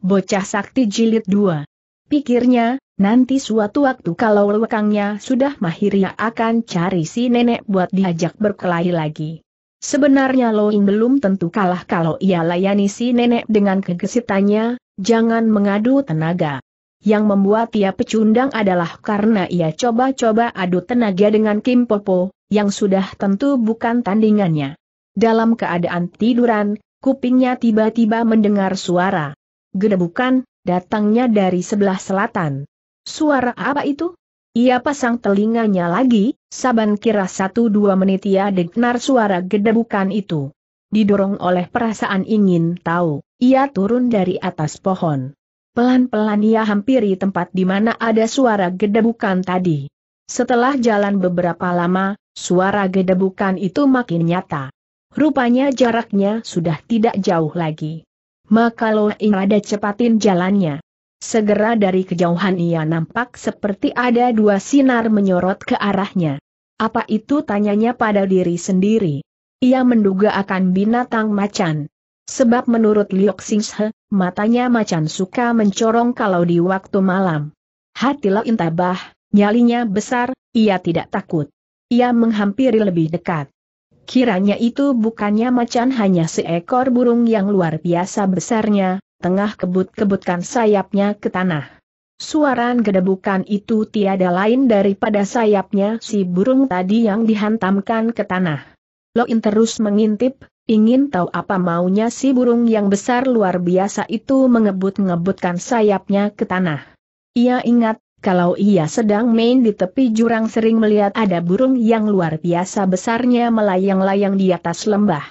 Bocah Sakti Jilid 2. Pikirnya, nanti suatu waktu kalau lekangnya sudah mahir ya akan cari si nenek buat diajak berkelahi lagi. Sebenarnya Loing belum tentu kalah kalau ia layani si nenek dengan kegesitannya, jangan mengadu tenaga. Yang membuat ia pecundang adalah karena ia coba-coba adu tenaga dengan Kim Popo, yang sudah tentu bukan tandingannya. Dalam keadaan tiduran, kupingnya tiba-tiba mendengar suara. Gedebukan, datangnya dari sebelah selatan. Suara apa itu? Ia pasang telinganya lagi, saban kira satu dua menit ia dengar suara gedebukan itu. Didorong oleh perasaan ingin tahu, ia turun dari atas pohon. Pelan-pelan ia hampiri tempat di mana ada suara gedebukan tadi. Setelah jalan beberapa lama, suara gedebukan itu makin nyata. Rupanya jaraknya sudah tidak jauh lagi maka Lo rada cepatin jalannya. Segera dari kejauhan ia nampak seperti ada dua sinar menyorot ke arahnya. Apa itu tanyanya pada diri sendiri? Ia menduga akan binatang macan. Sebab menurut Liok Singhe, matanya macan suka mencorong kalau di waktu malam. Hati Lo Intabah, nyalinya besar, ia tidak takut. Ia menghampiri lebih dekat. Kiranya itu bukannya macan hanya seekor burung yang luar biasa besarnya, tengah kebut-kebutkan sayapnya ke tanah. Suara gedebukan itu tiada lain daripada sayapnya si burung tadi yang dihantamkan ke tanah. Loin terus mengintip, ingin tahu apa maunya si burung yang besar luar biasa itu mengebut-ngebutkan sayapnya ke tanah. Ia ingat kalau ia sedang main di tepi jurang sering melihat ada burung yang luar biasa besarnya melayang-layang di atas lembah.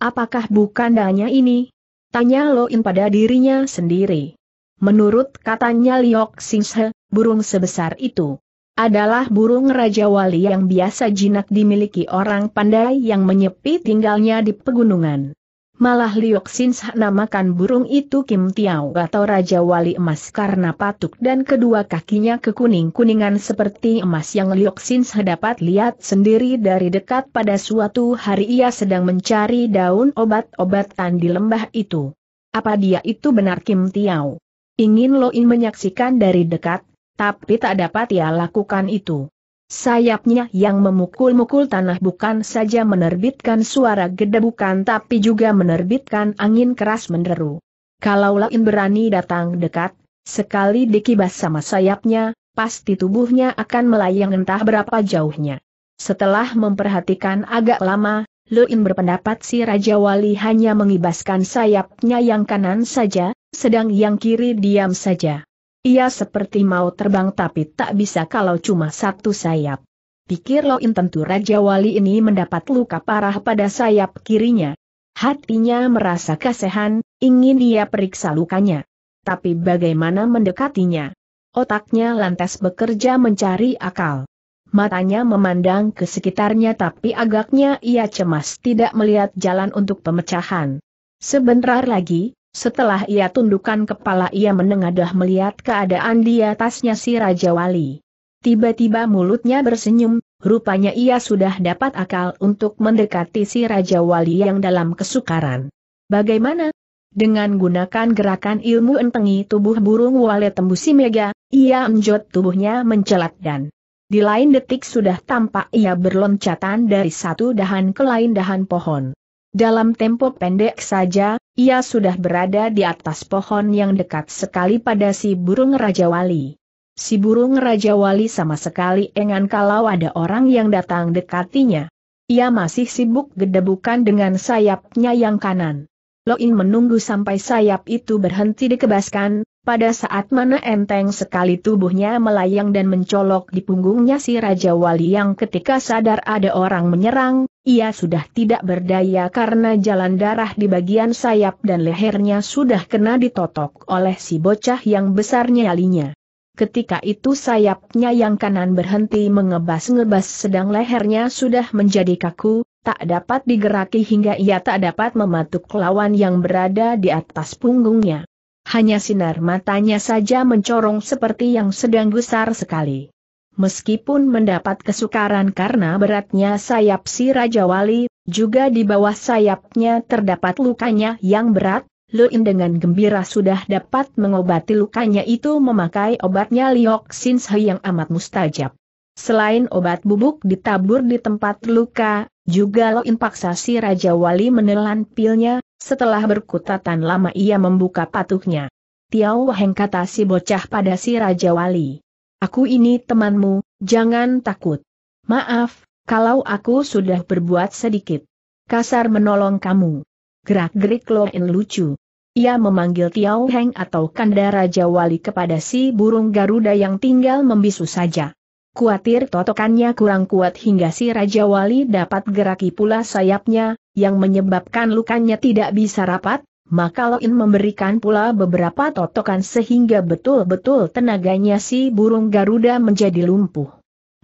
Apakah bukan danya ini? Tanya Loin pada dirinya sendiri. Menurut katanya Liok Singse, burung sebesar itu adalah burung Raja Wali yang biasa jinak dimiliki orang pandai yang menyepi tinggalnya di pegunungan. Malah Liok Sin namakan burung itu Kim Tiao atau Raja Wali Emas karena patuk dan kedua kakinya kekuning-kuningan seperti emas yang Liok Sin dapat lihat sendiri dari dekat pada suatu hari ia sedang mencari daun obat-obatan di lembah itu. Apa dia itu benar Kim Tiao? Ingin Lo Loin menyaksikan dari dekat, tapi tak dapat ia lakukan itu. Sayapnya yang memukul-mukul tanah bukan saja menerbitkan suara gedebukan tapi juga menerbitkan angin keras menderu. Kalau Lain berani datang dekat, sekali dikibas sama sayapnya, pasti tubuhnya akan melayang entah berapa jauhnya. Setelah memperhatikan agak lama, Luin berpendapat si Raja Wali hanya mengibaskan sayapnya yang kanan saja, sedang yang kiri diam saja. Ia seperti mau terbang tapi tak bisa kalau cuma satu sayap. Pikir Loin tentu Raja Wali ini mendapat luka parah pada sayap kirinya. Hatinya merasa kasihan, ingin ia periksa lukanya. Tapi bagaimana mendekatinya? Otaknya lantas bekerja mencari akal. Matanya memandang ke sekitarnya tapi agaknya ia cemas tidak melihat jalan untuk pemecahan. Sebentar lagi, setelah ia tundukkan kepala ia menengadah melihat keadaan di atasnya si Raja Wali. Tiba-tiba mulutnya bersenyum, rupanya ia sudah dapat akal untuk mendekati si Raja Wali yang dalam kesukaran. Bagaimana? Dengan gunakan gerakan ilmu entengi tubuh burung wale tembusi mega, ia menjot tubuhnya mencelat dan di lain detik sudah tampak ia berloncatan dari satu dahan ke lain dahan pohon. Dalam tempo pendek saja, ia sudah berada di atas pohon yang dekat sekali pada si burung Raja Wali. Si burung Raja Wali sama sekali enggan kalau ada orang yang datang dekatinya. Ia masih sibuk gedebukan dengan sayapnya yang kanan. Loin menunggu sampai sayap itu berhenti dikebaskan, pada saat mana enteng sekali tubuhnya melayang dan mencolok di punggungnya si Raja Wali yang ketika sadar ada orang menyerang, ia sudah tidak berdaya karena jalan darah di bagian sayap dan lehernya sudah kena ditotok oleh si bocah yang besarnya nyalinya. Ketika itu sayapnya yang kanan berhenti mengebas-ngebas sedang lehernya sudah menjadi kaku, tak dapat digeraki hingga ia tak dapat mematuk lawan yang berada di atas punggungnya. Hanya sinar matanya saja mencorong seperti yang sedang gusar sekali. Meskipun mendapat kesukaran karena beratnya sayap si Raja Wali, juga di bawah sayapnya terdapat lukanya yang berat, Luin dengan gembira sudah dapat mengobati lukanya itu memakai obatnya Liok Sinshe yang amat mustajab. Selain obat bubuk ditabur di tempat luka, juga Loin paksa si Raja Wali menelan pilnya, setelah berkutatan lama ia membuka patuhnya. Tiau Heng kata si bocah pada si Raja Wali. Aku ini temanmu, jangan takut. Maaf, kalau aku sudah berbuat sedikit kasar menolong kamu. Gerak-gerik Loin lucu. Ia memanggil Tiao Heng atau Kanda Raja Wali kepada si burung Garuda yang tinggal membisu saja. Kuatir totokannya kurang kuat hingga si Raja Wali dapat geraki pula sayapnya, yang menyebabkan lukanya tidak bisa rapat, maka Loin memberikan pula beberapa totokan sehingga betul-betul tenaganya si burung Garuda menjadi lumpuh.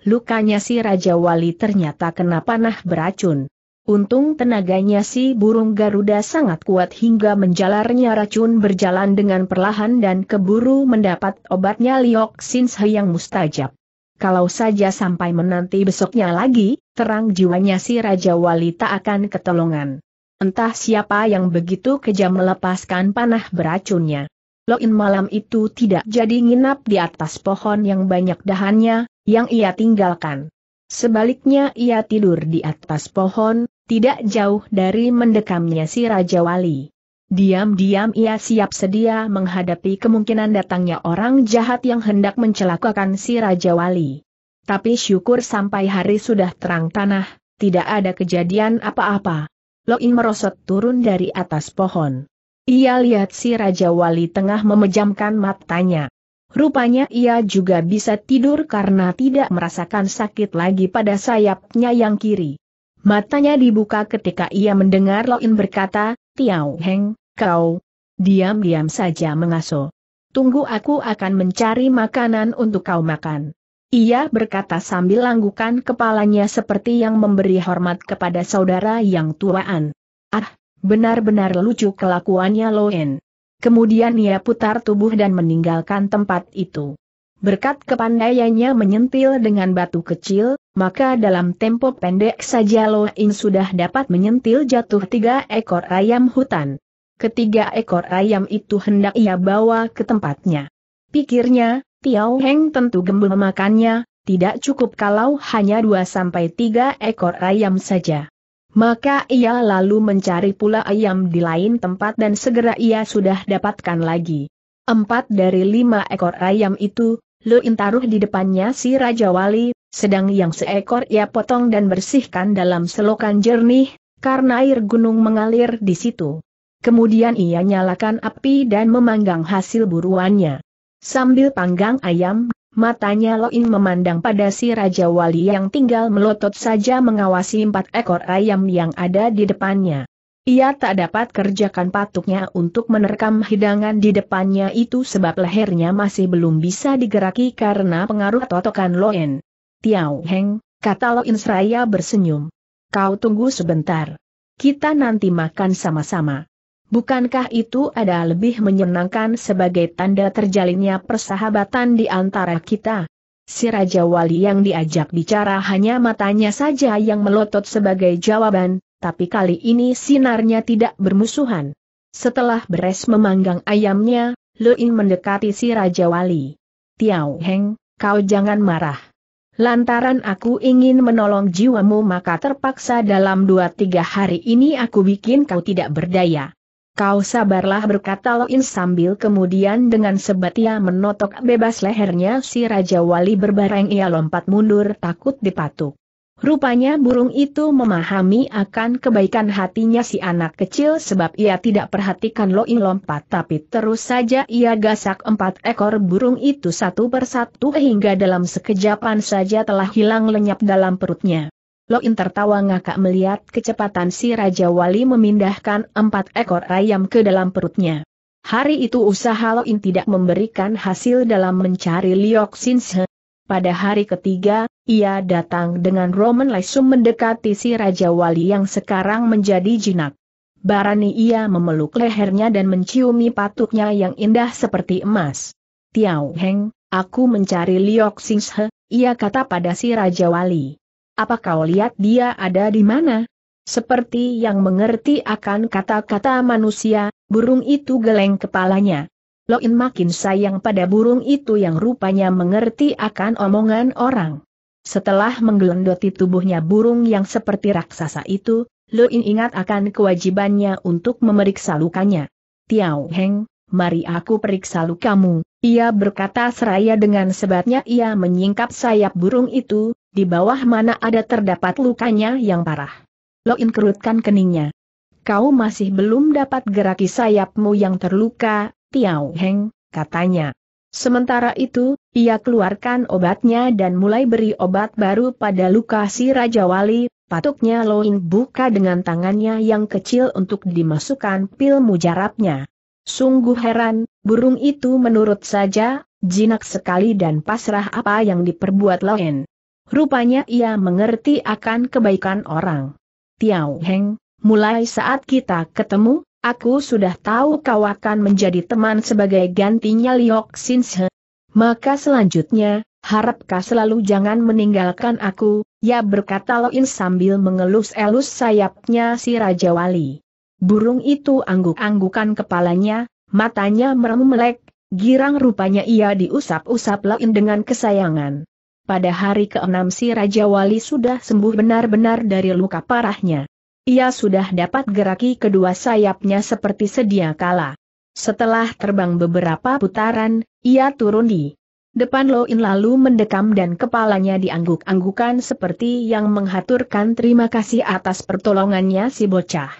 Lukanya si Raja Wali ternyata kena panah beracun. Untung tenaganya si burung Garuda sangat kuat hingga menjalarnya racun berjalan dengan perlahan dan keburu mendapat obatnya Liok Sin yang mustajab. Kalau saja sampai menanti besoknya lagi, terang jiwanya si Raja Wali tak akan ketolongan. Entah siapa yang begitu kejam melepaskan panah beracunnya. Loin malam itu tidak jadi nginap di atas pohon yang banyak dahannya, yang ia tinggalkan. Sebaliknya ia tidur di atas pohon, tidak jauh dari mendekamnya si Raja Wali. Diam-diam ia siap sedia menghadapi kemungkinan datangnya orang jahat yang hendak mencelakakan si Raja Wali. Tapi syukur sampai hari sudah terang tanah, tidak ada kejadian apa-apa. Loi merosot turun dari atas pohon. Ia lihat si Raja Wali tengah memejamkan matanya. Rupanya ia juga bisa tidur karena tidak merasakan sakit lagi pada sayapnya yang kiri. Matanya dibuka ketika ia mendengar Loin berkata, Tiao Heng, kau diam-diam saja mengaso. Tunggu aku akan mencari makanan untuk kau makan. Ia berkata sambil langgukan kepalanya seperti yang memberi hormat kepada saudara yang tuaan. Ah, benar-benar lucu kelakuannya Loen. Kemudian ia putar tubuh dan meninggalkan tempat itu. Berkat kepandaiannya menyentil dengan batu kecil, maka dalam tempo pendek saja Loen sudah dapat menyentil jatuh tiga ekor ayam hutan. Ketiga ekor ayam itu hendak ia bawa ke tempatnya. Pikirnya, Piao Heng tentu gembul memakannya, tidak cukup kalau hanya 2-3 ekor ayam saja. Maka ia lalu mencari pula ayam di lain tempat dan segera ia sudah dapatkan lagi. Empat dari lima ekor ayam itu, lu taruh di depannya si Raja Wali, sedang yang seekor ia potong dan bersihkan dalam selokan jernih, karena air gunung mengalir di situ. Kemudian ia nyalakan api dan memanggang hasil buruannya. Sambil panggang ayam, matanya Loing memandang pada si Raja Wali yang tinggal melotot saja mengawasi empat ekor ayam yang ada di depannya. Ia tak dapat kerjakan patuknya untuk menerkam hidangan di depannya itu sebab lehernya masih belum bisa digeraki karena pengaruh totokan Loen. Tiau Heng, kata Loen seraya bersenyum. Kau tunggu sebentar. Kita nanti makan sama-sama. Bukankah itu ada lebih menyenangkan sebagai tanda terjalinnya persahabatan di antara kita? Si Raja Wali yang diajak bicara hanya matanya saja yang melotot sebagai jawaban, tapi kali ini sinarnya tidak bermusuhan. Setelah beres memanggang ayamnya, Luin mendekati si Raja Wali. Tiao Heng, kau jangan marah. Lantaran aku ingin menolong jiwamu maka terpaksa dalam dua tiga hari ini aku bikin kau tidak berdaya. Kau sabarlah berkata Loin sambil kemudian dengan sebatia menotok bebas lehernya si Raja Wali berbareng ia lompat mundur takut dipatuk. Rupanya burung itu memahami akan kebaikan hatinya si anak kecil sebab ia tidak perhatikan Loin lompat tapi terus saja ia gasak empat ekor burung itu satu persatu hingga dalam sekejapan saja telah hilang lenyap dalam perutnya. Loin tertawa ngakak melihat kecepatan si Raja Wali memindahkan empat ekor ayam ke dalam perutnya. Hari itu usaha Loin tidak memberikan hasil dalam mencari Liok Sinse. Pada hari ketiga, ia datang dengan Roman Lesum mendekati si Raja Wali yang sekarang menjadi jinak. Barani ia memeluk lehernya dan menciumi patuknya yang indah seperti emas. Tiao Heng, aku mencari Liok Singhe, ia kata pada si Raja Wali. Apa kau lihat dia ada di mana? Seperti yang mengerti akan kata-kata manusia, burung itu geleng kepalanya. Loin makin sayang pada burung itu yang rupanya mengerti akan omongan orang. Setelah menggelendoti tubuhnya burung yang seperti raksasa itu, Loin ingat akan kewajibannya untuk memeriksa lukanya. Tiao Heng, mari aku periksa lukamu, ia berkata seraya dengan sebatnya ia menyingkap sayap burung itu, di bawah mana ada terdapat lukanya yang parah. Lo kerutkan keningnya. Kau masih belum dapat geraki sayapmu yang terluka, Tiao Heng, katanya. Sementara itu, ia keluarkan obatnya dan mulai beri obat baru pada luka si Raja Wali, patuknya Loin buka dengan tangannya yang kecil untuk dimasukkan pil mujarabnya. Sungguh heran, burung itu menurut saja, jinak sekali dan pasrah apa yang diperbuat Loin. Rupanya ia mengerti akan kebaikan orang. Tiao Heng, mulai saat kita ketemu, aku sudah tahu kau akan menjadi teman sebagai gantinya Liok Sin Maka selanjutnya, harapkah selalu jangan meninggalkan aku, ya berkata Loin sambil mengelus-elus sayapnya si Raja Wali. Burung itu angguk-anggukan kepalanya, matanya melek, girang rupanya ia diusap-usap Loin dengan kesayangan. Pada hari ke-6 si Raja Wali sudah sembuh benar-benar dari luka parahnya. Ia sudah dapat geraki kedua sayapnya seperti sedia kala. Setelah terbang beberapa putaran, ia turun di depan Loin lalu mendekam dan kepalanya diangguk-anggukan seperti yang menghaturkan terima kasih atas pertolongannya si bocah.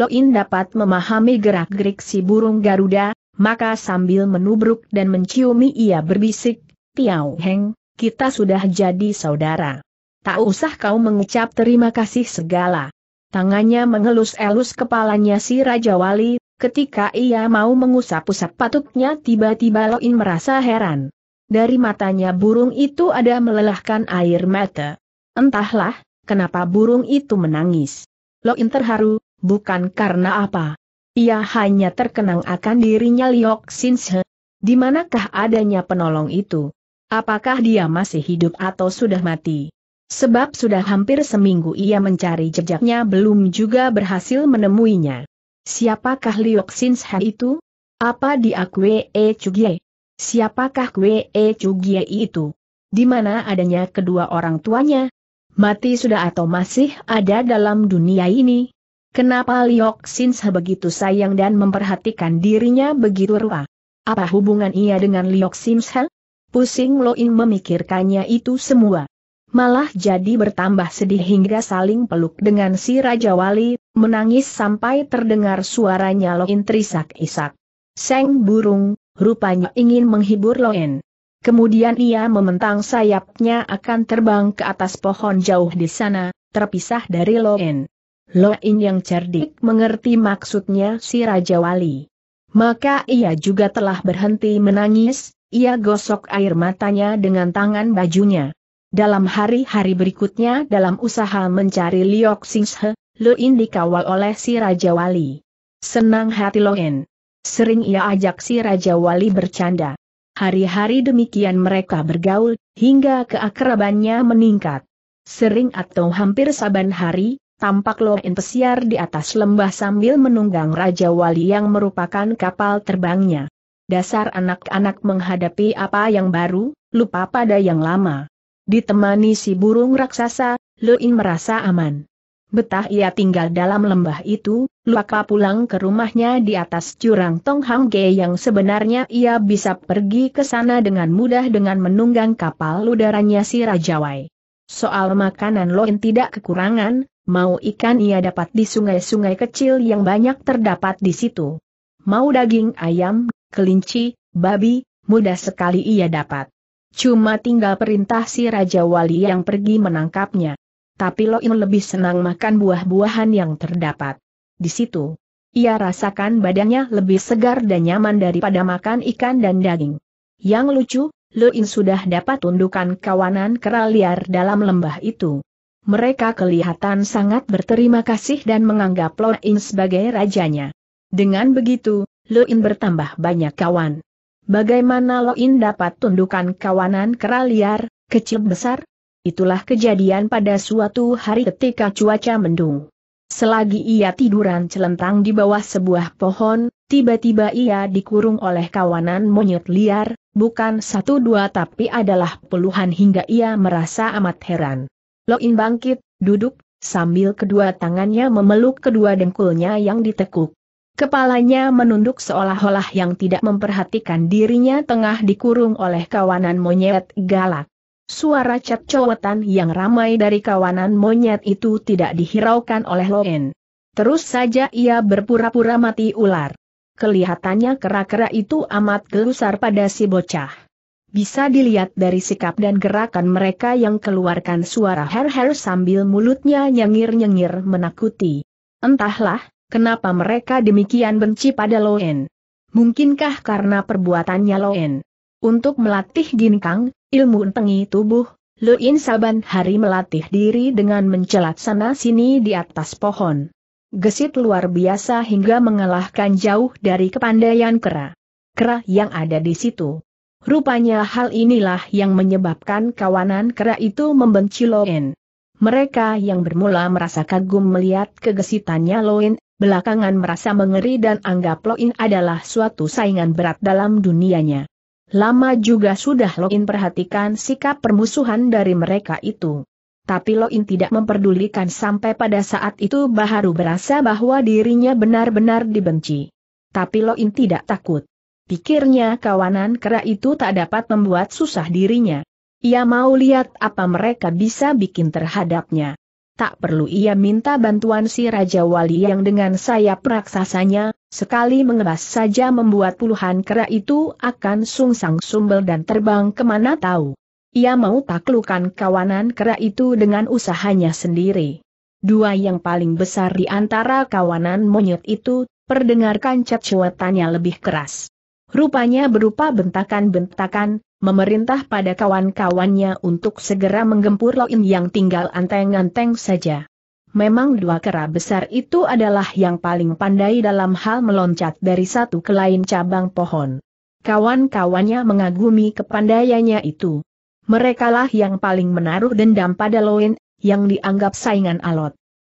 Loin dapat memahami gerak-gerik si burung Garuda, maka sambil menubruk dan menciumi ia berbisik, Tiau Heng, kita sudah jadi saudara. Tak usah kau mengucap terima kasih segala. Tangannya mengelus-elus kepalanya si Raja Wali, ketika ia mau mengusap-usap patuknya, tiba-tiba Loin merasa heran. Dari matanya burung itu ada melelahkan air mata. Entahlah, kenapa burung itu menangis. Loin terharu, bukan karena apa. Ia hanya terkenang akan dirinya Liok Sinshe. Di manakah adanya penolong itu? Apakah dia masih hidup atau sudah mati? Sebab sudah hampir seminggu ia mencari jejaknya belum juga berhasil menemuinya. Siapakah Liok Sinsha itu? Apa dia Kwe E Chugye? Siapakah Kue E Chugye itu? Di mana adanya kedua orang tuanya? Mati sudah atau masih ada dalam dunia ini? Kenapa Liok Sinsha begitu sayang dan memperhatikan dirinya begitu rupa? Apa hubungan ia dengan Liok Sinsha? Pusing Loing memikirkannya itu semua. Malah jadi bertambah sedih hingga saling peluk dengan si Raja Wali, menangis sampai terdengar suaranya Loin terisak-isak. Seng burung, rupanya ingin menghibur Loin. Kemudian ia mementang sayapnya akan terbang ke atas pohon jauh di sana, terpisah dari Loin. Loin yang cerdik mengerti maksudnya si Raja Wali. Maka ia juga telah berhenti menangis, ia gosok air matanya dengan tangan bajunya. Dalam hari-hari berikutnya dalam usaha mencari Liok Singshe, Loin dikawal oleh si Raja Wali. Senang hati Loin. Sering ia ajak si Raja Wali bercanda. Hari-hari demikian mereka bergaul, hingga keakrabannya meningkat. Sering atau hampir saban hari, tampak Loin pesiar di atas lembah sambil menunggang Raja Wali yang merupakan kapal terbangnya dasar anak-anak menghadapi apa yang baru, lupa pada yang lama. Ditemani si burung raksasa, Luin merasa aman. Betah ia tinggal dalam lembah itu, lupa pulang ke rumahnya di atas jurang Tong Hang Ge yang sebenarnya ia bisa pergi ke sana dengan mudah dengan menunggang kapal udaranya si Raja Wai. Soal makanan Loin tidak kekurangan, mau ikan ia dapat di sungai-sungai kecil yang banyak terdapat di situ. Mau daging ayam kelinci, babi, mudah sekali ia dapat. Cuma tinggal perintah si Raja Wali yang pergi menangkapnya. Tapi Loin lebih senang makan buah-buahan yang terdapat. Di situ, ia rasakan badannya lebih segar dan nyaman daripada makan ikan dan daging. Yang lucu, Loin sudah dapat tundukan kawanan kera liar dalam lembah itu. Mereka kelihatan sangat berterima kasih dan menganggap Loin sebagai rajanya. Dengan begitu, Loin bertambah banyak kawan. Bagaimana Loin dapat tundukan kawanan kera liar, kecil besar? Itulah kejadian pada suatu hari ketika cuaca mendung. Selagi ia tiduran celentang di bawah sebuah pohon, tiba-tiba ia dikurung oleh kawanan monyet liar, bukan satu dua tapi adalah puluhan hingga ia merasa amat heran. Loin bangkit, duduk, sambil kedua tangannya memeluk kedua dengkulnya yang ditekuk. Kepalanya menunduk seolah-olah yang tidak memperhatikan dirinya tengah dikurung oleh kawanan monyet galak. Suara cekcowetan yang ramai dari kawanan monyet itu tidak dihiraukan oleh Loen. Terus saja ia berpura-pura mati ular. Kelihatannya kera-kera itu amat gelusar pada si bocah. Bisa dilihat dari sikap dan gerakan mereka yang keluarkan suara her-her sambil mulutnya nyengir-nyengir menakuti. Entahlah, Kenapa mereka demikian benci pada Loen? Mungkinkah karena perbuatannya Loen? Untuk melatih ginkang, ilmu entengi tubuh, Loen saban hari melatih diri dengan mencelat sana-sini di atas pohon. Gesit luar biasa hingga mengalahkan jauh dari kepandaian kera. Kera yang ada di situ. Rupanya hal inilah yang menyebabkan kawanan kera itu membenci Loen. Mereka yang bermula merasa kagum melihat kegesitannya Loen belakangan merasa mengeri dan anggap Loin adalah suatu saingan berat dalam dunianya. Lama juga sudah Loin perhatikan sikap permusuhan dari mereka itu. Tapi Loin tidak memperdulikan sampai pada saat itu Baharu berasa bahwa dirinya benar-benar dibenci. Tapi Loin tidak takut. Pikirnya kawanan kera itu tak dapat membuat susah dirinya. Ia mau lihat apa mereka bisa bikin terhadapnya tak perlu ia minta bantuan si Raja Wali yang dengan sayap raksasanya, sekali mengebas saja membuat puluhan kera itu akan sungsang sumbel dan terbang kemana tahu. Ia mau taklukan kawanan kera itu dengan usahanya sendiri. Dua yang paling besar di antara kawanan monyet itu, perdengarkan cecuetannya lebih keras. Rupanya berupa bentakan-bentakan, memerintah pada kawan-kawannya untuk segera menggempur Loin yang tinggal anteng-anteng saja. Memang dua kera besar itu adalah yang paling pandai dalam hal meloncat dari satu ke lain cabang pohon. Kawan-kawannya mengagumi kepandaiannya itu. Merekalah yang paling menaruh dendam pada Loin, yang dianggap saingan alot.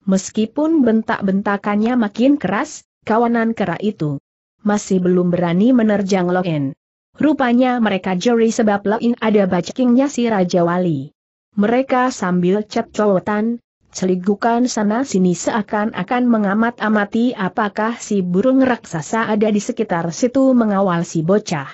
Meskipun bentak-bentakannya makin keras, kawanan kera itu masih belum berani menerjang Loin. Rupanya mereka juri sebab lain ada bacekingnya si Raja Wali. Mereka sambil cekcowotan, celigukan sana-sini seakan-akan mengamat-amati apakah si burung raksasa ada di sekitar situ mengawal si bocah.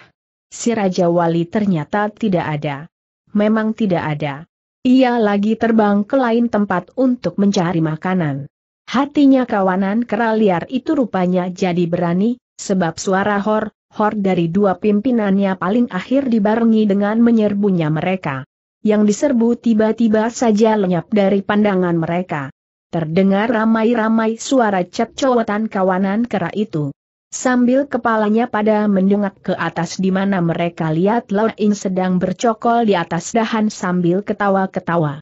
Si Raja Wali ternyata tidak ada. Memang tidak ada. Ia lagi terbang ke lain tempat untuk mencari makanan. Hatinya kawanan kera liar itu rupanya jadi berani, sebab suara hor, hor dari dua pimpinannya paling akhir dibarengi dengan menyerbunya mereka. Yang diserbu tiba-tiba saja lenyap dari pandangan mereka. Terdengar ramai-ramai suara cekcowotan kawanan kera itu. Sambil kepalanya pada mendongak ke atas di mana mereka lihat Ing sedang bercokol di atas dahan sambil ketawa-ketawa.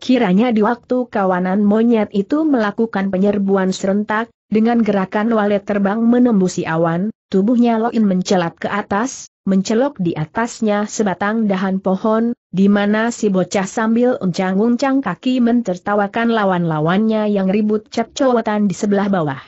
Kiranya di waktu kawanan monyet itu melakukan penyerbuan serentak, dengan gerakan walet terbang menembusi awan, tubuhnya Loin mencelat ke atas, mencelok di atasnya sebatang dahan pohon, di mana si bocah sambil uncang-uncang kaki mentertawakan lawan-lawannya yang ribut cekcowetan di sebelah bawah.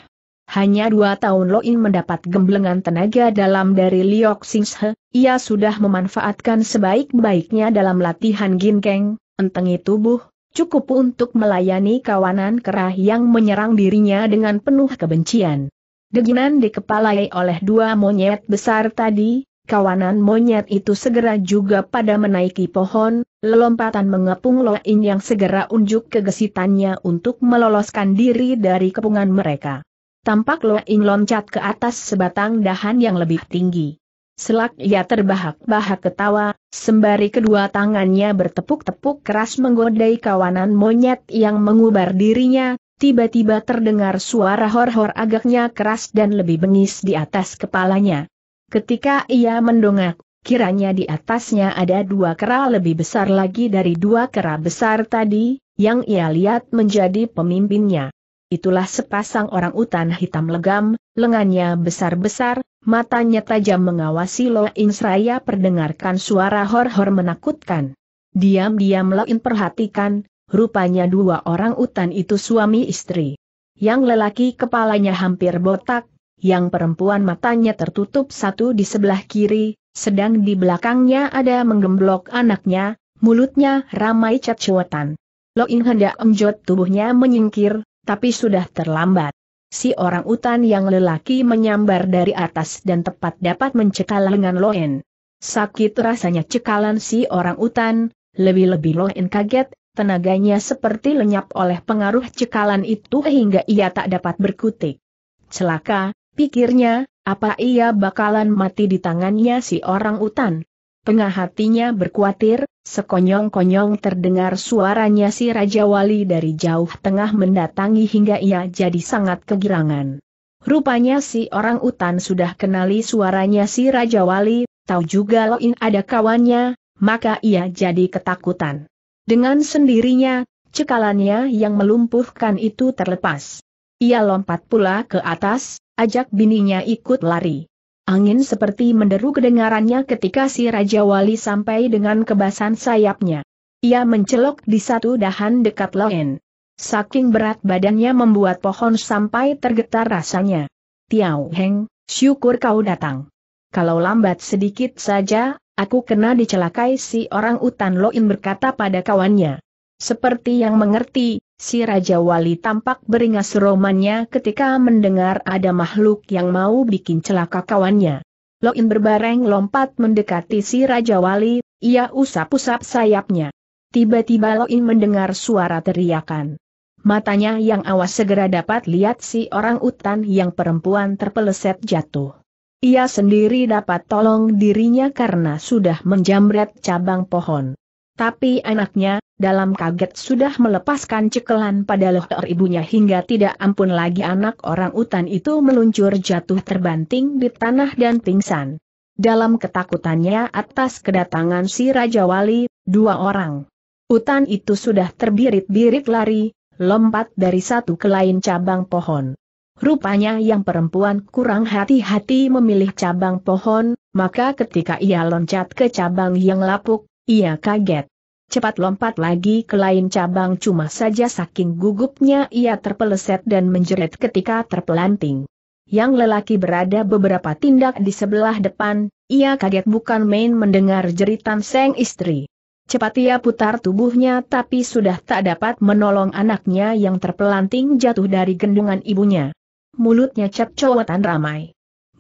Hanya dua tahun Loin mendapat gemblengan tenaga dalam dari Liok Singhe, ia sudah memanfaatkan sebaik-baiknya dalam latihan ginkeng, entengi tubuh, cukup untuk melayani kawanan kerah yang menyerang dirinya dengan penuh kebencian. Deginan dikepalai oleh dua monyet besar tadi, kawanan monyet itu segera juga pada menaiki pohon, lelompatan mengepung Loin yang segera unjuk kegesitannya untuk meloloskan diri dari kepungan mereka. Tampak Loin loncat ke atas sebatang dahan yang lebih tinggi. Selak ia terbahak-bahak ketawa, sembari kedua tangannya bertepuk-tepuk keras menggodai kawanan monyet yang mengubar dirinya, tiba-tiba terdengar suara hor-hor agaknya keras dan lebih bengis di atas kepalanya. Ketika ia mendongak, kiranya di atasnya ada dua kera lebih besar lagi dari dua kera besar tadi, yang ia lihat menjadi pemimpinnya itulah sepasang orang utan hitam legam, lengannya besar-besar, matanya tajam mengawasi Lo In seraya perdengarkan suara hor-hor menakutkan. Diam-diam Lo In perhatikan, rupanya dua orang utan itu suami istri. Yang lelaki kepalanya hampir botak, yang perempuan matanya tertutup satu di sebelah kiri, sedang di belakangnya ada menggemblok anaknya, mulutnya ramai Lo In hendak emjot tubuhnya menyingkir, tapi sudah terlambat. Si orang utan yang lelaki menyambar dari atas dan tepat dapat mencekal lengan Loen. Sakit rasanya cekalan si orang utan, lebih-lebih Loen kaget, tenaganya seperti lenyap oleh pengaruh cekalan itu hingga ia tak dapat berkutik. Celaka, pikirnya, apa ia bakalan mati di tangannya si orang utan? Tengah hatinya berkuatir, sekonyong-konyong terdengar suaranya si Raja Wali dari jauh tengah mendatangi hingga ia jadi sangat kegirangan. Rupanya si orang utan sudah kenali suaranya si Raja Wali, tahu juga Loin ada kawannya, maka ia jadi ketakutan. Dengan sendirinya, cekalannya yang melumpuhkan itu terlepas. Ia lompat pula ke atas, ajak bininya ikut lari. Angin seperti menderu kedengarannya ketika si Raja Wali sampai dengan kebasan sayapnya. Ia mencelok di satu dahan dekat Loen. Saking berat badannya membuat pohon sampai tergetar rasanya. Tiao Heng, syukur kau datang. Kalau lambat sedikit saja, aku kena dicelakai si orang utan Loin berkata pada kawannya. Seperti yang mengerti, si Raja Wali tampak beringas romannya ketika mendengar ada makhluk yang mau bikin celaka kawannya. Loin berbareng lompat mendekati si Raja Wali, ia usap-usap sayapnya. Tiba-tiba Loin mendengar suara teriakan. Matanya yang awas segera dapat lihat si orang utan yang perempuan terpeleset jatuh. Ia sendiri dapat tolong dirinya karena sudah menjamret cabang pohon. Tapi anaknya, dalam kaget sudah melepaskan cekelan pada leher ibunya hingga tidak ampun lagi anak orang utan itu meluncur jatuh terbanting di tanah dan pingsan. Dalam ketakutannya atas kedatangan si Raja Wali, dua orang. Utan itu sudah terbirit-birit lari, lompat dari satu ke lain cabang pohon. Rupanya yang perempuan kurang hati-hati memilih cabang pohon, maka ketika ia loncat ke cabang yang lapuk, ia kaget. Cepat lompat lagi ke lain cabang cuma saja saking gugupnya ia terpeleset dan menjerit ketika terpelanting. Yang lelaki berada beberapa tindak di sebelah depan, ia kaget bukan main mendengar jeritan sang istri. Cepat ia putar tubuhnya tapi sudah tak dapat menolong anaknya yang terpelanting jatuh dari gendungan ibunya. Mulutnya cowotan ramai.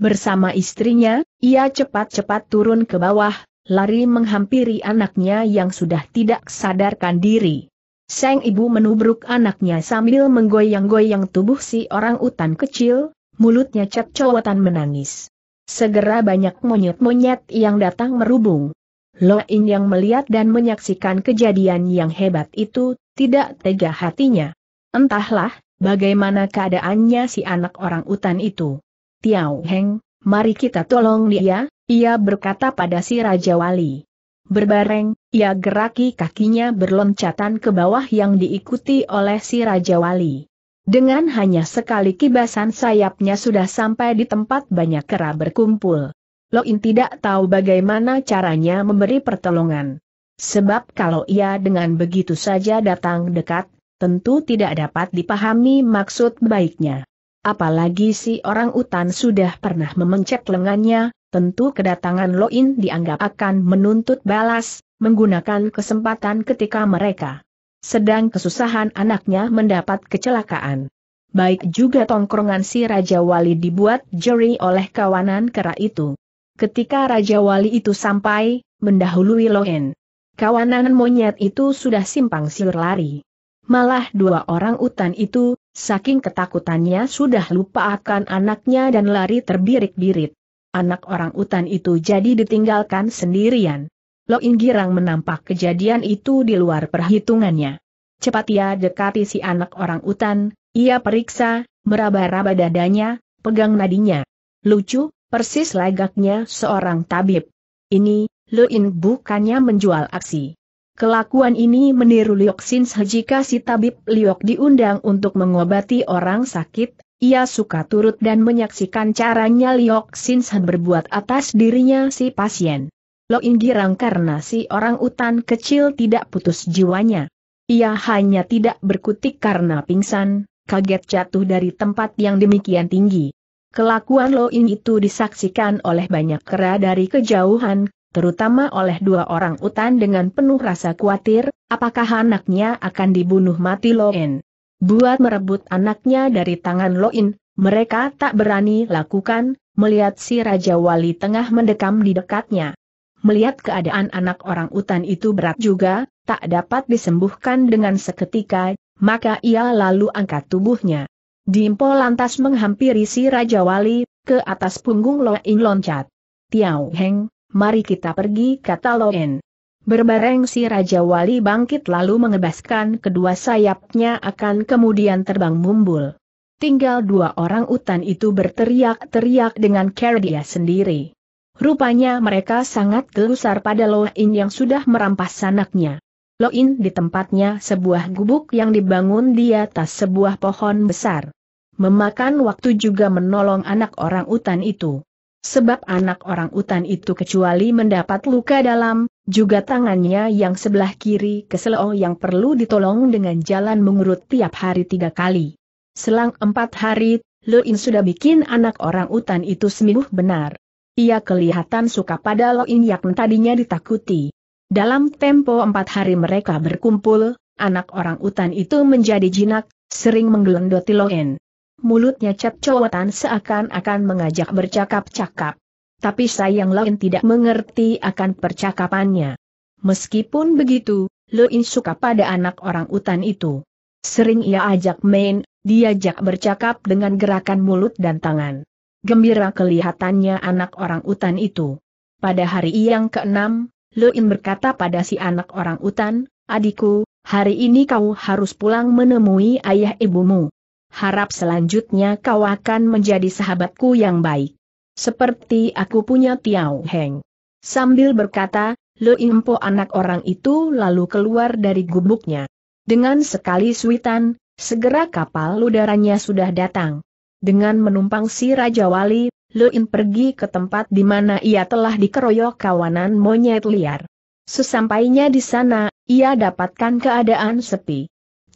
Bersama istrinya, ia cepat-cepat turun ke bawah, lari menghampiri anaknya yang sudah tidak sadarkan diri. Sang ibu menubruk anaknya sambil menggoyang-goyang tubuh si orang utan kecil, mulutnya cekcowotan menangis. Segera banyak monyet-monyet yang datang merubung. Loin yang melihat dan menyaksikan kejadian yang hebat itu, tidak tega hatinya. Entahlah, bagaimana keadaannya si anak orang utan itu. Tiao Heng, mari kita tolong dia, ia berkata pada si Raja Wali. Berbareng, ia geraki kakinya berloncatan ke bawah yang diikuti oleh si Raja Wali. Dengan hanya sekali kibasan sayapnya sudah sampai di tempat banyak kera berkumpul. Loin tidak tahu bagaimana caranya memberi pertolongan. Sebab kalau ia dengan begitu saja datang dekat, tentu tidak dapat dipahami maksud baiknya. Apalagi si orang utan sudah pernah memencet lengannya, tentu kedatangan Loin dianggap akan menuntut balas, menggunakan kesempatan ketika mereka sedang kesusahan anaknya mendapat kecelakaan. Baik juga tongkrongan si Raja Wali dibuat jeri oleh kawanan kera itu. Ketika Raja Wali itu sampai, mendahului Loen. Kawanan monyet itu sudah simpang siur lari. Malah dua orang utan itu, saking ketakutannya sudah lupa akan anaknya dan lari terbirik-birit anak orang utan itu jadi ditinggalkan sendirian. Lo Inggirang menampak kejadian itu di luar perhitungannya. Cepat ia dekati si anak orang utan, ia periksa, meraba-raba dadanya, pegang nadinya. Lucu, persis lagaknya seorang tabib. Ini, In bukannya menjual aksi. Kelakuan ini meniru Liok Sin jika si tabib Liok diundang untuk mengobati orang sakit, ia suka turut dan menyaksikan caranya Liok Sinsan berbuat atas dirinya si pasien. Lo Inggirang karena si orang utan kecil tidak putus jiwanya. Ia hanya tidak berkutik karena pingsan, kaget jatuh dari tempat yang demikian tinggi. Kelakuan Lo In itu disaksikan oleh banyak kera dari kejauhan, terutama oleh dua orang utan dengan penuh rasa khawatir, apakah anaknya akan dibunuh mati Lo In. Buat merebut anaknya dari tangan Loin, mereka tak berani lakukan, melihat si Raja Wali tengah mendekam di dekatnya. Melihat keadaan anak orang utan itu berat juga, tak dapat disembuhkan dengan seketika, maka ia lalu angkat tubuhnya. Dimpo lantas menghampiri si Raja Wali, ke atas punggung Loin loncat. Tiao Heng, mari kita pergi kata Loin. Berbareng si Raja Wali bangkit lalu mengebaskan kedua sayapnya akan kemudian terbang mumbul. Tinggal dua orang utan itu berteriak-teriak dengan dia sendiri. Rupanya mereka sangat gelusar pada In yang sudah merampas sanaknya. Loin di tempatnya sebuah gubuk yang dibangun di atas sebuah pohon besar. Memakan waktu juga menolong anak orang utan itu. Sebab anak orang utan itu kecuali mendapat luka dalam, juga tangannya yang sebelah kiri keseleo yang perlu ditolong dengan jalan mengurut tiap hari tiga kali. Selang empat hari, Loin sudah bikin anak orang utan itu sembuh benar. Ia kelihatan suka pada Loin yang tadinya ditakuti. Dalam tempo empat hari mereka berkumpul, anak orang utan itu menjadi jinak, sering menggelendoti Loin mulutnya cap-cowatan seakan-akan mengajak bercakap-cakap. Tapi sayang Loin tidak mengerti akan percakapannya. Meskipun begitu, Loin suka pada anak orang utan itu. Sering ia ajak main, diajak bercakap dengan gerakan mulut dan tangan. Gembira kelihatannya anak orang utan itu. Pada hari yang keenam, Loin berkata pada si anak orang utan, adikku, hari ini kau harus pulang menemui ayah ibumu harap selanjutnya kau akan menjadi sahabatku yang baik. Seperti aku punya Tiao Heng. Sambil berkata, Lo Impo anak orang itu lalu keluar dari gubuknya. Dengan sekali suitan, segera kapal udaranya sudah datang. Dengan menumpang si Raja Wali, In pergi ke tempat di mana ia telah dikeroyok kawanan monyet liar. Sesampainya di sana, ia dapatkan keadaan sepi.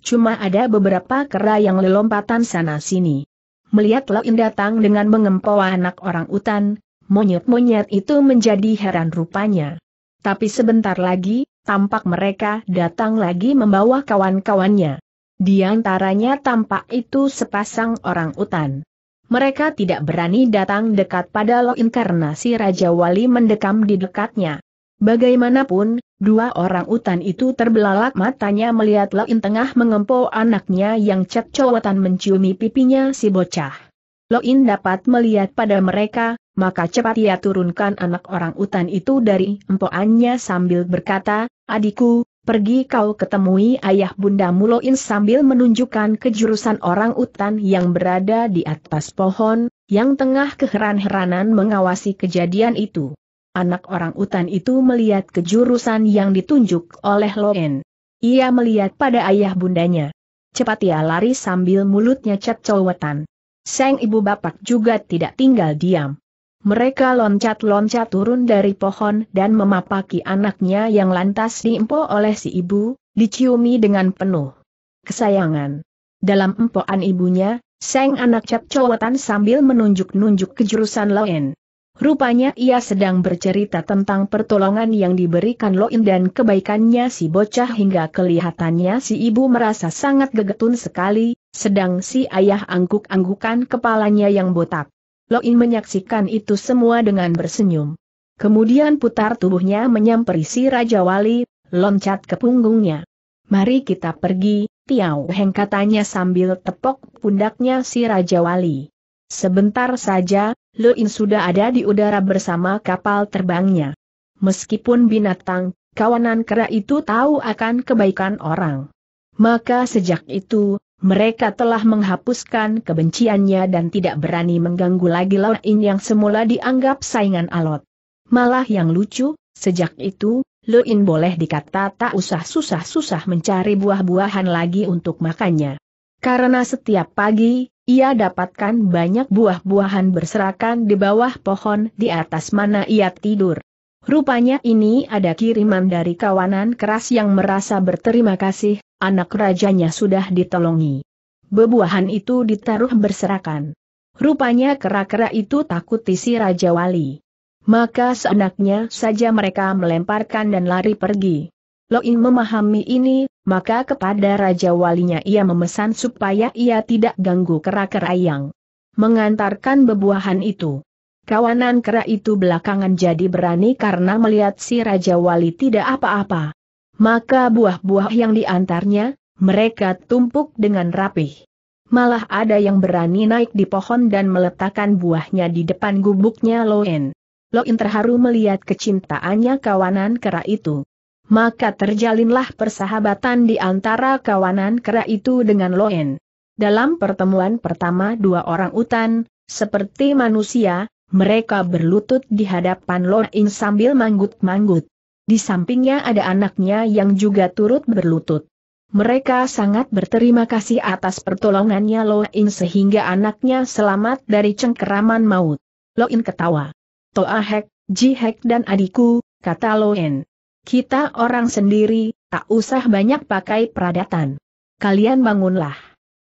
Cuma ada beberapa kera yang lelompatan sana-sini. Melihat Lain datang dengan mengempoa anak orang utan, monyet-monyet itu menjadi heran rupanya. Tapi sebentar lagi, tampak mereka datang lagi membawa kawan-kawannya. Di antaranya tampak itu sepasang orang utan. Mereka tidak berani datang dekat pada Loin karena si Raja Wali mendekam di dekatnya. Bagaimanapun, dua orang utan itu terbelalak matanya melihat Loin tengah mengempo anaknya yang cowatan menciumi pipinya si bocah. Loin dapat melihat pada mereka, maka cepat ia turunkan anak orang utan itu dari empoannya sambil berkata, adikku, pergi kau ketemui ayah bundamu Loin sambil menunjukkan kejurusan orang utan yang berada di atas pohon, yang tengah keheran-heranan mengawasi kejadian itu. Anak orang utan itu melihat kejurusan yang ditunjuk oleh Loen. Ia melihat pada ayah bundanya. Cepat ia lari sambil mulutnya cat cecowetan. Seng ibu bapak juga tidak tinggal diam. Mereka loncat-loncat turun dari pohon dan memapaki anaknya yang lantas diempo oleh si ibu, diciumi dengan penuh kesayangan. Dalam empoan ibunya, seng anak cat cowetan sambil menunjuk-nunjuk kejurusan Loen. Rupanya ia sedang bercerita tentang pertolongan yang diberikan Loin dan kebaikannya si bocah hingga kelihatannya si ibu merasa sangat gegetun sekali, sedang si ayah angguk-anggukan kepalanya yang botak. Loin menyaksikan itu semua dengan bersenyum. Kemudian putar tubuhnya menyamperi si Raja Wali, loncat ke punggungnya. Mari kita pergi, tiau Heng katanya sambil tepok pundaknya si Raja Wali. Sebentar saja, Luin sudah ada di udara bersama kapal terbangnya. Meskipun binatang, kawanan kera itu tahu akan kebaikan orang. Maka sejak itu, mereka telah menghapuskan kebenciannya dan tidak berani mengganggu lagi In yang semula dianggap saingan alot. Malah yang lucu, sejak itu, In boleh dikata tak usah susah-susah mencari buah-buahan lagi untuk makannya. Karena setiap pagi, ia dapatkan banyak buah-buahan berserakan di bawah pohon di atas mana ia tidur. Rupanya ini ada kiriman dari kawanan keras yang merasa berterima kasih, anak rajanya sudah ditolongi. Bebuahan itu ditaruh berserakan. Rupanya kera-kera itu takut tisi Raja Wali. Maka seenaknya saja mereka melemparkan dan lari pergi. Loin memahami ini, maka kepada Raja Walinya ia memesan supaya ia tidak ganggu kera-kera yang mengantarkan bebuahan itu. Kawanan kera itu belakangan jadi berani karena melihat si Raja Wali tidak apa-apa. Maka buah-buah yang diantarnya, mereka tumpuk dengan rapih. Malah ada yang berani naik di pohon dan meletakkan buahnya di depan gubuknya Loen. Loin terharu melihat kecintaannya kawanan kera itu maka terjalinlah persahabatan di antara kawanan kera itu dengan Loen. Dalam pertemuan pertama dua orang utan, seperti manusia, mereka berlutut di hadapan Loen sambil manggut-manggut. Di sampingnya ada anaknya yang juga turut berlutut. Mereka sangat berterima kasih atas pertolongannya Loin sehingga anaknya selamat dari cengkeraman maut. Loin ketawa. Toahek, Jihek dan adikku, kata Loin. Kita orang sendiri, tak usah banyak pakai peradatan. Kalian bangunlah.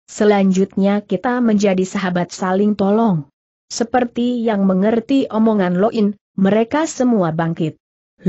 Selanjutnya kita menjadi sahabat saling tolong. Seperti yang mengerti omongan Loin, mereka semua bangkit.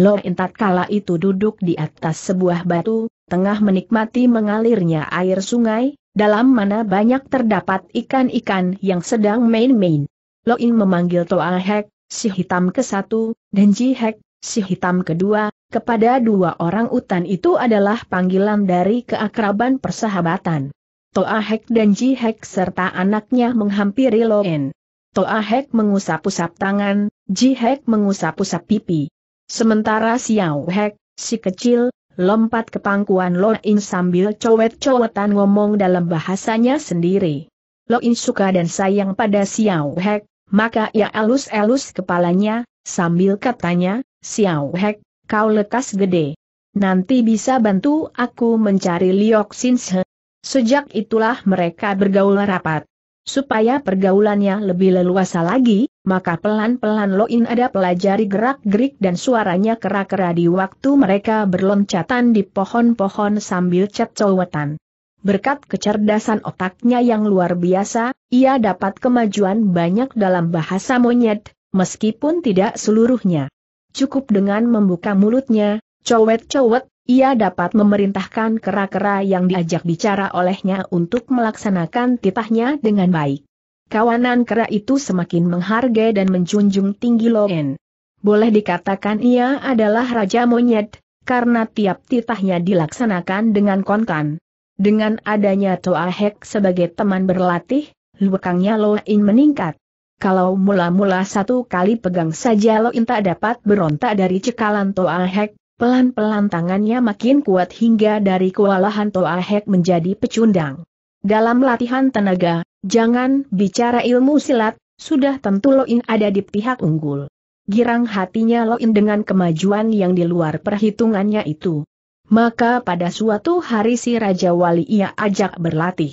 Loin tatkala itu duduk di atas sebuah batu, tengah menikmati mengalirnya air sungai, dalam mana banyak terdapat ikan-ikan yang sedang main-main. Loin memanggil Toa Hek, si hitam ke satu, dan Ji Hek, si hitam kedua, kepada dua orang utan itu adalah panggilan dari keakraban persahabatan. Toa Hek dan Ji Hek serta anaknya menghampiri Loen. Toa Hek mengusap-usap tangan, Ji Hek mengusap-usap pipi. Sementara Xiao Hek, si kecil, lompat ke pangkuan Loen sambil cowet-cowetan ngomong dalam bahasanya sendiri. Loin suka dan sayang pada Xiao Hek, maka ia elus-elus kepalanya, sambil katanya, Xiao Hek, kau lekas gede. Nanti bisa bantu aku mencari Liok Sinshe. Sejak itulah mereka bergaul rapat. Supaya pergaulannya lebih leluasa lagi, maka pelan-pelan Loin ada pelajari gerak-gerik dan suaranya kera-kera di waktu mereka berloncatan di pohon-pohon sambil cowetan. Berkat kecerdasan otaknya yang luar biasa, ia dapat kemajuan banyak dalam bahasa monyet, meskipun tidak seluruhnya. Cukup dengan membuka mulutnya, cowet-cowet, ia dapat memerintahkan kera-kera yang diajak bicara olehnya untuk melaksanakan titahnya dengan baik. Kawanan kera itu semakin menghargai dan menjunjung tinggi Loen. Boleh dikatakan ia adalah raja monyet, karena tiap titahnya dilaksanakan dengan kontan. Dengan adanya Toa Hek sebagai teman berlatih, lukangnya Loen meningkat. Kalau mula-mula satu kali pegang saja Loin tak dapat berontak dari cekalan Toahek, pelan-pelan tangannya makin kuat hingga dari kewalahan Toahek menjadi pecundang. Dalam latihan tenaga, jangan bicara ilmu silat, sudah tentu lo in ada di pihak unggul. Girang hatinya lo in dengan kemajuan yang di luar perhitungannya itu. Maka pada suatu hari si Raja Wali ia ajak berlatih.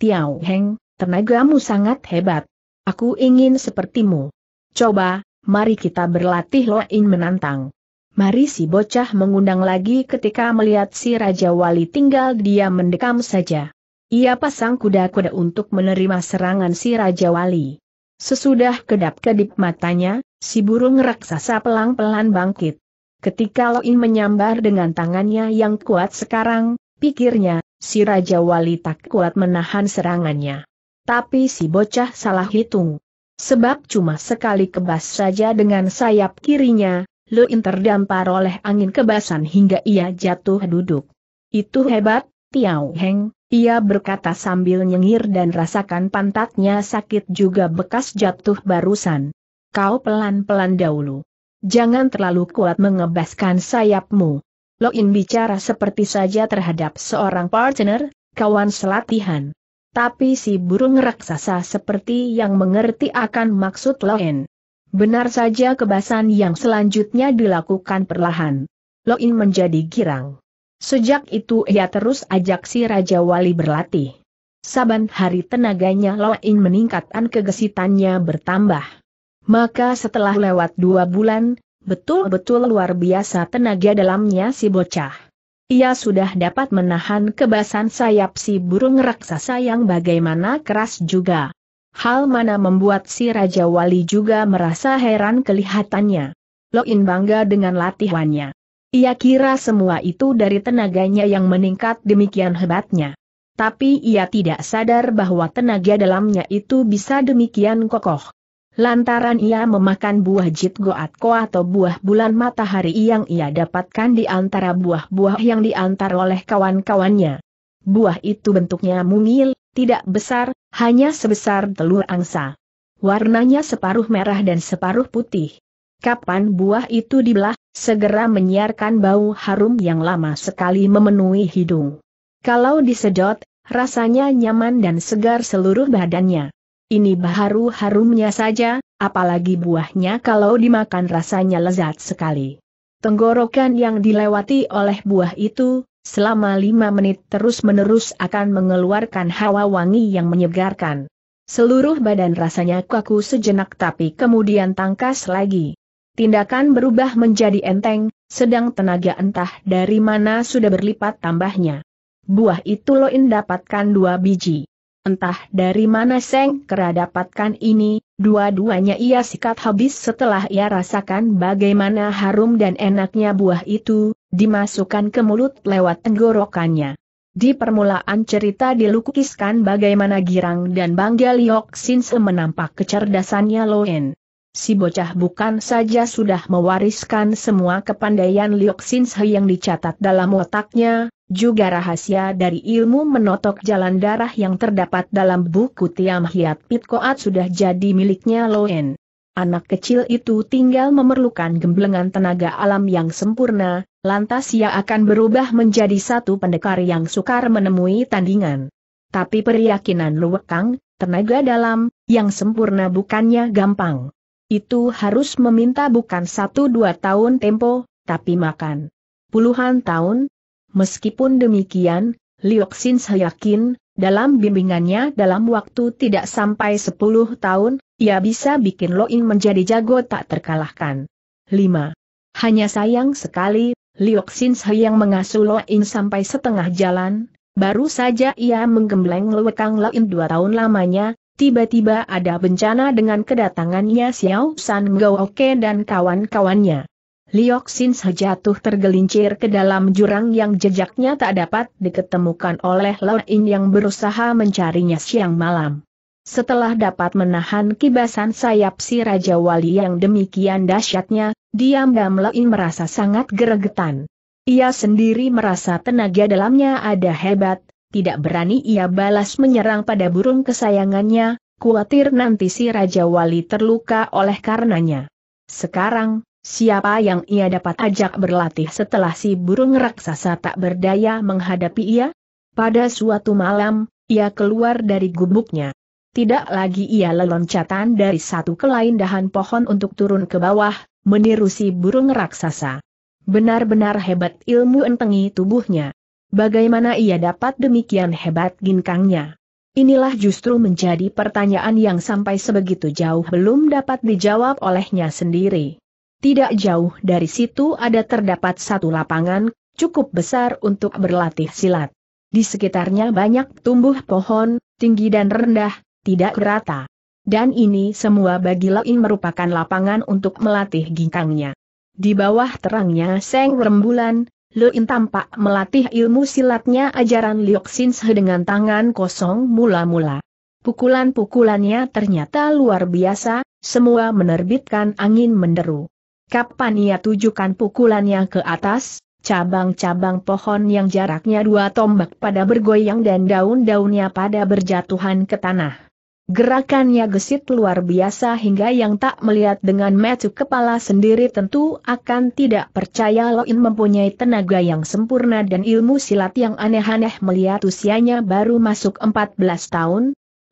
Tiao Heng, tenagamu sangat hebat, Aku ingin sepertimu. Coba, mari kita berlatih Loin menantang. Mari si bocah mengundang lagi ketika melihat si Raja Wali tinggal dia mendekam saja. Ia pasang kuda-kuda untuk menerima serangan si Raja Wali. Sesudah kedap-kedip matanya, si burung raksasa pelan-pelan bangkit. Ketika Loin menyambar dengan tangannya yang kuat sekarang, pikirnya, si Raja Wali tak kuat menahan serangannya tapi si bocah salah hitung. Sebab cuma sekali kebas saja dengan sayap kirinya, Luin terdampar oleh angin kebasan hingga ia jatuh duduk. Itu hebat, Tiao Heng, ia berkata sambil nyengir dan rasakan pantatnya sakit juga bekas jatuh barusan. Kau pelan-pelan dahulu. Jangan terlalu kuat mengebaskan sayapmu. Loin bicara seperti saja terhadap seorang partner, kawan selatihan. Tapi si burung raksasa seperti yang mengerti akan maksud Loen. Benar saja kebasan yang selanjutnya dilakukan perlahan. Loen menjadi girang. Sejak itu ia terus ajak si Raja Wali berlatih. Saban hari tenaganya Loin meningkatkan kegesitannya bertambah. Maka setelah lewat dua bulan, betul-betul luar biasa tenaga dalamnya si bocah ia sudah dapat menahan kebasan sayap si burung raksasa yang bagaimana keras juga. Hal mana membuat si Raja Wali juga merasa heran kelihatannya. Loin bangga dengan latihannya. Ia kira semua itu dari tenaganya yang meningkat demikian hebatnya. Tapi ia tidak sadar bahwa tenaga dalamnya itu bisa demikian kokoh. Lantaran ia memakan buah jitgoatko atau buah bulan matahari yang ia dapatkan di antara buah-buah yang diantar oleh kawan-kawannya. Buah itu bentuknya mungil, tidak besar, hanya sebesar telur angsa. Warnanya separuh merah dan separuh putih. Kapan buah itu dibelah, segera menyiarkan bau harum yang lama sekali memenuhi hidung. Kalau disedot, rasanya nyaman dan segar seluruh badannya. Ini baru harumnya saja, apalagi buahnya kalau dimakan rasanya lezat sekali. Tenggorokan yang dilewati oleh buah itu, selama lima menit terus-menerus akan mengeluarkan hawa wangi yang menyegarkan. Seluruh badan rasanya kaku sejenak tapi kemudian tangkas lagi. Tindakan berubah menjadi enteng, sedang tenaga entah dari mana sudah berlipat tambahnya. Buah itu Loin dapatkan dua biji. Entah dari mana Seng Kera dapatkan ini, dua-duanya ia sikat habis setelah ia rasakan bagaimana harum dan enaknya buah itu, dimasukkan ke mulut lewat tenggorokannya. Di permulaan cerita dilukiskan bagaimana girang dan bangga Liok Sin menampak kecerdasannya Loen si bocah bukan saja sudah mewariskan semua kepandaian Liok Sin yang dicatat dalam otaknya, juga rahasia dari ilmu menotok jalan darah yang terdapat dalam buku Tiam Hiat Pit Koat sudah jadi miliknya Loen. Anak kecil itu tinggal memerlukan gemblengan tenaga alam yang sempurna, lantas ia akan berubah menjadi satu pendekar yang sukar menemui tandingan. Tapi peryakinan Luwekang, tenaga dalam, yang sempurna bukannya gampang itu harus meminta bukan satu dua tahun tempo, tapi makan puluhan tahun. Meskipun demikian, Lioksin yakin, dalam bimbingannya dalam waktu tidak sampai sepuluh tahun, ia bisa bikin Loing menjadi jago tak terkalahkan. 5. Hanya sayang sekali, Lioksin yang mengasuh Loing sampai setengah jalan, baru saja ia menggembleng Lewekang Loing dua tahun lamanya, tiba-tiba ada bencana dengan kedatangannya Xiao San Gaoke dan kawan-kawannya. Liok Sin jatuh tergelincir ke dalam jurang yang jejaknya tak dapat diketemukan oleh In yang berusaha mencarinya siang malam. Setelah dapat menahan kibasan sayap si Raja Wali yang demikian dahsyatnya, diam-diam Loin merasa sangat geregetan. Ia sendiri merasa tenaga dalamnya ada hebat, tidak berani ia balas menyerang pada burung kesayangannya, khawatir nanti si Raja Wali terluka oleh karenanya. Sekarang, siapa yang ia dapat ajak berlatih setelah si burung raksasa tak berdaya menghadapi ia? Pada suatu malam, ia keluar dari gubuknya. Tidak lagi ia leloncatan dari satu ke lain dahan pohon untuk turun ke bawah, meniru si burung raksasa. Benar-benar hebat ilmu entengi tubuhnya. Bagaimana ia dapat demikian hebat ginkangnya? Inilah justru menjadi pertanyaan yang sampai sebegitu jauh belum dapat dijawab olehnya sendiri. Tidak jauh dari situ ada terdapat satu lapangan, cukup besar untuk berlatih silat. Di sekitarnya banyak tumbuh pohon, tinggi dan rendah, tidak rata. Dan ini semua bagi Lain merupakan lapangan untuk melatih ginkangnya. Di bawah terangnya seng rembulan, In tampak melatih ilmu silatnya ajaran Lioksinse dengan tangan kosong mula-mula. Pukulan-pukulannya ternyata luar biasa, semua menerbitkan angin menderu. Kapan ia tujukan pukulannya ke atas, cabang-cabang pohon yang jaraknya dua tombak pada bergoyang dan daun-daunnya pada berjatuhan ke tanah. Gerakannya gesit luar biasa hingga yang tak melihat dengan metu kepala sendiri tentu akan tidak percaya Loin mempunyai tenaga yang sempurna dan ilmu silat yang aneh-aneh melihat usianya baru masuk 14 tahun.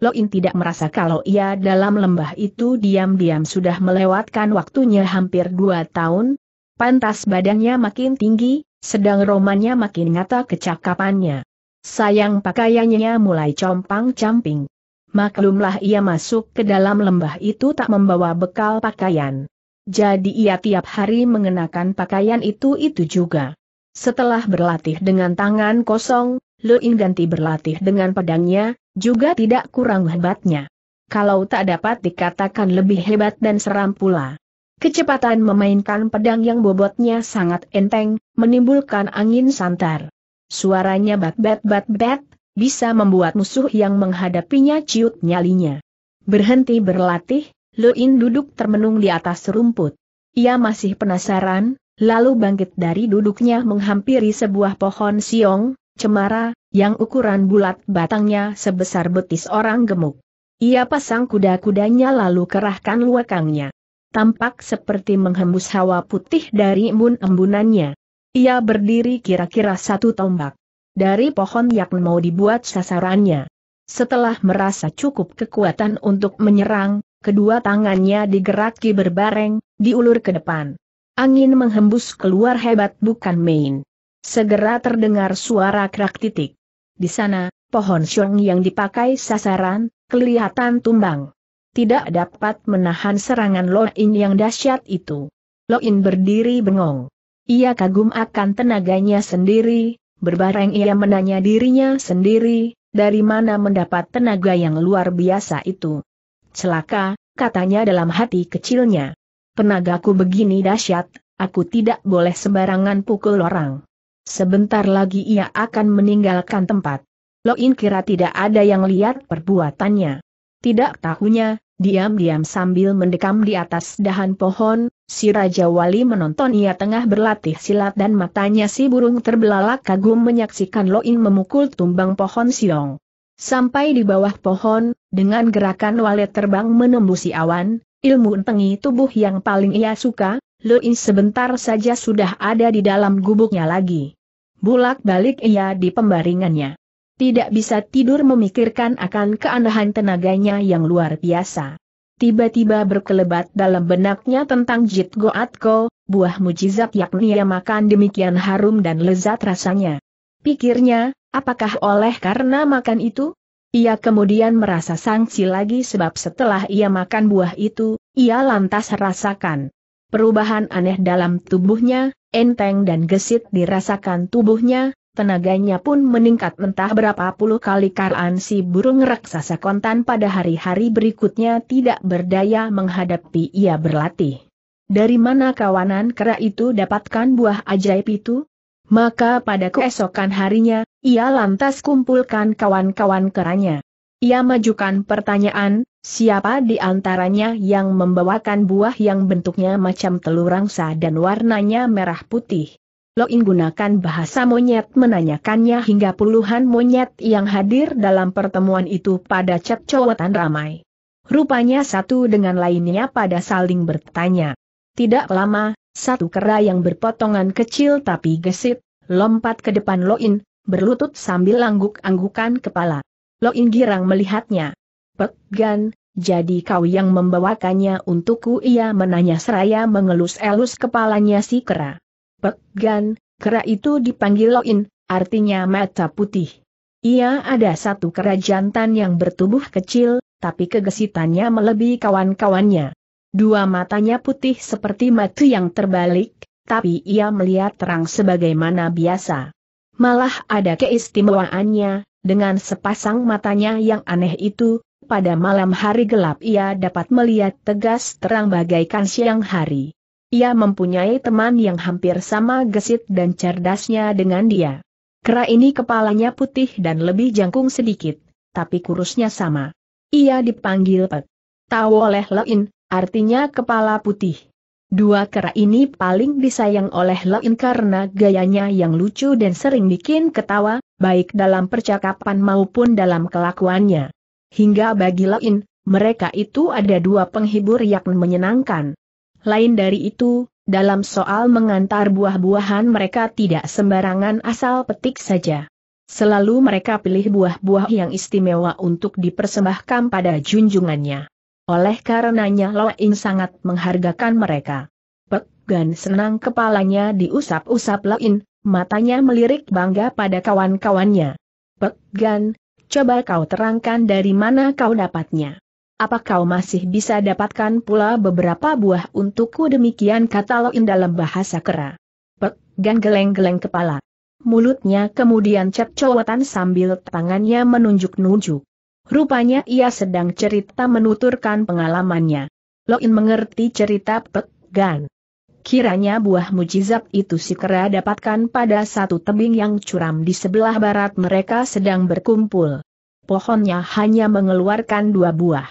Loin tidak merasa kalau ia dalam lembah itu diam-diam sudah melewatkan waktunya hampir 2 tahun. Pantas badannya makin tinggi, sedang romannya makin ngata kecakapannya. Sayang pakaiannya mulai compang-camping. Maklumlah ia masuk ke dalam lembah itu tak membawa bekal pakaian. Jadi ia tiap hari mengenakan pakaian itu-itu juga. Setelah berlatih dengan tangan kosong, Ing ganti berlatih dengan pedangnya, juga tidak kurang hebatnya. Kalau tak dapat dikatakan lebih hebat dan seram pula. Kecepatan memainkan pedang yang bobotnya sangat enteng, menimbulkan angin santar. Suaranya bat-bat-bat-bat, bisa membuat musuh yang menghadapinya ciut nyalinya. Berhenti berlatih, Luin duduk termenung di atas rumput. Ia masih penasaran, lalu bangkit dari duduknya menghampiri sebuah pohon siong, cemara, yang ukuran bulat batangnya sebesar betis orang gemuk. Ia pasang kuda-kudanya lalu kerahkan luakangnya. Tampak seperti menghembus hawa putih dari embun-embunannya. Ia berdiri kira-kira satu tombak. Dari pohon yang mau dibuat sasarannya. Setelah merasa cukup kekuatan untuk menyerang, kedua tangannya digeraki berbareng, diulur ke depan. Angin menghembus keluar hebat bukan main. Segera terdengar suara krak titik. Di sana, pohon syong yang dipakai sasaran, kelihatan tumbang. Tidak dapat menahan serangan Lo In yang dahsyat itu. Lo In berdiri bengong. Ia kagum akan tenaganya sendiri, Berbareng ia menanya dirinya sendiri, dari mana mendapat tenaga yang luar biasa itu. Celaka, katanya dalam hati kecilnya. Tenagaku begini dahsyat, aku tidak boleh sembarangan pukul orang. Sebentar lagi ia akan meninggalkan tempat. Loin kira tidak ada yang lihat perbuatannya. Tidak tahunya, Diam-diam sambil mendekam di atas dahan pohon, si Raja Wali menonton ia tengah berlatih silat dan matanya si burung terbelalak kagum menyaksikan Loin memukul tumbang pohon siong. Sampai di bawah pohon, dengan gerakan wale terbang menembusi awan, ilmu entengi tubuh yang paling ia suka, Loin sebentar saja sudah ada di dalam gubuknya lagi. Bulak-balik ia di pembaringannya tidak bisa tidur memikirkan akan keanehan tenaganya yang luar biasa. Tiba-tiba berkelebat dalam benaknya tentang Jit Goatko, buah mujizat yakni ia makan demikian harum dan lezat rasanya. Pikirnya, apakah oleh karena makan itu? Ia kemudian merasa sangsi lagi sebab setelah ia makan buah itu, ia lantas rasakan perubahan aneh dalam tubuhnya, enteng dan gesit dirasakan tubuhnya, Tenaganya pun meningkat mentah berapa puluh kali karan si burung raksasa kontan pada hari-hari berikutnya tidak berdaya menghadapi ia berlatih. Dari mana kawanan kera itu dapatkan buah ajaib itu? Maka pada keesokan harinya, ia lantas kumpulkan kawan-kawan keranya. Ia majukan pertanyaan, siapa di antaranya yang membawakan buah yang bentuknya macam telur angsa dan warnanya merah putih? Loing gunakan bahasa monyet menanyakannya hingga puluhan monyet yang hadir dalam pertemuan itu pada cekcowetan ramai. Rupanya satu dengan lainnya pada saling bertanya. Tidak lama, satu kera yang berpotongan kecil tapi gesit, lompat ke depan Loin, berlutut sambil angguk-anggukan kepala. Loin girang melihatnya. Pegan, jadi kau yang membawakannya untukku ia menanya seraya mengelus-elus kepalanya si kera. Pek Gan, kera itu dipanggil Loin, artinya mata putih. Ia ada satu kera jantan yang bertubuh kecil, tapi kegesitannya melebihi kawan-kawannya. Dua matanya putih seperti mata yang terbalik, tapi ia melihat terang sebagaimana biasa. Malah ada keistimewaannya, dengan sepasang matanya yang aneh itu, pada malam hari gelap ia dapat melihat tegas terang bagaikan siang hari. Ia mempunyai teman yang hampir sama gesit dan cerdasnya dengan dia. Kera ini kepalanya putih dan lebih jangkung sedikit, tapi kurusnya sama. Ia dipanggil Pek. Tahu oleh Lein, artinya kepala putih. Dua kera ini paling disayang oleh Lein karena gayanya yang lucu dan sering bikin ketawa, baik dalam percakapan maupun dalam kelakuannya. Hingga bagi Lein, mereka itu ada dua penghibur yang menyenangkan, lain dari itu, dalam soal mengantar buah-buahan mereka tidak sembarangan asal petik saja. Selalu mereka pilih buah-buah yang istimewa untuk dipersembahkan pada junjungannya. Oleh karenanya Loin sangat menghargakan mereka. Pek Gan senang kepalanya diusap-usap Loin, matanya melirik bangga pada kawan-kawannya. Pek Gan, coba kau terangkan dari mana kau dapatnya. Apa kau masih bisa dapatkan pula beberapa buah untukku demikian kata Loin dalam bahasa kera. Pek, gan geleng-geleng kepala. Mulutnya kemudian cowatan sambil tangannya menunjuk-nunjuk. Rupanya ia sedang cerita menuturkan pengalamannya. Loin mengerti cerita Pek, gan. Kiranya buah mujizat itu si kera dapatkan pada satu tebing yang curam di sebelah barat mereka sedang berkumpul. Pohonnya hanya mengeluarkan dua buah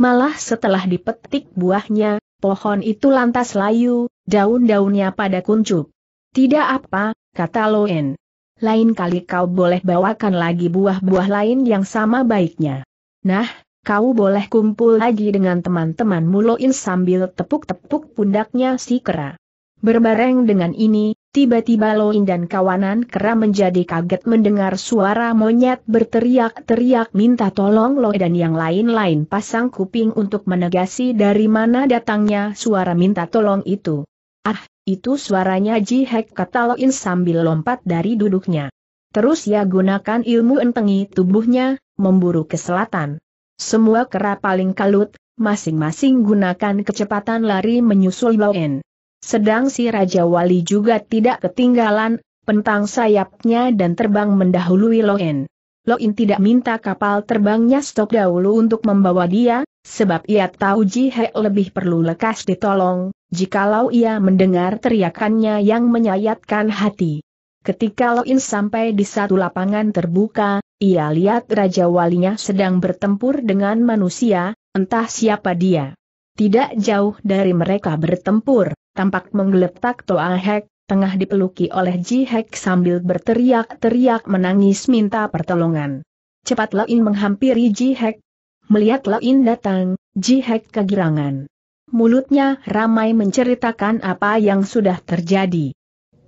malah setelah dipetik buahnya, pohon itu lantas layu, daun-daunnya pada kuncup. Tidak apa, kata Loen. Lain kali kau boleh bawakan lagi buah-buah lain yang sama baiknya. Nah, kau boleh kumpul lagi dengan teman-temanmu Loen sambil tepuk-tepuk pundaknya si kera. Berbareng dengan ini, Tiba-tiba Loin dan kawanan kera menjadi kaget mendengar suara monyet berteriak-teriak minta tolong Loin dan yang lain-lain pasang kuping untuk menegasi dari mana datangnya suara minta tolong itu. Ah, itu suaranya Jihek kata Loin sambil lompat dari duduknya. Terus ya gunakan ilmu entengi tubuhnya, memburu ke selatan. Semua kera paling kalut, masing-masing gunakan kecepatan lari menyusul Loin. Sedang si Raja Wali juga tidak ketinggalan, pentang sayapnya dan terbang mendahului Loen. Loin tidak minta kapal terbangnya stop dahulu untuk membawa dia, sebab ia tahu Jihe lebih perlu lekas ditolong, jikalau ia mendengar teriakannya yang menyayatkan hati. Ketika Loin sampai di satu lapangan terbuka, ia lihat Raja Walinya sedang bertempur dengan manusia, entah siapa dia. Tidak jauh dari mereka bertempur, tampak menggeletak Toa Hek, tengah dipeluki oleh Ji Hek sambil berteriak-teriak menangis minta pertolongan. Cepat Lain menghampiri Ji Hek. Melihat Lain datang, Ji Hek kegirangan. Mulutnya ramai menceritakan apa yang sudah terjadi.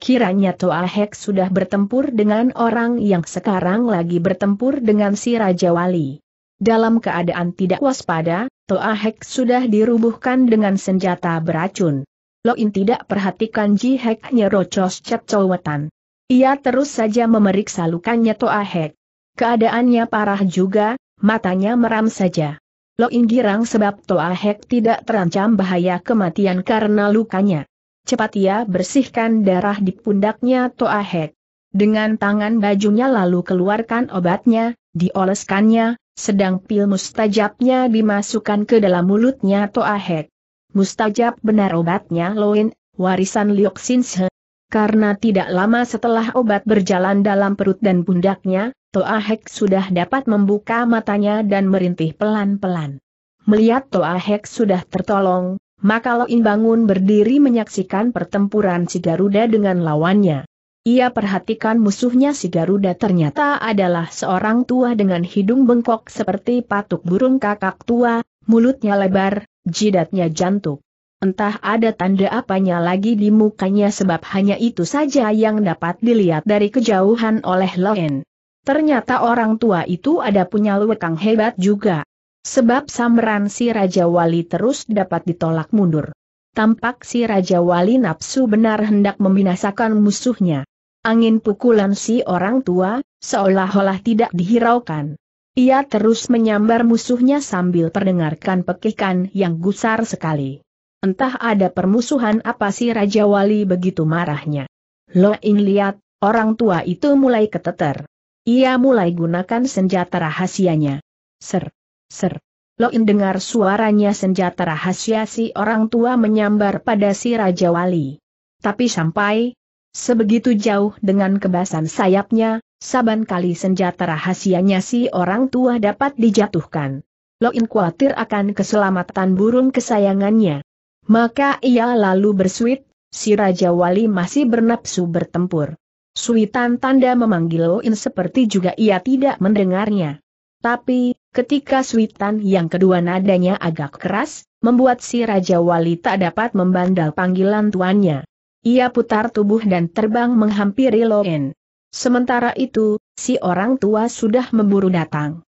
Kiranya Toa Hek sudah bertempur dengan orang yang sekarang lagi bertempur dengan si Raja Wali. Dalam keadaan tidak waspada, Toa Hek sudah dirubuhkan dengan senjata beracun. Lo In tidak perhatikan Ji Hek nyerocos cat cowetan. Ia terus saja memeriksa lukanya Toa Hek. Keadaannya parah juga, matanya meram saja. Lo In girang sebab Toa Hek tidak terancam bahaya kematian karena lukanya. Cepat ia bersihkan darah di pundaknya Toa Hek. Dengan tangan bajunya lalu keluarkan obatnya, dioleskannya, sedang pil mustajabnya dimasukkan ke dalam mulutnya Toa Hek mustajab benar obatnya Loin, warisan Liok Sinse. Karena tidak lama setelah obat berjalan dalam perut dan pundaknya, Toahek sudah dapat membuka matanya dan merintih pelan-pelan. Melihat Toahek sudah tertolong, maka Loin bangun berdiri menyaksikan pertempuran si Garuda dengan lawannya. Ia perhatikan musuhnya si Garuda ternyata adalah seorang tua dengan hidung bengkok seperti patuk burung kakak tua, mulutnya lebar, jidatnya jantuk. Entah ada tanda apanya lagi di mukanya sebab hanya itu saja yang dapat dilihat dari kejauhan oleh Loen. Ternyata orang tua itu ada punya lekang hebat juga. Sebab samran si Raja Wali terus dapat ditolak mundur. Tampak si Raja Wali nafsu benar hendak membinasakan musuhnya. Angin pukulan si orang tua, seolah-olah tidak dihiraukan. Ia terus menyambar musuhnya sambil perdengarkan pekikan yang gusar sekali. Entah ada permusuhan apa si Raja Wali begitu marahnya. Lo In lihat, orang tua itu mulai keteter. Ia mulai gunakan senjata rahasianya. Ser, ser. Loin dengar suaranya senjata rahasia si orang tua menyambar pada si Raja Wali. Tapi sampai sebegitu jauh dengan kebasan sayapnya, saban kali senjata rahasianya si orang tua dapat dijatuhkan. Loin khawatir akan keselamatan burung kesayangannya. Maka ia lalu bersuit, si Raja Wali masih bernapsu bertempur. Suitan tanda memanggil Loin seperti juga ia tidak mendengarnya. Tapi, ketika suitan yang kedua nadanya agak keras, membuat si Raja Wali tak dapat membandal panggilan tuannya. Ia putar tubuh dan terbang menghampiri Loin. Sementara itu, si orang tua sudah memburu datang.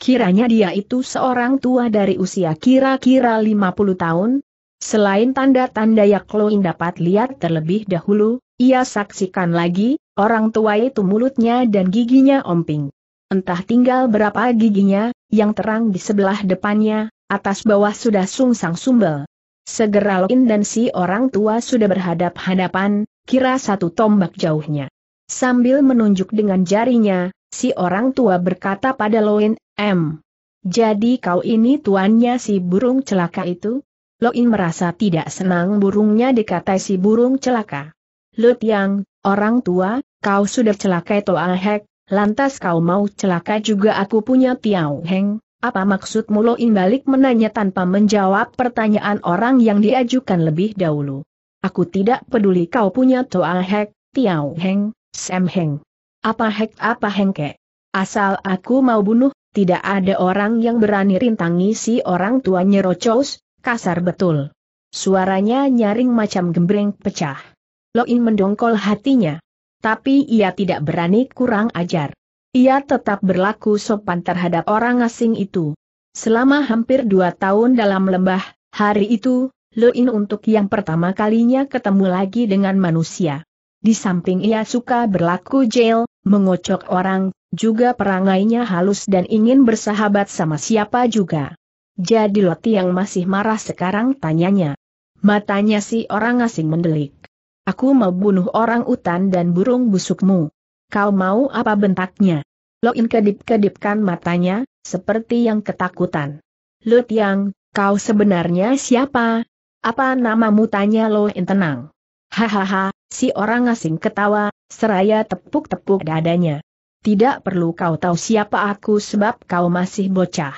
Kiranya dia itu seorang tua dari usia kira-kira 50 tahun. Selain tanda-tanda ya Chloe dapat lihat terlebih dahulu, ia saksikan lagi, orang tua itu mulutnya dan giginya omping. Entah tinggal berapa giginya, yang terang di sebelah depannya, atas bawah sudah sungsang sumbel. Segera Loin dan si orang tua sudah berhadap-hadapan, kira satu tombak jauhnya. Sambil menunjuk dengan jarinya, si orang tua berkata pada Loin, M. Jadi kau ini tuannya si burung celaka itu? Loin merasa tidak senang burungnya dikata si burung celaka. Lut yang, orang tua, kau sudah celaka itu ahek, lantas kau mau celaka juga aku punya tiau Heng, apa maksudmu Loin balik menanya tanpa menjawab pertanyaan orang yang diajukan lebih dahulu. Aku tidak peduli kau punya Toa Hek, tiau Heng, Sam Heng. Apa hek apa hengke? Asal aku mau bunuh, tidak ada orang yang berani rintangi si orang tua nyerocos, kasar betul. Suaranya nyaring macam gembreng pecah. Loin mendongkol hatinya. Tapi ia tidak berani kurang ajar. Ia tetap berlaku sopan terhadap orang asing itu. Selama hampir dua tahun dalam lembah, hari itu, Loin untuk yang pertama kalinya ketemu lagi dengan manusia. Di samping ia suka berlaku jail, mengocok orang, juga perangainya halus dan ingin bersahabat sama siapa juga. Jadi Loti yang masih marah sekarang tanyanya. Matanya si orang asing mendelik. Aku mau bunuh orang utan dan burung busukmu. Kau mau apa bentaknya? Loin kedip-kedipkan matanya, seperti yang ketakutan. Lut yang, kau sebenarnya siapa? Apa namamu tanya Loin tenang. Hahaha, si orang asing ketawa, seraya tepuk-tepuk dadanya. Tidak perlu kau tahu siapa aku sebab kau masih bocah.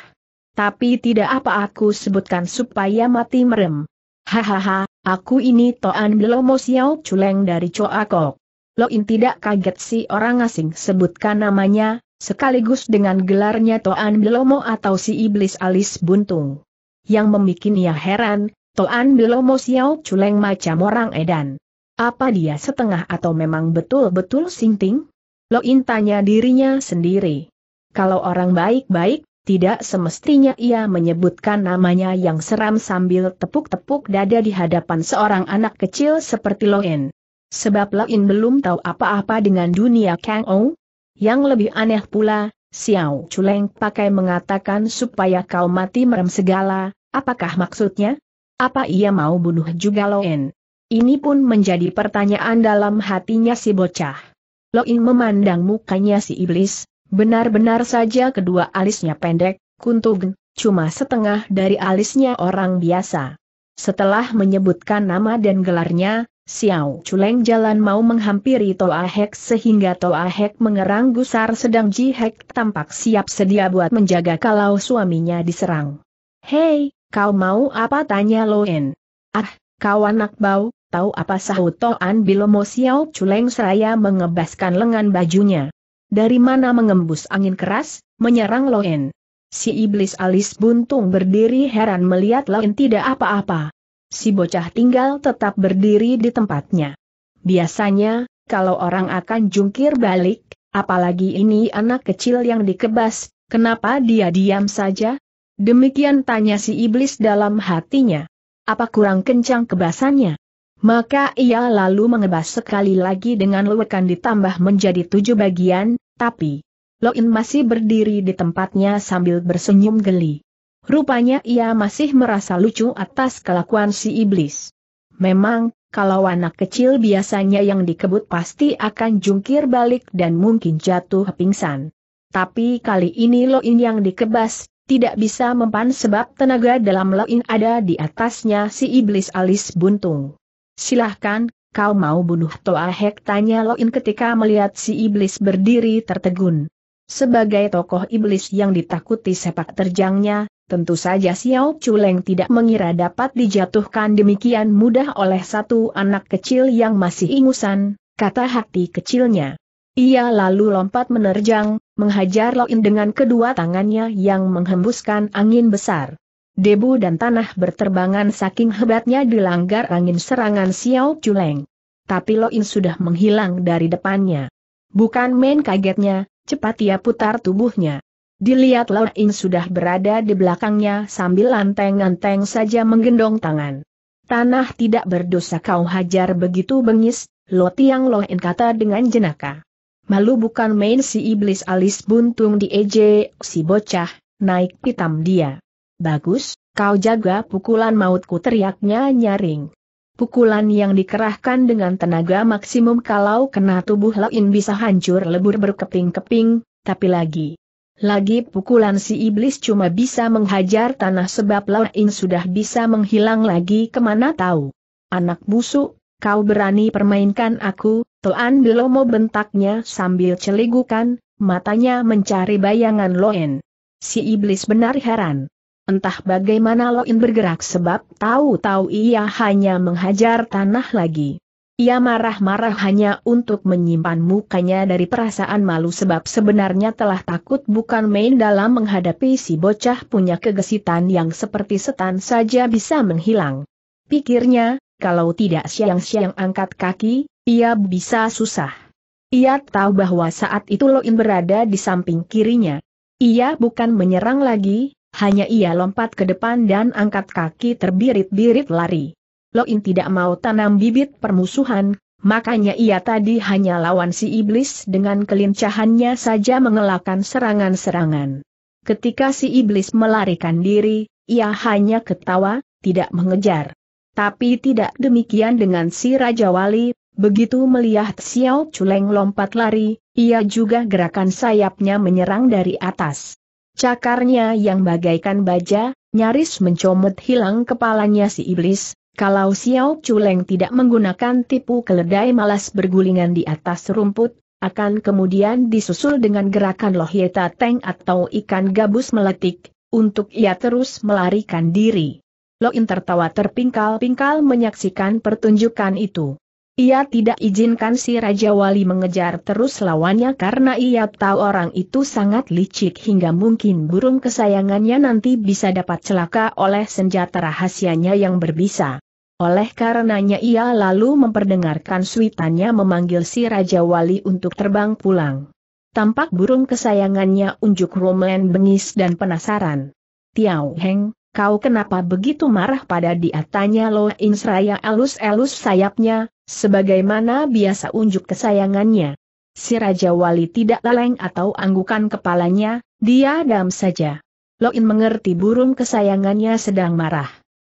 Tapi tidak apa aku sebutkan supaya mati merem. Hahaha, aku ini Toan Belomo Xiao Culeng dari Coakok. Loin tidak kaget si orang asing sebutkan namanya, sekaligus dengan gelarnya Toan Belomo atau si Iblis Alis Buntung. Yang membuat ia heran, Toan Belomo Xiao Culeng macam orang edan. Apa dia setengah atau memang betul-betul sinting? Lo tanya dirinya sendiri. Kalau orang baik-baik, tidak semestinya ia menyebutkan namanya yang seram sambil tepuk-tepuk dada di hadapan seorang anak kecil seperti Loin. Sebab Loin belum tahu apa-apa dengan dunia Kang Ou. Yang lebih aneh pula, Xiao Chuleng pakai mengatakan supaya kau mati merem segala, apakah maksudnya? Apa ia mau bunuh juga Loen? Ini pun menjadi pertanyaan dalam hatinya si bocah. Loin memandang mukanya si iblis, benar-benar saja kedua alisnya pendek, kuntug, cuma setengah dari alisnya orang biasa. Setelah menyebutkan nama dan gelarnya, Xiao Chuleng jalan mau menghampiri Toa Hek sehingga Toa Hek mengerang gusar sedang Ji Hek tampak siap sedia buat menjaga kalau suaminya diserang. Hei, kau mau apa tanya Loen? Ah, kau anak bau, Tahu apa sahut Toan Bilomo Xiao Culeng seraya mengebaskan lengan bajunya. Dari mana mengembus angin keras, menyerang Loen. Si iblis alis buntung berdiri heran melihat Loen tidak apa-apa. Si bocah tinggal tetap berdiri di tempatnya. Biasanya, kalau orang akan jungkir balik, apalagi ini anak kecil yang dikebas, kenapa dia diam saja? Demikian tanya si iblis dalam hatinya. Apa kurang kencang kebasannya? Maka ia lalu mengebas sekali lagi dengan lewekan ditambah menjadi tujuh bagian, tapi Loin masih berdiri di tempatnya sambil bersenyum geli. Rupanya ia masih merasa lucu atas kelakuan si iblis. Memang, kalau anak kecil biasanya yang dikebut pasti akan jungkir balik dan mungkin jatuh pingsan. Tapi kali ini Loin yang dikebas, tidak bisa mempan sebab tenaga dalam Loin ada di atasnya si iblis alis buntung. Silahkan, kau mau bunuh Toa Hek tanya Loin ketika melihat si iblis berdiri tertegun. Sebagai tokoh iblis yang ditakuti sepak terjangnya, tentu saja Xiao Chuleng tidak mengira dapat dijatuhkan demikian mudah oleh satu anak kecil yang masih ingusan, kata hati kecilnya. Ia lalu lompat menerjang, menghajar Loin dengan kedua tangannya yang menghembuskan angin besar debu dan tanah berterbangan saking hebatnya dilanggar angin serangan Xiao Chuleng. Tapi Lo Loin sudah menghilang dari depannya. Bukan main kagetnya, cepat ia putar tubuhnya. Dilihat Loin sudah berada di belakangnya sambil anteng-anteng saja menggendong tangan. Tanah tidak berdosa kau hajar begitu bengis, Lo Tiang Loin kata dengan jenaka. Malu bukan main si iblis alis buntung di ej, si bocah, naik pitam dia. Bagus, kau jaga pukulan mautku teriaknya nyaring. Pukulan yang dikerahkan dengan tenaga maksimum kalau kena tubuh lain bisa hancur lebur berkeping-keping, tapi lagi. Lagi pukulan si iblis cuma bisa menghajar tanah sebab lain sudah bisa menghilang lagi kemana tahu. Anak busuk, kau berani permainkan aku, Toan Belomo bentaknya sambil celigukan, matanya mencari bayangan Loen. Si iblis benar heran. Entah bagaimana Loin bergerak sebab tahu-tahu ia hanya menghajar tanah lagi. Ia marah-marah hanya untuk menyimpan mukanya dari perasaan malu sebab sebenarnya telah takut bukan main dalam menghadapi si bocah punya kegesitan yang seperti setan saja bisa menghilang. Pikirnya, kalau tidak siang-siang angkat kaki, ia bisa susah. Ia tahu bahwa saat itu Loin berada di samping kirinya. Ia bukan menyerang lagi, hanya ia lompat ke depan dan angkat kaki terbirit-birit lari. Loin tidak mau tanam bibit permusuhan, makanya ia tadi hanya lawan si iblis dengan kelincahannya saja mengelakkan serangan-serangan. Ketika si iblis melarikan diri, ia hanya ketawa, tidak mengejar. Tapi tidak demikian dengan si Raja Wali, begitu melihat Xiao Chuleng lompat lari, ia juga gerakan sayapnya menyerang dari atas. Cakarnya yang bagaikan baja, nyaris mencomot hilang kepalanya si iblis, kalau Xiao Chuleng tidak menggunakan tipu keledai malas bergulingan di atas rumput, akan kemudian disusul dengan gerakan lohieta teng atau ikan gabus meletik, untuk ia terus melarikan diri. Loin tertawa terpingkal-pingkal menyaksikan pertunjukan itu. Ia tidak izinkan si Raja Wali mengejar terus lawannya karena ia tahu orang itu sangat licik hingga mungkin burung kesayangannya nanti bisa dapat celaka oleh senjata rahasianya yang berbisa. Oleh karenanya ia lalu memperdengarkan suitannya memanggil si Raja Wali untuk terbang pulang. Tampak burung kesayangannya unjuk Roman bengis dan penasaran. Tiao Heng, Kau kenapa begitu marah pada dia? Tanya Lo Insraya elus-elus sayapnya, sebagaimana biasa unjuk kesayangannya. Si Raja Wali tidak leleng atau anggukan kepalanya, dia dam saja. Loin mengerti burung kesayangannya sedang marah.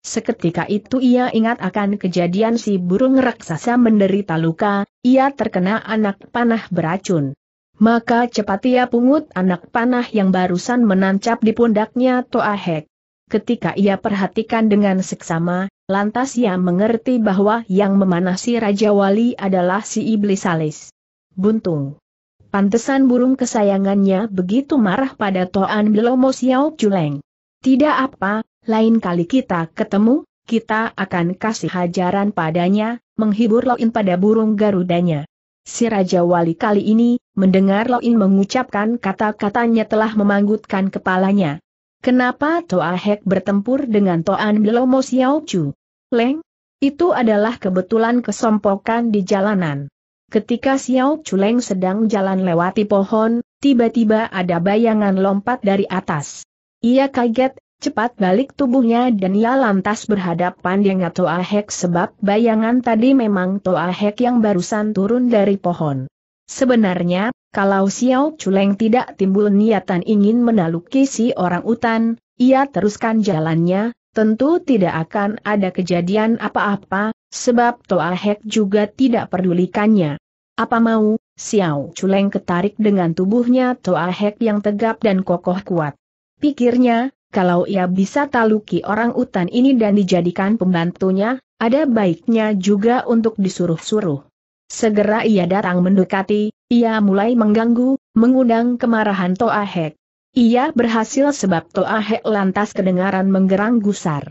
Seketika itu ia ingat akan kejadian si burung raksasa menderita luka, ia terkena anak panah beracun. Maka cepat ia pungut anak panah yang barusan menancap di pundaknya Toahek. Ketika ia perhatikan dengan seksama, lantas ia mengerti bahwa yang memanasi Raja Wali adalah si Iblis Alis. Buntung. Pantesan burung kesayangannya begitu marah pada Toan Belomo Xiao Juleng. Tidak apa, lain kali kita ketemu, kita akan kasih hajaran padanya, menghibur Loin pada burung garudanya. Si Raja Wali kali ini, mendengar Loin mengucapkan kata-katanya telah memanggutkan kepalanya. Kenapa Toa Hek bertempur dengan Toan Delomo Xiao Chu? Leng? Itu adalah kebetulan kesompokan di jalanan. Ketika Xiao Chu Leng sedang jalan lewati pohon, tiba-tiba ada bayangan lompat dari atas. Ia kaget, cepat balik tubuhnya dan ia lantas berhadapan dengan Toa Hek sebab bayangan tadi memang Toa Hek yang barusan turun dari pohon. Sebenarnya, kalau Xiao Chuleng tidak timbul niatan ingin menaluki si orang utan, ia teruskan jalannya, tentu tidak akan ada kejadian apa-apa, sebab Toa Hek juga tidak pedulikannya. Apa mau, Xiao Chuleng ketarik dengan tubuhnya Toa Hek yang tegap dan kokoh kuat. Pikirnya, kalau ia bisa taluki orang utan ini dan dijadikan pembantunya, ada baiknya juga untuk disuruh-suruh. Segera ia datang mendekati, ia mulai mengganggu, mengundang kemarahan Toa Toahek. Ia berhasil sebab Toa Toahek lantas kedengaran menggerang gusar.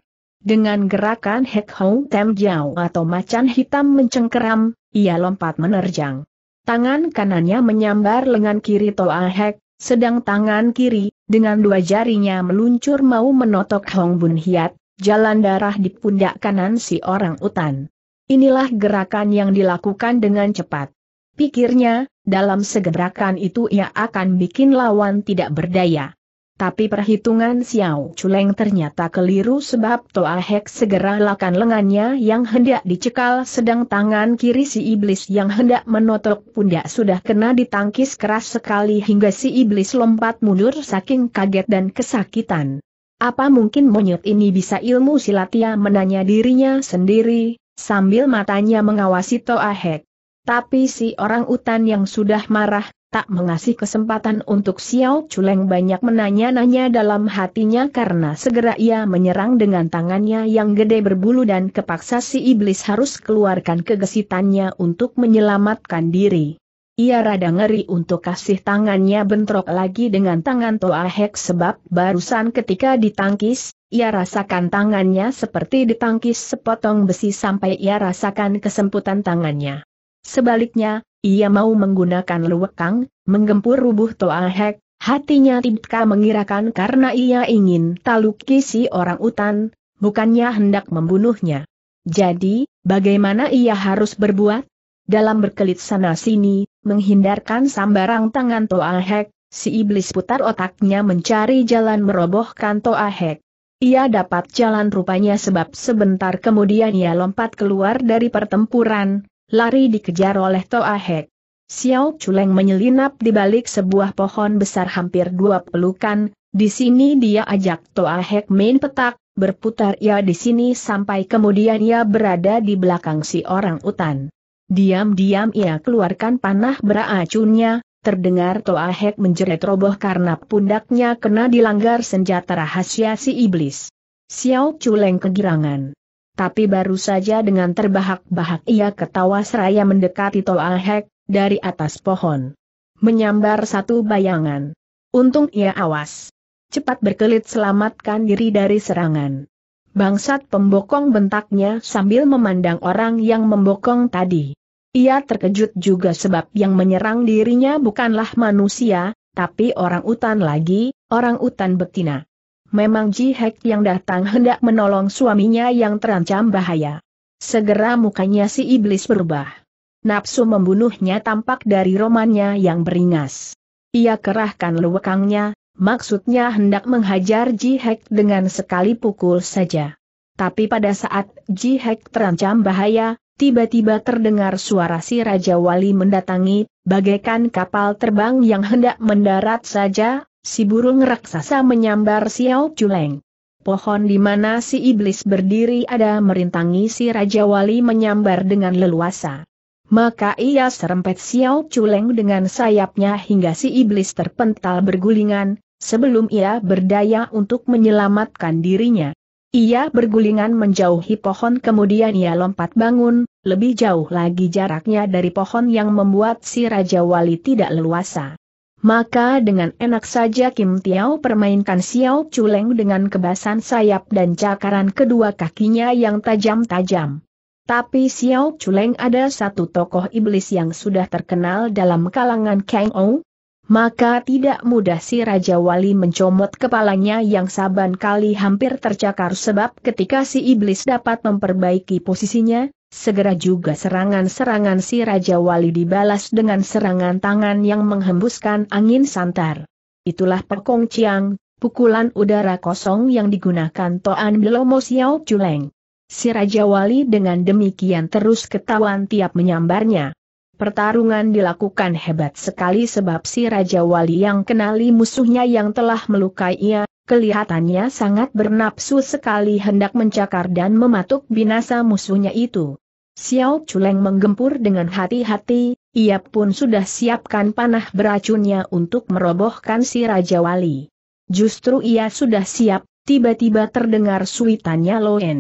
Dengan gerakan Hek Hong Tem Jiao atau macan hitam mencengkeram, ia lompat menerjang. Tangan kanannya menyambar lengan kiri Toa Toahek, sedang tangan kiri, dengan dua jarinya meluncur mau menotok Hong Bun Hiat, jalan darah di pundak kanan si orang utan. Inilah gerakan yang dilakukan dengan cepat. Pikirnya, dalam segerakan itu ia akan bikin lawan tidak berdaya. Tapi perhitungan Xiao Chuleng ternyata keliru sebab Toa Hek segera lakan lengannya yang hendak dicekal sedang tangan kiri si iblis yang hendak menotok pundak sudah kena ditangkis keras sekali hingga si iblis lompat mundur saking kaget dan kesakitan. Apa mungkin monyet ini bisa ilmu silatia? menanya dirinya sendiri, sambil matanya mengawasi Toahek. Tapi si orang utan yang sudah marah, tak mengasih kesempatan untuk Xiao Chuleng banyak menanya-nanya dalam hatinya karena segera ia menyerang dengan tangannya yang gede berbulu dan kepaksa si iblis harus keluarkan kegesitannya untuk menyelamatkan diri. Ia rada ngeri untuk kasih tangannya bentrok lagi dengan tangan Toa sebab barusan ketika ditangkis, ia rasakan tangannya seperti ditangkis sepotong besi sampai ia rasakan kesemputan tangannya. Sebaliknya, ia mau menggunakan luwekang, menggempur rubuh Toa Toahek, hatinya tidak mengirakan karena ia ingin taluki si orang utan, bukannya hendak membunuhnya. Jadi, bagaimana ia harus berbuat? Dalam berkelit sana-sini, menghindarkan sambarang tangan Toa Toahek, si iblis putar otaknya mencari jalan merobohkan Toa Toahek. Ia dapat jalan rupanya sebab sebentar kemudian ia lompat keluar dari pertempuran, lari dikejar oleh Toa Hek. Xiao Chuleng menyelinap di balik sebuah pohon besar hampir dua pelukan, di sini dia ajak Toa Hek main petak, berputar ia di sini sampai kemudian ia berada di belakang si orang utan. Diam-diam ia keluarkan panah beracunnya, terdengar Hek menjerit roboh karena pundaknya kena dilanggar senjata rahasia si iblis. Xiao Culeng kegirangan. Tapi baru saja dengan terbahak-bahak ia ketawa seraya mendekati Hek, dari atas pohon. Menyambar satu bayangan. Untung ia awas. Cepat berkelit selamatkan diri dari serangan. Bangsat pembokong bentaknya sambil memandang orang yang membokong tadi. Ia terkejut juga sebab yang menyerang dirinya bukanlah manusia, tapi orang utan lagi, orang utan betina. Memang Ji Hek yang datang hendak menolong suaminya yang terancam bahaya. Segera mukanya si iblis berubah. Nafsu membunuhnya tampak dari romannya yang beringas. Ia kerahkan lewekangnya, maksudnya hendak menghajar Ji Hek dengan sekali pukul saja. Tapi pada saat Ji Hek terancam bahaya, tiba-tiba terdengar suara si Raja Wali mendatangi, bagaikan kapal terbang yang hendak mendarat saja, si burung raksasa menyambar Xiao Chuleng. Pohon di mana si iblis berdiri ada merintangi si Raja Wali menyambar dengan leluasa. Maka ia serempet Xiao Chuleng dengan sayapnya hingga si iblis terpental bergulingan, sebelum ia berdaya untuk menyelamatkan dirinya. Ia bergulingan menjauhi pohon kemudian ia lompat bangun, lebih jauh lagi jaraknya dari pohon yang membuat si Raja Wali tidak leluasa. Maka dengan enak saja Kim Tiao permainkan Xiao Chuleng dengan kebasan sayap dan cakaran kedua kakinya yang tajam-tajam. Tapi Xiao Chuleng ada satu tokoh iblis yang sudah terkenal dalam kalangan Kang Ou, maka tidak mudah si Raja Wali mencomot kepalanya yang saban kali hampir tercakar sebab ketika si iblis dapat memperbaiki posisinya, segera juga serangan-serangan si Raja Wali dibalas dengan serangan tangan yang menghembuskan angin santar. Itulah Pekong Chiang, pukulan udara kosong yang digunakan Toan Belomo Xiao Chuleng. Si Raja Wali dengan demikian terus ketahuan tiap menyambarnya. Pertarungan dilakukan hebat sekali sebab si Raja Wali yang kenali musuhnya yang telah melukai ia, kelihatannya sangat bernapsu sekali hendak mencakar dan mematuk binasa musuhnya itu. Xiao Chuleng menggempur dengan hati-hati, ia pun sudah siapkan panah beracunnya untuk merobohkan si Raja Wali. Justru ia sudah siap, tiba-tiba terdengar suitannya Loen.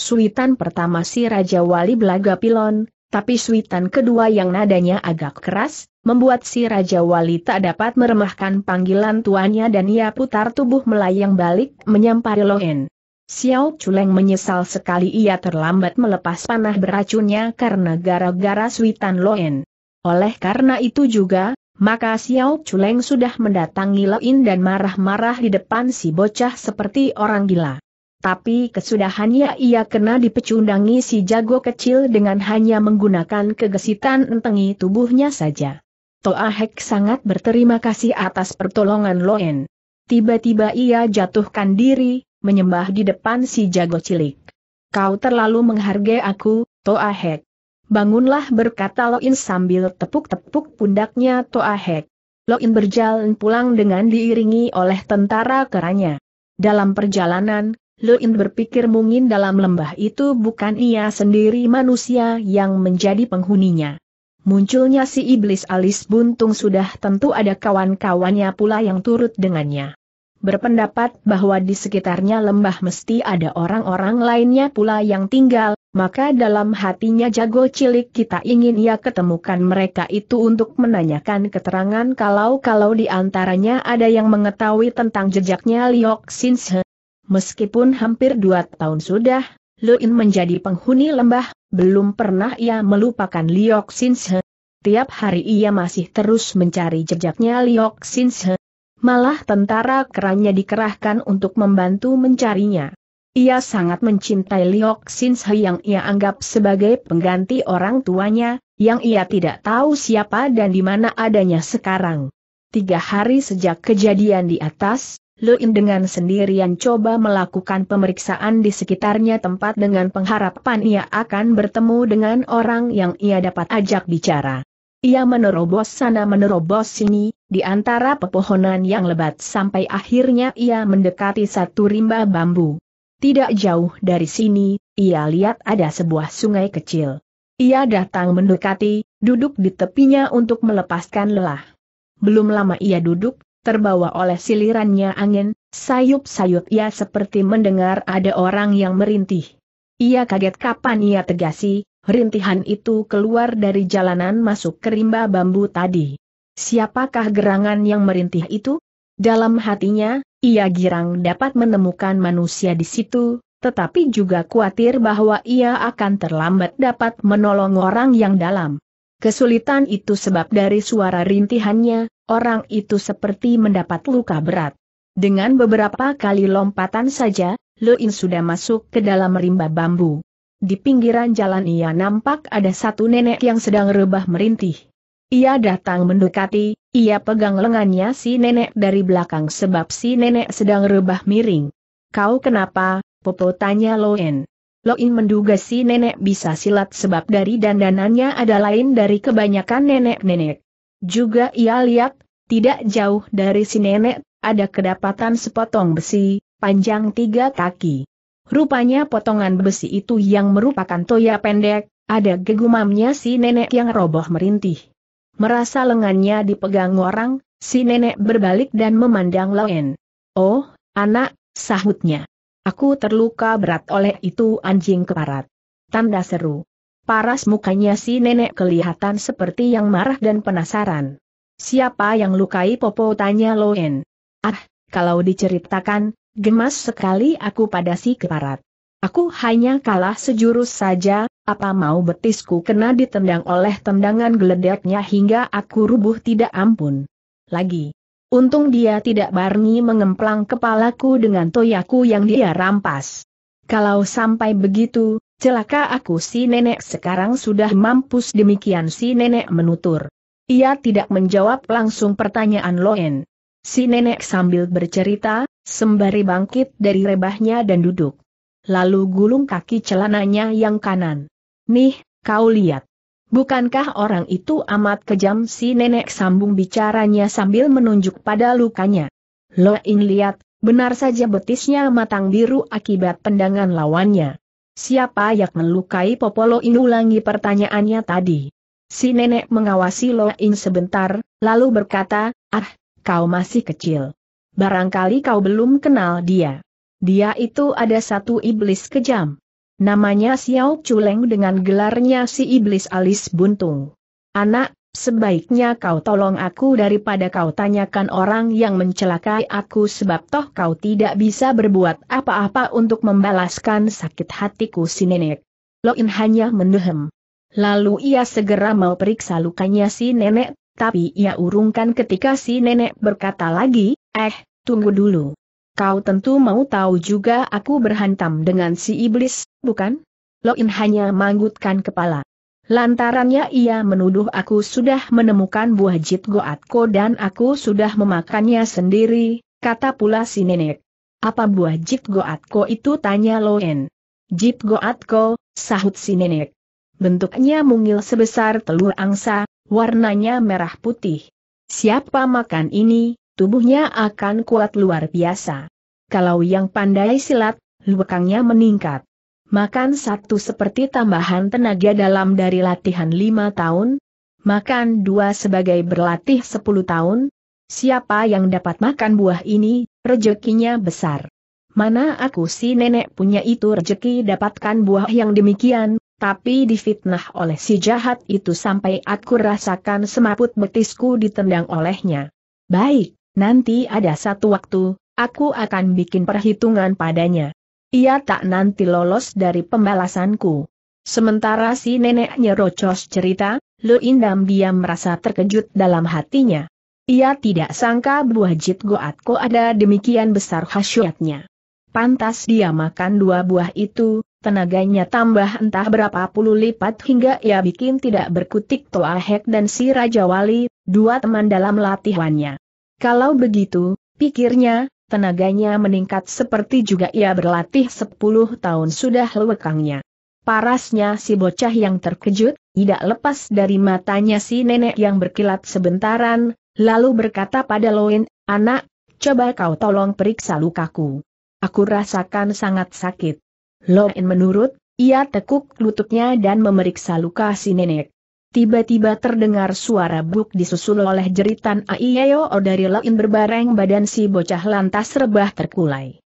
Suitan pertama si Raja Wali belaga pilon, tapi suitan kedua yang nadanya agak keras, membuat si Raja Wali tak dapat meremahkan panggilan tuannya dan ia putar tubuh melayang balik menyampari Lohen. Xiao Chuleng menyesal sekali ia terlambat melepas panah beracunnya karena gara-gara suitan Lohen. Oleh karena itu juga, maka Xiao Chuleng sudah mendatangi Loin dan marah-marah di depan si bocah seperti orang gila tapi kesudahannya ia kena dipecundangi si jago kecil dengan hanya menggunakan kegesitan entengi tubuhnya saja. Toahek sangat berterima kasih atas pertolongan Loen. Tiba-tiba ia jatuhkan diri, menyembah di depan si jago cilik. Kau terlalu menghargai aku, Toahek. Bangunlah berkata Loin sambil tepuk-tepuk pundaknya Toahek. Loin berjalan pulang dengan diiringi oleh tentara keranya. Dalam perjalanan, Luin berpikir mungkin dalam lembah itu bukan ia sendiri manusia yang menjadi penghuninya. Munculnya si iblis alis buntung sudah tentu ada kawan-kawannya pula yang turut dengannya. Berpendapat bahwa di sekitarnya lembah mesti ada orang-orang lainnya pula yang tinggal, maka dalam hatinya jago cilik kita ingin ia ketemukan mereka itu untuk menanyakan keterangan kalau-kalau di antaranya ada yang mengetahui tentang jejaknya Liok Sinse, Meskipun hampir dua tahun sudah, Luin menjadi penghuni lembah, belum pernah ia melupakan Liok Sinse. Tiap hari ia masih terus mencari jejaknya Liok Sinse. Malah tentara kerannya dikerahkan untuk membantu mencarinya. Ia sangat mencintai Liok Sinse yang ia anggap sebagai pengganti orang tuanya, yang ia tidak tahu siapa dan di mana adanya sekarang. Tiga hari sejak kejadian di atas, Luin dengan sendirian coba melakukan pemeriksaan di sekitarnya tempat dengan pengharapan ia akan bertemu dengan orang yang ia dapat ajak bicara. Ia menerobos sana menerobos sini, di antara pepohonan yang lebat sampai akhirnya ia mendekati satu rimba bambu. Tidak jauh dari sini, ia lihat ada sebuah sungai kecil. Ia datang mendekati, duduk di tepinya untuk melepaskan lelah. Belum lama ia duduk, Terbawa oleh silirannya angin, sayup-sayup ia seperti mendengar ada orang yang merintih. Ia kaget kapan ia tegasi, rintihan itu keluar dari jalanan masuk ke rimba bambu tadi. Siapakah gerangan yang merintih itu? Dalam hatinya, ia girang dapat menemukan manusia di situ, tetapi juga khawatir bahwa ia akan terlambat dapat menolong orang yang dalam. Kesulitan itu sebab dari suara rintihannya, orang itu seperti mendapat luka berat. Dengan beberapa kali lompatan saja, Luin sudah masuk ke dalam rimba bambu. Di pinggiran jalan ia nampak ada satu nenek yang sedang rebah merintih. Ia datang mendekati, ia pegang lengannya si nenek dari belakang sebab si nenek sedang rebah miring. Kau kenapa? Popo tanya Loen. Loin menduga si nenek bisa silat sebab dari dandanannya ada lain dari kebanyakan nenek-nenek. Juga ia lihat, tidak jauh dari si nenek, ada kedapatan sepotong besi, panjang tiga kaki. Rupanya potongan besi itu yang merupakan toya pendek, ada gegumamnya si nenek yang roboh merintih. Merasa lengannya dipegang orang, si nenek berbalik dan memandang Loen. Oh, anak, sahutnya. Aku terluka berat oleh itu anjing keparat. Tanda seru. Paras mukanya si nenek kelihatan seperti yang marah dan penasaran. Siapa yang lukai Popo tanya Loen. Ah, kalau diceritakan, gemas sekali aku pada si keparat. Aku hanya kalah sejurus saja, apa mau betisku kena ditendang oleh tendangan geledeknya hingga aku rubuh tidak ampun. Lagi, Untung dia tidak barengi mengemplang kepalaku dengan toyaku yang dia rampas. Kalau sampai begitu, celaka aku si nenek sekarang sudah mampus demikian si nenek menutur. Ia tidak menjawab langsung pertanyaan Loen. Si nenek sambil bercerita, sembari bangkit dari rebahnya dan duduk. Lalu gulung kaki celananya yang kanan. Nih, kau lihat. Bukankah orang itu amat kejam si nenek sambung bicaranya sambil menunjuk pada lukanya. Lo In lihat, benar saja betisnya matang biru akibat pendangan lawannya. Siapa yang melukai Popolo In ulangi pertanyaannya tadi. Si nenek mengawasi Lo In sebentar, lalu berkata, ah, kau masih kecil. Barangkali kau belum kenal dia. Dia itu ada satu iblis kejam. Namanya Xiao Chuleng dengan gelarnya si Iblis Alis Buntung. Anak, sebaiknya kau tolong aku daripada kau tanyakan orang yang mencelakai aku sebab toh kau tidak bisa berbuat apa-apa untuk membalaskan sakit hatiku si nenek. Loin hanya mendehem. Lalu ia segera mau periksa lukanya si nenek, tapi ia urungkan ketika si nenek berkata lagi, eh, tunggu dulu. Kau tentu mau tahu juga aku berhantam dengan si iblis, bukan? Loin hanya manggutkan kepala. Lantarannya ia menuduh aku sudah menemukan buah jit goatko dan aku sudah memakannya sendiri, kata pula si nenek. Apa buah jit goatko itu tanya Loen. Jit goatko, sahut si nenek. Bentuknya mungil sebesar telur angsa, warnanya merah putih. Siapa makan ini, tubuhnya akan kuat luar biasa. Kalau yang pandai silat, lubangnya meningkat. Makan satu seperti tambahan tenaga dalam dari latihan lima tahun, makan dua sebagai berlatih sepuluh tahun, siapa yang dapat makan buah ini, rejekinya besar. Mana aku si nenek punya itu rejeki dapatkan buah yang demikian, tapi difitnah oleh si jahat itu sampai aku rasakan semaput betisku ditendang olehnya. Baik, Nanti ada satu waktu, aku akan bikin perhitungan padanya. Ia tak nanti lolos dari pembalasanku. Sementara si nenek nyerocos cerita, Lu Indam diam merasa terkejut dalam hatinya. Ia tidak sangka buah jit goatko ada demikian besar khasiatnya. Pantas dia makan dua buah itu, tenaganya tambah entah berapa puluh lipat hingga ia bikin tidak berkutik Toahek dan si Raja Wali, dua teman dalam latihannya. Kalau begitu, pikirnya, tenaganya meningkat seperti juga ia berlatih 10 tahun sudah lewekangnya. Parasnya si bocah yang terkejut, tidak lepas dari matanya si nenek yang berkilat sebentaran, lalu berkata pada Loin, anak, coba kau tolong periksa lukaku. Aku rasakan sangat sakit. Loin menurut, ia tekuk lututnya dan memeriksa luka si nenek. Tiba-tiba terdengar suara buk disusul oleh jeritan Aiyeo dari Loin berbareng badan si bocah lantas rebah terkulai.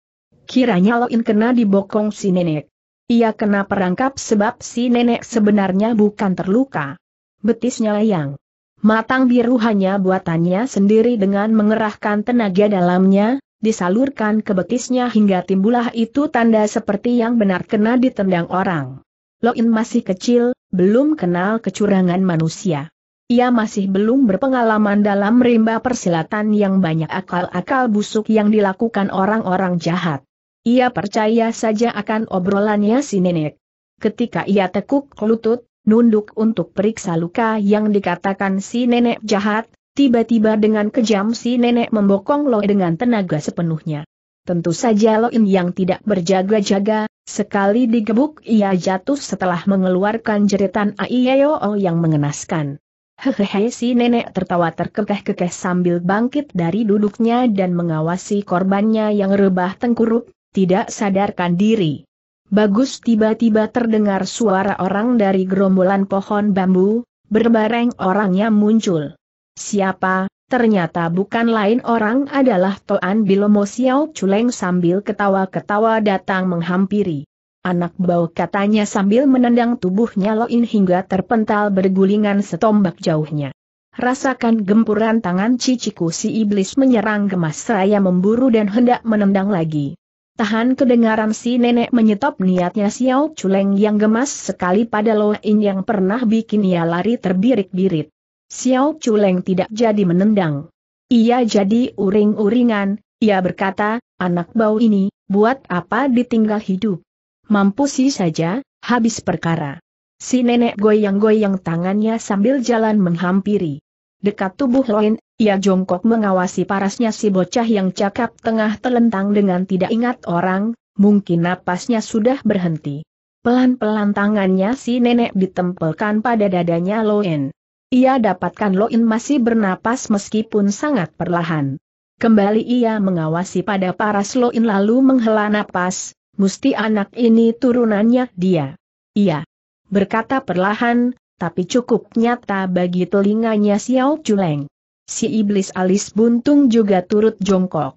Kiranya Loin kena dibokong si nenek. Ia kena perangkap sebab si nenek sebenarnya bukan terluka. Betisnya yang matang biru hanya buatannya sendiri dengan mengerahkan tenaga dalamnya, disalurkan ke betisnya hingga timbulah itu tanda seperti yang benar kena ditendang orang. Loin masih kecil, belum kenal kecurangan manusia. Ia masih belum berpengalaman dalam rimba persilatan yang banyak akal-akal busuk yang dilakukan orang-orang jahat. Ia percaya saja akan obrolannya si nenek. Ketika ia tekuk lutut, nunduk untuk periksa luka yang dikatakan si nenek jahat, tiba-tiba dengan kejam si nenek membokong lo dengan tenaga sepenuhnya. Tentu saja Loin yang tidak berjaga-jaga, sekali digebuk ia jatuh setelah mengeluarkan jeritan Oh yang mengenaskan. Hehehe si nenek tertawa terkekeh-kekeh sambil bangkit dari duduknya dan mengawasi korbannya yang rebah tengkurup, tidak sadarkan diri. Bagus tiba-tiba terdengar suara orang dari gerombolan pohon bambu, berbareng orangnya muncul. Siapa, Ternyata bukan lain orang adalah Toan Bilomo Xiao culeng sambil ketawa-ketawa datang menghampiri. Anak bau katanya sambil menendang tubuhnya Loin hingga terpental bergulingan setombak jauhnya. Rasakan gempuran tangan ciciku si iblis menyerang gemas seraya memburu dan hendak menendang lagi. Tahan kedengaran si nenek menyetop niatnya Xiao Chuleng yang gemas sekali pada Loin yang pernah bikin ia lari terbirik-birit. Xiao Chuleng tidak jadi menendang. Ia jadi uring-uringan, ia berkata, anak bau ini, buat apa ditinggal hidup? Mampusi saja, habis perkara. Si nenek goyang-goyang tangannya sambil jalan menghampiri. Dekat tubuh Loin, ia jongkok mengawasi parasnya si bocah yang cakap tengah telentang dengan tidak ingat orang, mungkin napasnya sudah berhenti. Pelan-pelan tangannya si nenek ditempelkan pada dadanya Loen ia dapatkan Loin masih bernapas meskipun sangat perlahan. Kembali ia mengawasi pada paras Loin lalu menghela napas, Mesti anak ini turunannya dia. Ia Berkata perlahan, tapi cukup nyata bagi telinganya Xiao Chuleng. Si iblis alis buntung juga turut jongkok.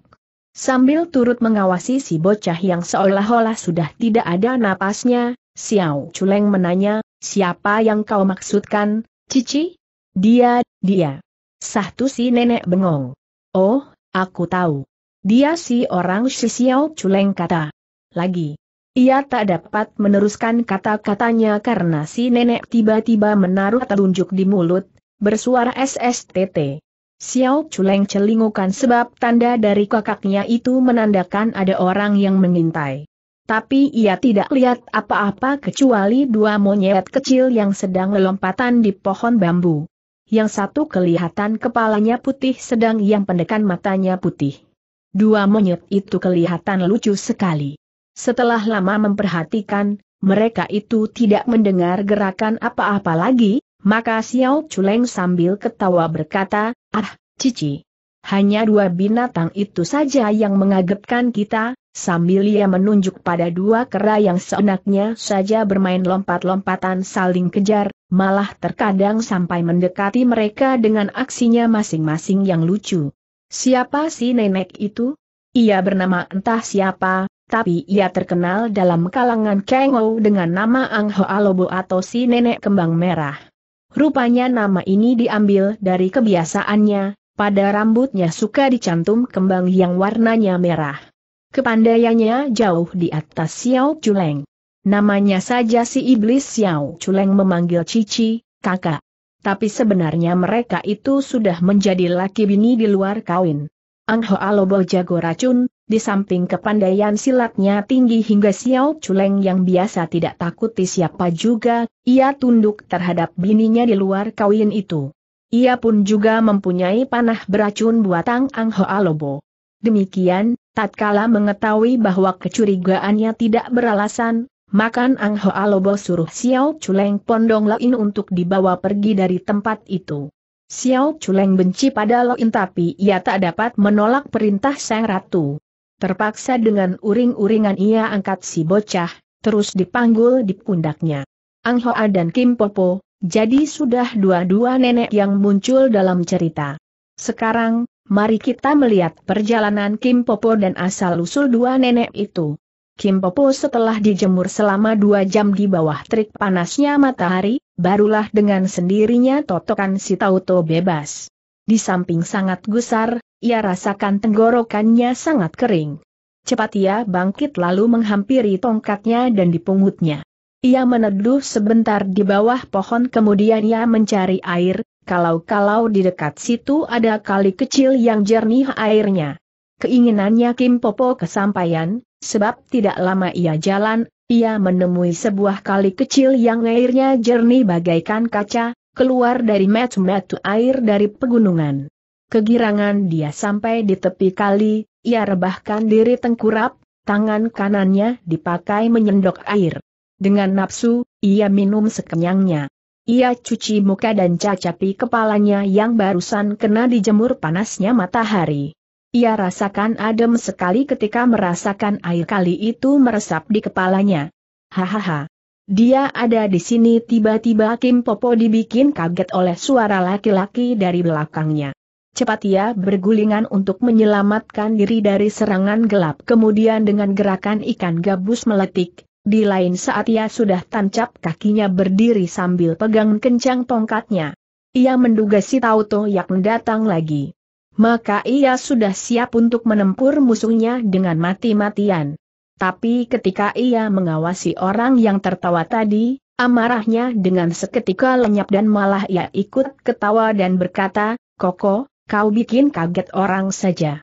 Sambil turut mengawasi si bocah yang seolah-olah sudah tidak ada napasnya, Xiao Chuleng menanya, siapa yang kau maksudkan, Cici? Dia, dia. Sahtu si nenek bengong. Oh, aku tahu. Dia si orang Shisiao Culeng kata. Lagi. Ia tak dapat meneruskan kata-katanya karena si nenek tiba-tiba menaruh telunjuk di mulut, bersuara SSTT. Xiao Culeng celingukan sebab tanda dari kakaknya itu menandakan ada orang yang mengintai. Tapi ia tidak lihat apa-apa kecuali dua monyet kecil yang sedang lelompatan di pohon bambu yang satu kelihatan kepalanya putih sedang yang pendekan matanya putih. Dua monyet itu kelihatan lucu sekali. Setelah lama memperhatikan, mereka itu tidak mendengar gerakan apa-apa lagi, maka Xiao Chuleng sambil ketawa berkata, Ah, Cici. Hanya dua binatang itu saja yang mengagetkan kita, Sambil ia menunjuk pada dua kera yang seenaknya saja bermain lompat-lompatan saling kejar, malah terkadang sampai mendekati mereka dengan aksinya masing-masing yang lucu. Siapa si nenek itu? Ia bernama entah siapa, tapi ia terkenal dalam kalangan Kengou dengan nama Ang Ho Alobo atau si nenek kembang merah. Rupanya nama ini diambil dari kebiasaannya, pada rambutnya suka dicantum kembang yang warnanya merah. Kepandaiannya jauh di atas Xiao Chuleng. Namanya saja si iblis Xiao Chuleng memanggil Cici, kakak. Tapi sebenarnya mereka itu sudah menjadi laki bini di luar kawin. Ang Hoa Lobo jago racun, di samping kepandaian silatnya tinggi hingga Xiao Chuleng yang biasa tidak takuti siapa juga, ia tunduk terhadap bininya di luar kawin itu. Ia pun juga mempunyai panah beracun buatan Ang Hoa Lobo. Demikian, Tatkala mengetahui bahwa kecurigaannya tidak beralasan, makan Ang Ho Alobo suruh Xiao Chuleng Pondong Lain untuk dibawa pergi dari tempat itu. Xiao Chuleng benci pada Lain tapi ia tak dapat menolak perintah Sang Ratu. Terpaksa dengan uring-uringan ia angkat si bocah, terus dipanggul di pundaknya. Ang Hoa dan Kim Popo, jadi sudah dua-dua nenek yang muncul dalam cerita. Sekarang, mari kita melihat perjalanan Kim Popo dan asal-usul dua nenek itu. Kim Popo setelah dijemur selama dua jam di bawah terik panasnya matahari, barulah dengan sendirinya totokan si Tauto bebas. Di samping sangat gusar, ia rasakan tenggorokannya sangat kering. Cepat ia bangkit lalu menghampiri tongkatnya dan dipungutnya. Ia meneduh sebentar di bawah pohon kemudian ia mencari air, kalau-kalau di dekat situ ada kali kecil yang jernih airnya. Keinginannya Kim Popo kesampaian, sebab tidak lama ia jalan, ia menemui sebuah kali kecil yang airnya jernih bagaikan kaca, keluar dari metu-metu air dari pegunungan. Kegirangan dia sampai di tepi kali, ia rebahkan diri tengkurap, tangan kanannya dipakai menyendok air. Dengan nafsu, ia minum sekenyangnya. Ia cuci muka dan cacapi kepalanya yang barusan kena dijemur panasnya matahari. Ia rasakan adem sekali ketika merasakan air kali itu meresap di kepalanya. Hahaha. Dia ada di sini tiba-tiba Kim Popo dibikin kaget oleh suara laki-laki dari belakangnya. Cepat ia bergulingan untuk menyelamatkan diri dari serangan gelap kemudian dengan gerakan ikan gabus meletik, di lain saat ia sudah tancap kakinya berdiri sambil pegang kencang tongkatnya. Ia menduga si Tauto yang datang lagi. Maka ia sudah siap untuk menempur musuhnya dengan mati-matian. Tapi ketika ia mengawasi orang yang tertawa tadi, amarahnya dengan seketika lenyap dan malah ia ikut ketawa dan berkata, Koko, kau bikin kaget orang saja.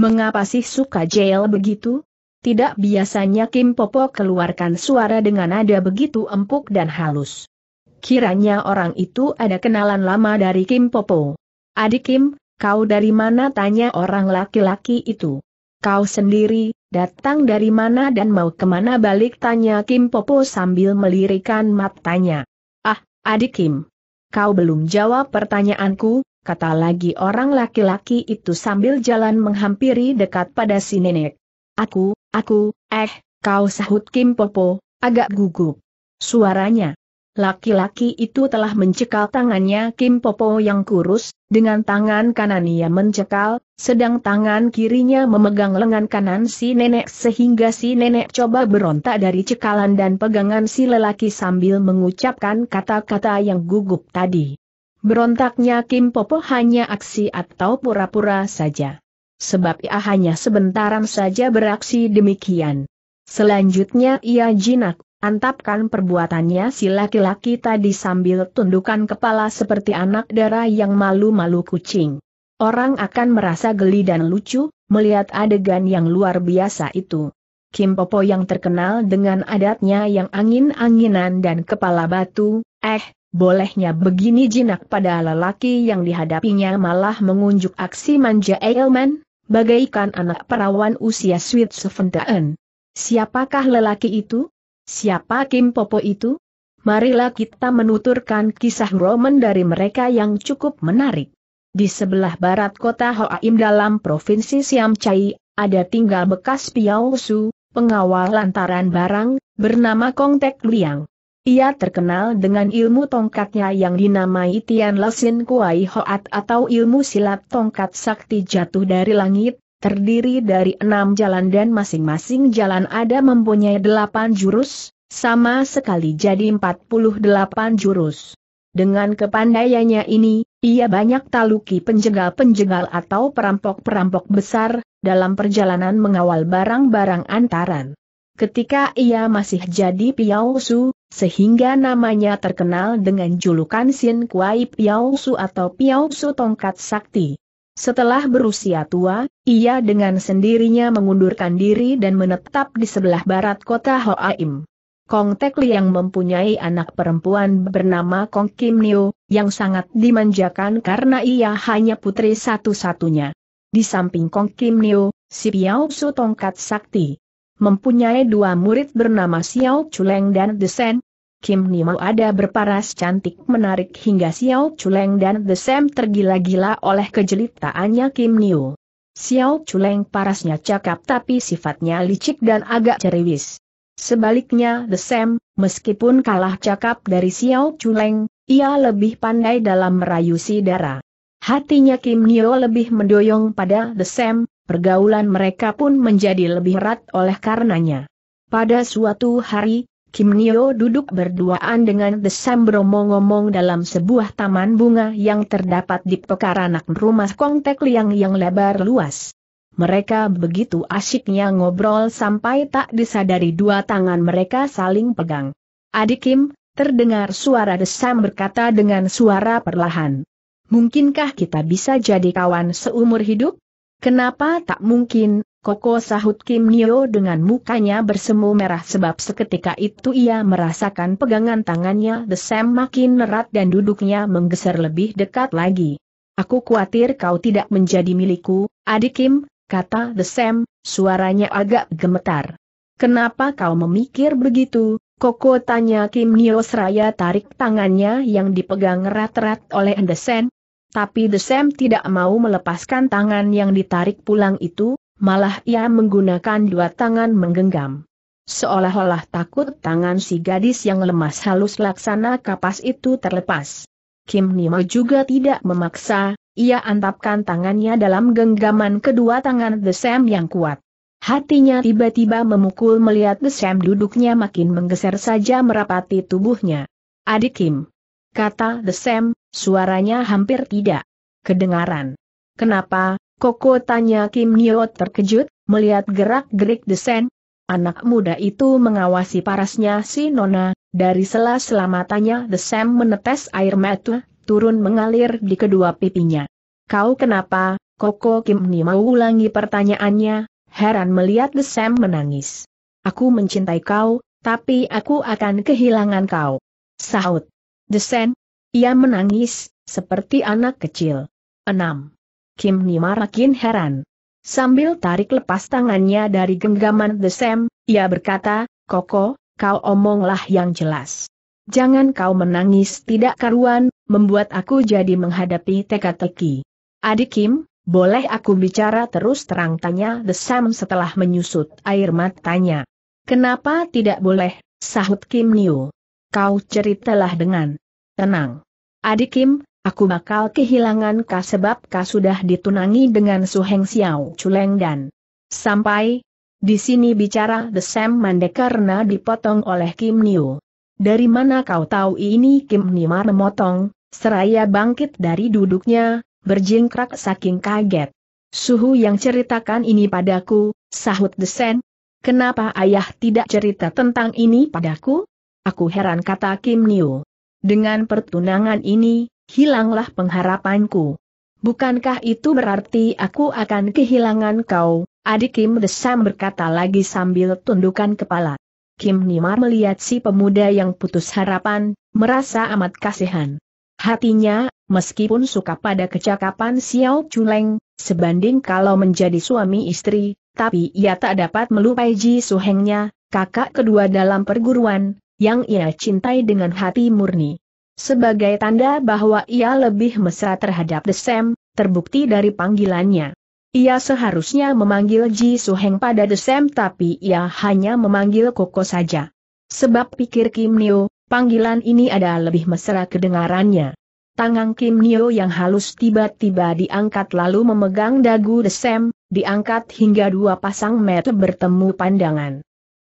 Mengapa sih suka jail begitu? Tidak biasanya Kim Popo keluarkan suara dengan nada begitu empuk dan halus. Kiranya orang itu ada kenalan lama dari Kim Popo. Adik Kim, kau dari mana tanya orang laki-laki itu? Kau sendiri, datang dari mana dan mau kemana balik tanya Kim Popo sambil melirikan matanya. Ah, adik Kim. Kau belum jawab pertanyaanku, kata lagi orang laki-laki itu sambil jalan menghampiri dekat pada si nenek. Aku, Aku, eh, kau sahut Kim Popo, agak gugup. Suaranya. Laki-laki itu telah mencekal tangannya Kim Popo yang kurus, dengan tangan kanan ia mencekal, sedang tangan kirinya memegang lengan kanan si nenek sehingga si nenek coba berontak dari cekalan dan pegangan si lelaki sambil mengucapkan kata-kata yang gugup tadi. Berontaknya Kim Popo hanya aksi atau pura-pura saja sebab ia hanya sebentaran saja beraksi demikian. Selanjutnya ia jinak, antapkan perbuatannya si laki-laki tadi sambil tundukan kepala seperti anak darah yang malu-malu kucing. Orang akan merasa geli dan lucu, melihat adegan yang luar biasa itu. Kim Popo yang terkenal dengan adatnya yang angin-anginan dan kepala batu, eh, bolehnya begini jinak pada lelaki yang dihadapinya malah mengunjuk aksi manja ailman bagaikan anak perawan usia sweet seventaan. Siapakah lelaki itu? Siapa Kim Popo itu? Marilah kita menuturkan kisah roman dari mereka yang cukup menarik. Di sebelah barat kota Hoaim dalam provinsi Siam Chai, ada tinggal bekas Piao Su, pengawal lantaran barang, bernama Kongtek Liang. Ia terkenal dengan ilmu tongkatnya yang dinamai Tian Lesin Kuai Hoat atau ilmu silat tongkat sakti jatuh dari langit, terdiri dari enam jalan dan masing-masing jalan ada mempunyai delapan jurus, sama sekali jadi empat puluh delapan jurus. Dengan kepandaiannya ini, ia banyak taluki penjegal-penjegal atau perampok-perampok besar, dalam perjalanan mengawal barang-barang antaran. Ketika ia masih jadi Piao sehingga namanya terkenal dengan julukan Sin Kuai Piao atau Piao Tongkat Sakti. Setelah berusia tua, ia dengan sendirinya mengundurkan diri dan menetap di sebelah barat kota Hoaim. Kong Tek yang mempunyai anak perempuan bernama Kong Kim Niu, yang sangat dimanjakan karena ia hanya putri satu-satunya. Di samping Kong Kim Niu, si Piao Tongkat Sakti, mempunyai dua murid bernama Xiao Chuleng dan Desen. Kim Nimo ada berparas cantik menarik hingga Xiao Chuleng dan Desem tergila-gila oleh kejelitaannya Kim Niu. Xiao Chuleng parasnya cakap tapi sifatnya licik dan agak ceriwis. Sebaliknya Desem, meskipun kalah cakap dari Xiao Chuleng, ia lebih pandai dalam merayu si dara. Hatinya Kim Nio lebih mendoyong pada Desem, pergaulan mereka pun menjadi lebih erat oleh karenanya. Pada suatu hari, Kim Nio duduk berduaan dengan Desember beromong-omong dalam sebuah taman bunga yang terdapat di pekarangan rumah Kong Tek Liang yang lebar luas. Mereka begitu asyiknya ngobrol sampai tak disadari dua tangan mereka saling pegang. Adik Kim, terdengar suara Desember berkata dengan suara perlahan. Mungkinkah kita bisa jadi kawan seumur hidup? Kenapa tak mungkin, Koko sahut Kim Nio dengan mukanya bersemu merah sebab seketika itu ia merasakan pegangan tangannya desem makin erat dan duduknya menggeser lebih dekat lagi. Aku khawatir kau tidak menjadi milikku, adik Kim, kata desem, suaranya agak gemetar. Kenapa kau memikir begitu? Koko tanya Kim Nio seraya tarik tangannya yang dipegang erat-erat oleh Desem. Tapi The tidak mau melepaskan tangan yang ditarik pulang itu, malah ia menggunakan dua tangan menggenggam. Seolah-olah takut tangan si gadis yang lemas halus laksana kapas itu terlepas. Kim Nima juga tidak memaksa, ia antapkan tangannya dalam genggaman kedua tangan The Sam yang kuat. Hatinya tiba-tiba memukul melihat The Sam duduknya makin menggeser saja merapati tubuhnya. Adik Kim. Kata The Sam, Suaranya hampir tidak kedengaran. Kenapa? Koko tanya Kim Nyo terkejut, melihat gerak-gerik desain. Anak muda itu mengawasi parasnya si Nona, dari sela-sela matanya desem menetes air mata, turun mengalir di kedua pipinya. Kau kenapa? Koko Kim Ni mau ulangi pertanyaannya, heran melihat desem menangis. Aku mencintai kau, tapi aku akan kehilangan kau. Sahut. Desain, ia menangis, seperti anak kecil. 6. Kim Ni makin heran. Sambil tarik lepas tangannya dari genggaman The Sam, ia berkata, Koko, kau omonglah yang jelas. Jangan kau menangis tidak karuan, membuat aku jadi menghadapi teka-teki. Adik Kim, boleh aku bicara terus terang tanya The Sam setelah menyusut air matanya. Kenapa tidak boleh, sahut Kim Niu. Kau ceritalah dengan Tenang. Adik Kim, aku bakal kehilangan kah sebab kah sudah ditunangi dengan Su Heng Xiao Chuleng dan sampai di sini bicara The Sam Mande karena dipotong oleh Kim Niu. Dari mana kau tahu ini Kim Nimar memotong, seraya bangkit dari duduknya, berjingkrak saking kaget. Suhu yang ceritakan ini padaku, sahut desen. Kenapa ayah tidak cerita tentang ini padaku? Aku heran kata Kim Niu. Dengan pertunangan ini, hilanglah pengharapanku. Bukankah itu berarti aku akan kehilangan kau, adik Kim Desam berkata lagi sambil tundukan kepala. Kim Nimar melihat si pemuda yang putus harapan, merasa amat kasihan. Hatinya, meskipun suka pada kecakapan Xiao Chuleng, sebanding kalau menjadi suami istri, tapi ia tak dapat melupai Ji Suhengnya, kakak kedua dalam perguruan, yang ia cintai dengan hati murni. Sebagai tanda bahwa ia lebih mesra terhadap Desem, terbukti dari panggilannya. Ia seharusnya memanggil Ji Suheng pada Desem tapi ia hanya memanggil Koko saja. Sebab pikir Kim Neo, panggilan ini ada lebih mesra kedengarannya. Tangan Kim Neo yang halus tiba-tiba diangkat lalu memegang dagu Desem, diangkat hingga dua pasang mata bertemu pandangan.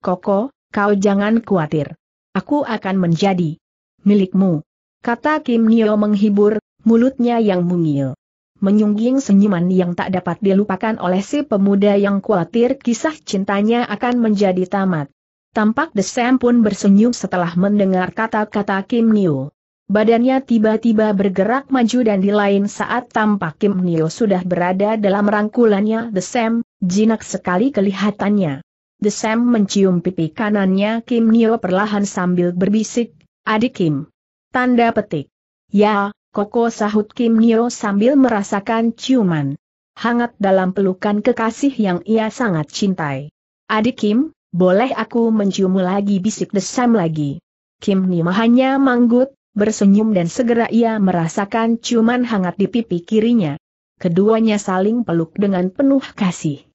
Koko, kau jangan khawatir. Aku akan menjadi milikmu. Kata Kim Nio menghibur, mulutnya yang mungil. Menyungging senyuman yang tak dapat dilupakan oleh si pemuda yang khawatir kisah cintanya akan menjadi tamat. Tampak Desem pun bersenyum setelah mendengar kata-kata Kim Nio. Badannya tiba-tiba bergerak maju dan di lain saat tampak Kim Nio sudah berada dalam rangkulannya Desem, jinak sekali kelihatannya. The Sam mencium pipi kanannya Kim Nio perlahan sambil berbisik, adik Kim. Tanda petik. Ya, Koko sahut Kim Nio sambil merasakan ciuman. Hangat dalam pelukan kekasih yang ia sangat cintai. Adik Kim, boleh aku menciummu lagi bisik The Sam lagi. Kim Nio hanya manggut, bersenyum dan segera ia merasakan ciuman hangat di pipi kirinya. Keduanya saling peluk dengan penuh kasih.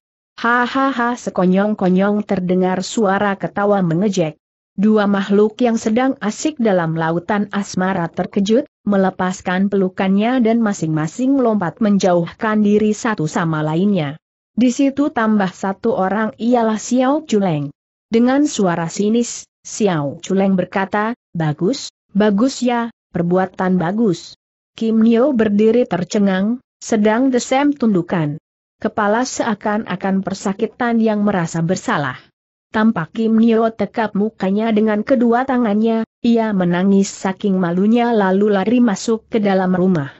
Hahaha sekonyong-konyong terdengar suara ketawa mengejek. Dua makhluk yang sedang asik dalam lautan asmara terkejut, melepaskan pelukannya dan masing-masing lompat menjauhkan diri satu sama lainnya. Di situ tambah satu orang ialah Xiao Chuleng. Dengan suara sinis, Xiao Chuleng berkata, bagus, bagus ya, perbuatan bagus. Kim Nio berdiri tercengang, sedang desem tundukan. Kepala seakan-akan persakitan yang merasa bersalah. Tampak Kim Nio tekap mukanya dengan kedua tangannya, ia menangis saking malunya lalu lari masuk ke dalam rumah.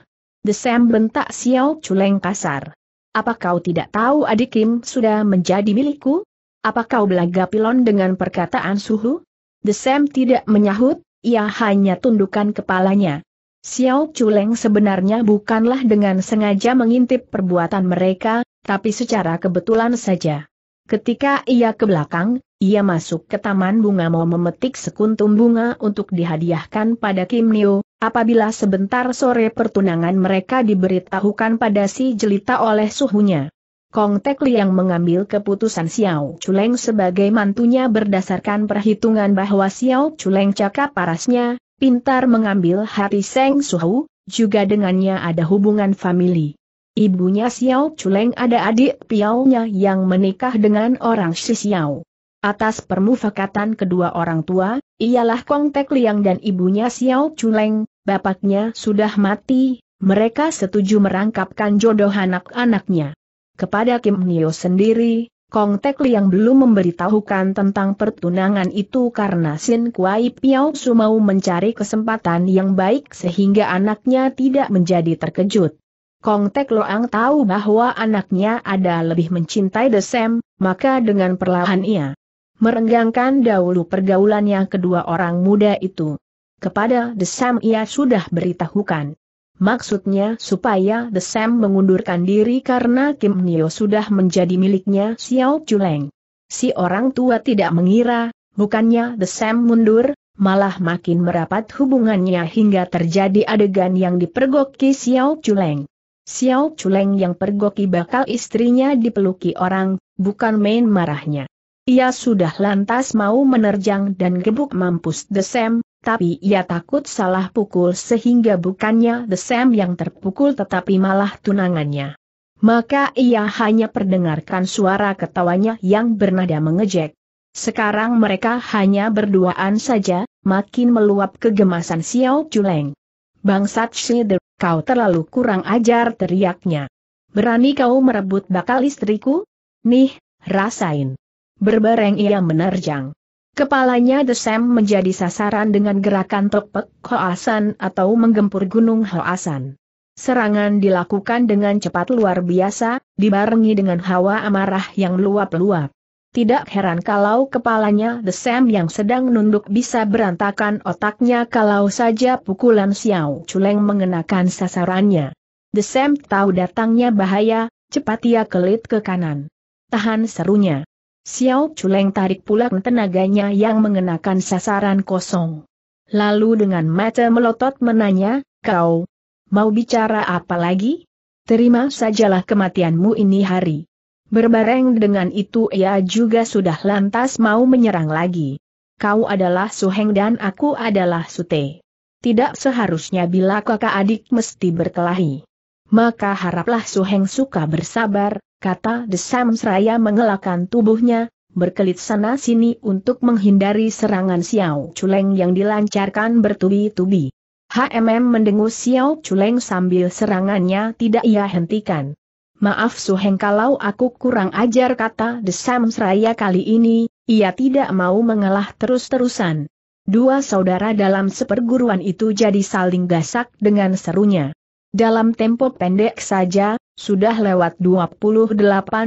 Desem bentak Xiao Chuleng kasar. Apa kau tidak tahu adik Kim sudah menjadi milikku? Apa kau belaga pilon dengan perkataan suhu? Desem tidak menyahut, ia hanya tundukkan kepalanya. Xiao Chuleng sebenarnya bukanlah dengan sengaja mengintip perbuatan mereka, tapi secara kebetulan saja. Ketika ia ke belakang, ia masuk ke taman bunga mau memetik sekuntum bunga untuk dihadiahkan pada Kim Neo, apabila sebentar sore pertunangan mereka diberitahukan pada si jelita oleh suhunya. Kong Tek Liang mengambil keputusan Xiao Chuleng sebagai mantunya berdasarkan perhitungan bahwa Xiao Chuleng cakap parasnya, pintar mengambil hati Seng Suhu, juga dengannya ada hubungan famili. Ibunya Xiao Chuleng ada adik piaunya yang menikah dengan orang Shi Xiao. Atas permufakatan kedua orang tua, ialah Kong Tek Liang dan ibunya Xiao Chuleng, bapaknya sudah mati, mereka setuju merangkapkan jodoh anak-anaknya. Kepada Kim Nio sendiri, Kong Tek Liang belum memberitahukan tentang pertunangan itu karena Sin Kuai Piao Su mencari kesempatan yang baik sehingga anaknya tidak menjadi terkejut. Kong Tek Loang tahu bahwa anaknya ada lebih mencintai Desem, maka dengan perlahan ia merenggangkan dahulu pergaulannya kedua orang muda itu. Kepada Desem ia sudah beritahukan. Maksudnya supaya Desem mengundurkan diri karena Kim Nio sudah menjadi miliknya Xiao Chuleng. Si orang tua tidak mengira, bukannya Desem mundur, malah makin merapat hubungannya hingga terjadi adegan yang dipergoki Xiao Chuleng. Xiao Chuleng yang pergoki bakal istrinya dipeluki orang, bukan main marahnya. Ia sudah lantas mau menerjang dan gebuk mampus Desem, tapi ia takut salah pukul sehingga bukannya Desem yang terpukul tetapi malah tunangannya. Maka ia hanya perdengarkan suara ketawanya yang bernada mengejek. Sekarang mereka hanya berduaan saja, makin meluap kegemasan Xiao Chuleng. Bangsat Shider Kau terlalu kurang ajar teriaknya. Berani kau merebut bakal istriku? Nih, rasain. Berbareng ia menerjang. Kepalanya desem menjadi sasaran dengan gerakan tepek hoasan atau menggempur gunung hoasan. Serangan dilakukan dengan cepat luar biasa, dibarengi dengan hawa amarah yang luap-luap. Tidak heran kalau kepalanya The Sam yang sedang nunduk bisa berantakan otaknya kalau saja pukulan Xiao Culeng mengenakan sasarannya. The Sam tahu datangnya bahaya, cepat ia kelit ke kanan. Tahan serunya. Xiao Culeng tarik pula tenaganya yang mengenakan sasaran kosong. Lalu dengan mata melotot menanya, kau mau bicara apa lagi? Terima sajalah kematianmu ini hari. Berbareng dengan itu ia juga sudah lantas mau menyerang lagi. Kau adalah Suheng dan aku adalah Sute. Tidak seharusnya bila kakak adik mesti berkelahi. Maka haraplah Suheng suka bersabar, kata Desam Seraya mengelakkan tubuhnya, berkelit sana-sini untuk menghindari serangan Xiao Chuleng yang dilancarkan bertubi-tubi. HMM mendengus Xiao Chuleng sambil serangannya tidak ia hentikan. Maaf Suheng kalau aku kurang ajar kata Desam Seraya kali ini, ia tidak mau mengalah terus-terusan. Dua saudara dalam seperguruan itu jadi saling gasak dengan serunya. Dalam tempo pendek saja, sudah lewat 28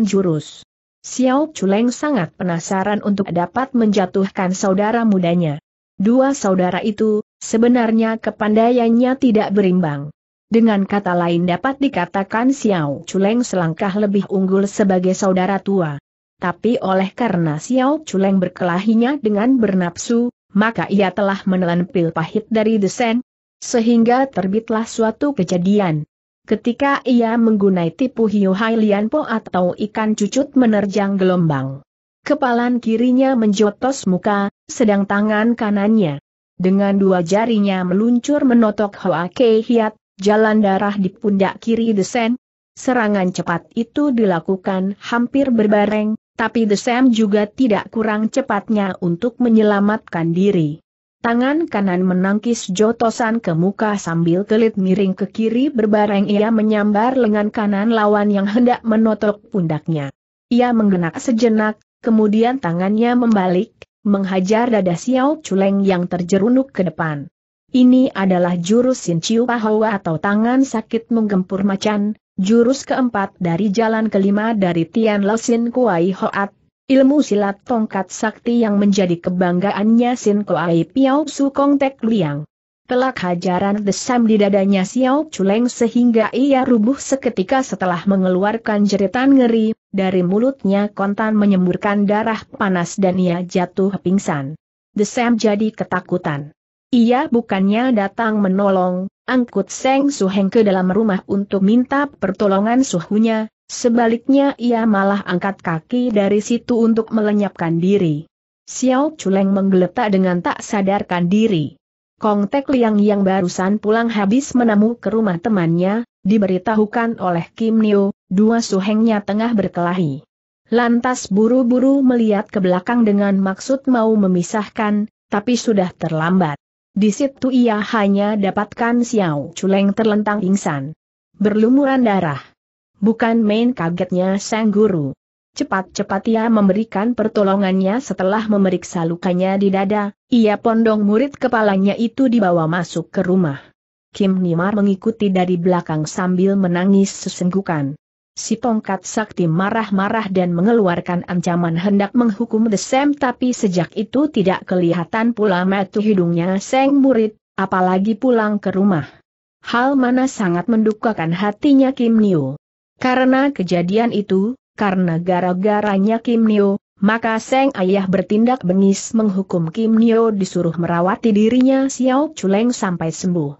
jurus. Xiao Chuleng sangat penasaran untuk dapat menjatuhkan saudara mudanya. Dua saudara itu, sebenarnya kepandaiannya tidak berimbang. Dengan kata lain dapat dikatakan Xiao Chuleng selangkah lebih unggul sebagai saudara tua. Tapi oleh karena Xiao Chuleng berkelahinya dengan bernapsu, maka ia telah menelan pil pahit dari desain, sehingga terbitlah suatu kejadian. Ketika ia menggunai tipu hiu hai Po atau ikan cucut menerjang gelombang. Kepalan kirinya menjotos muka, sedang tangan kanannya. Dengan dua jarinya meluncur menotok Hoa Kei Hiat, jalan darah di pundak kiri Desem. Serangan cepat itu dilakukan hampir berbareng, tapi Desem juga tidak kurang cepatnya untuk menyelamatkan diri. Tangan kanan menangkis jotosan ke muka sambil kelit miring ke kiri berbareng ia menyambar lengan kanan lawan yang hendak menotok pundaknya. Ia menggenak sejenak, kemudian tangannya membalik, menghajar dada Xiao Chuleng yang terjerunuk ke depan. Ini adalah jurus Sin Chiu Pahawa atau tangan sakit menggempur macan, jurus keempat dari jalan kelima dari Tian Lo Sin Kuai Hoat, ilmu silat tongkat sakti yang menjadi kebanggaannya Sin Kuai Piao Su Kong Tek Liang. Telak hajaran desam di dadanya Xiao Chuleng sehingga ia rubuh seketika setelah mengeluarkan jeritan ngeri, dari mulutnya kontan menyemburkan darah panas dan ia jatuh pingsan. Desam jadi ketakutan. Ia bukannya datang menolong, angkut Seng Suheng ke dalam rumah untuk minta pertolongan suhunya, sebaliknya ia malah angkat kaki dari situ untuk melenyapkan diri. Xiao Chuleng menggeletak dengan tak sadarkan diri. Kong Tek Liang yang barusan pulang habis menemu ke rumah temannya, diberitahukan oleh Kim Niu, dua suhengnya tengah berkelahi. Lantas buru-buru melihat ke belakang dengan maksud mau memisahkan, tapi sudah terlambat. Di situ ia hanya dapatkan Xiao Culeng terlentang pingsan. Berlumuran darah. Bukan main kagetnya sang guru. Cepat-cepat ia memberikan pertolongannya setelah memeriksa lukanya di dada, ia pondong murid kepalanya itu dibawa masuk ke rumah. Kim Nimar mengikuti dari belakang sambil menangis sesenggukan. Si tongkat sakti marah-marah dan mengeluarkan ancaman hendak menghukum Desem tapi sejak itu tidak kelihatan pula metu hidungnya Seng Murid, apalagi pulang ke rumah. Hal mana sangat mendukakan hatinya Kim Nio. Karena kejadian itu, karena gara-garanya Kim Nio, maka Seng Ayah bertindak bengis menghukum Kim Nio disuruh merawati dirinya Xiao Chuleng sampai sembuh.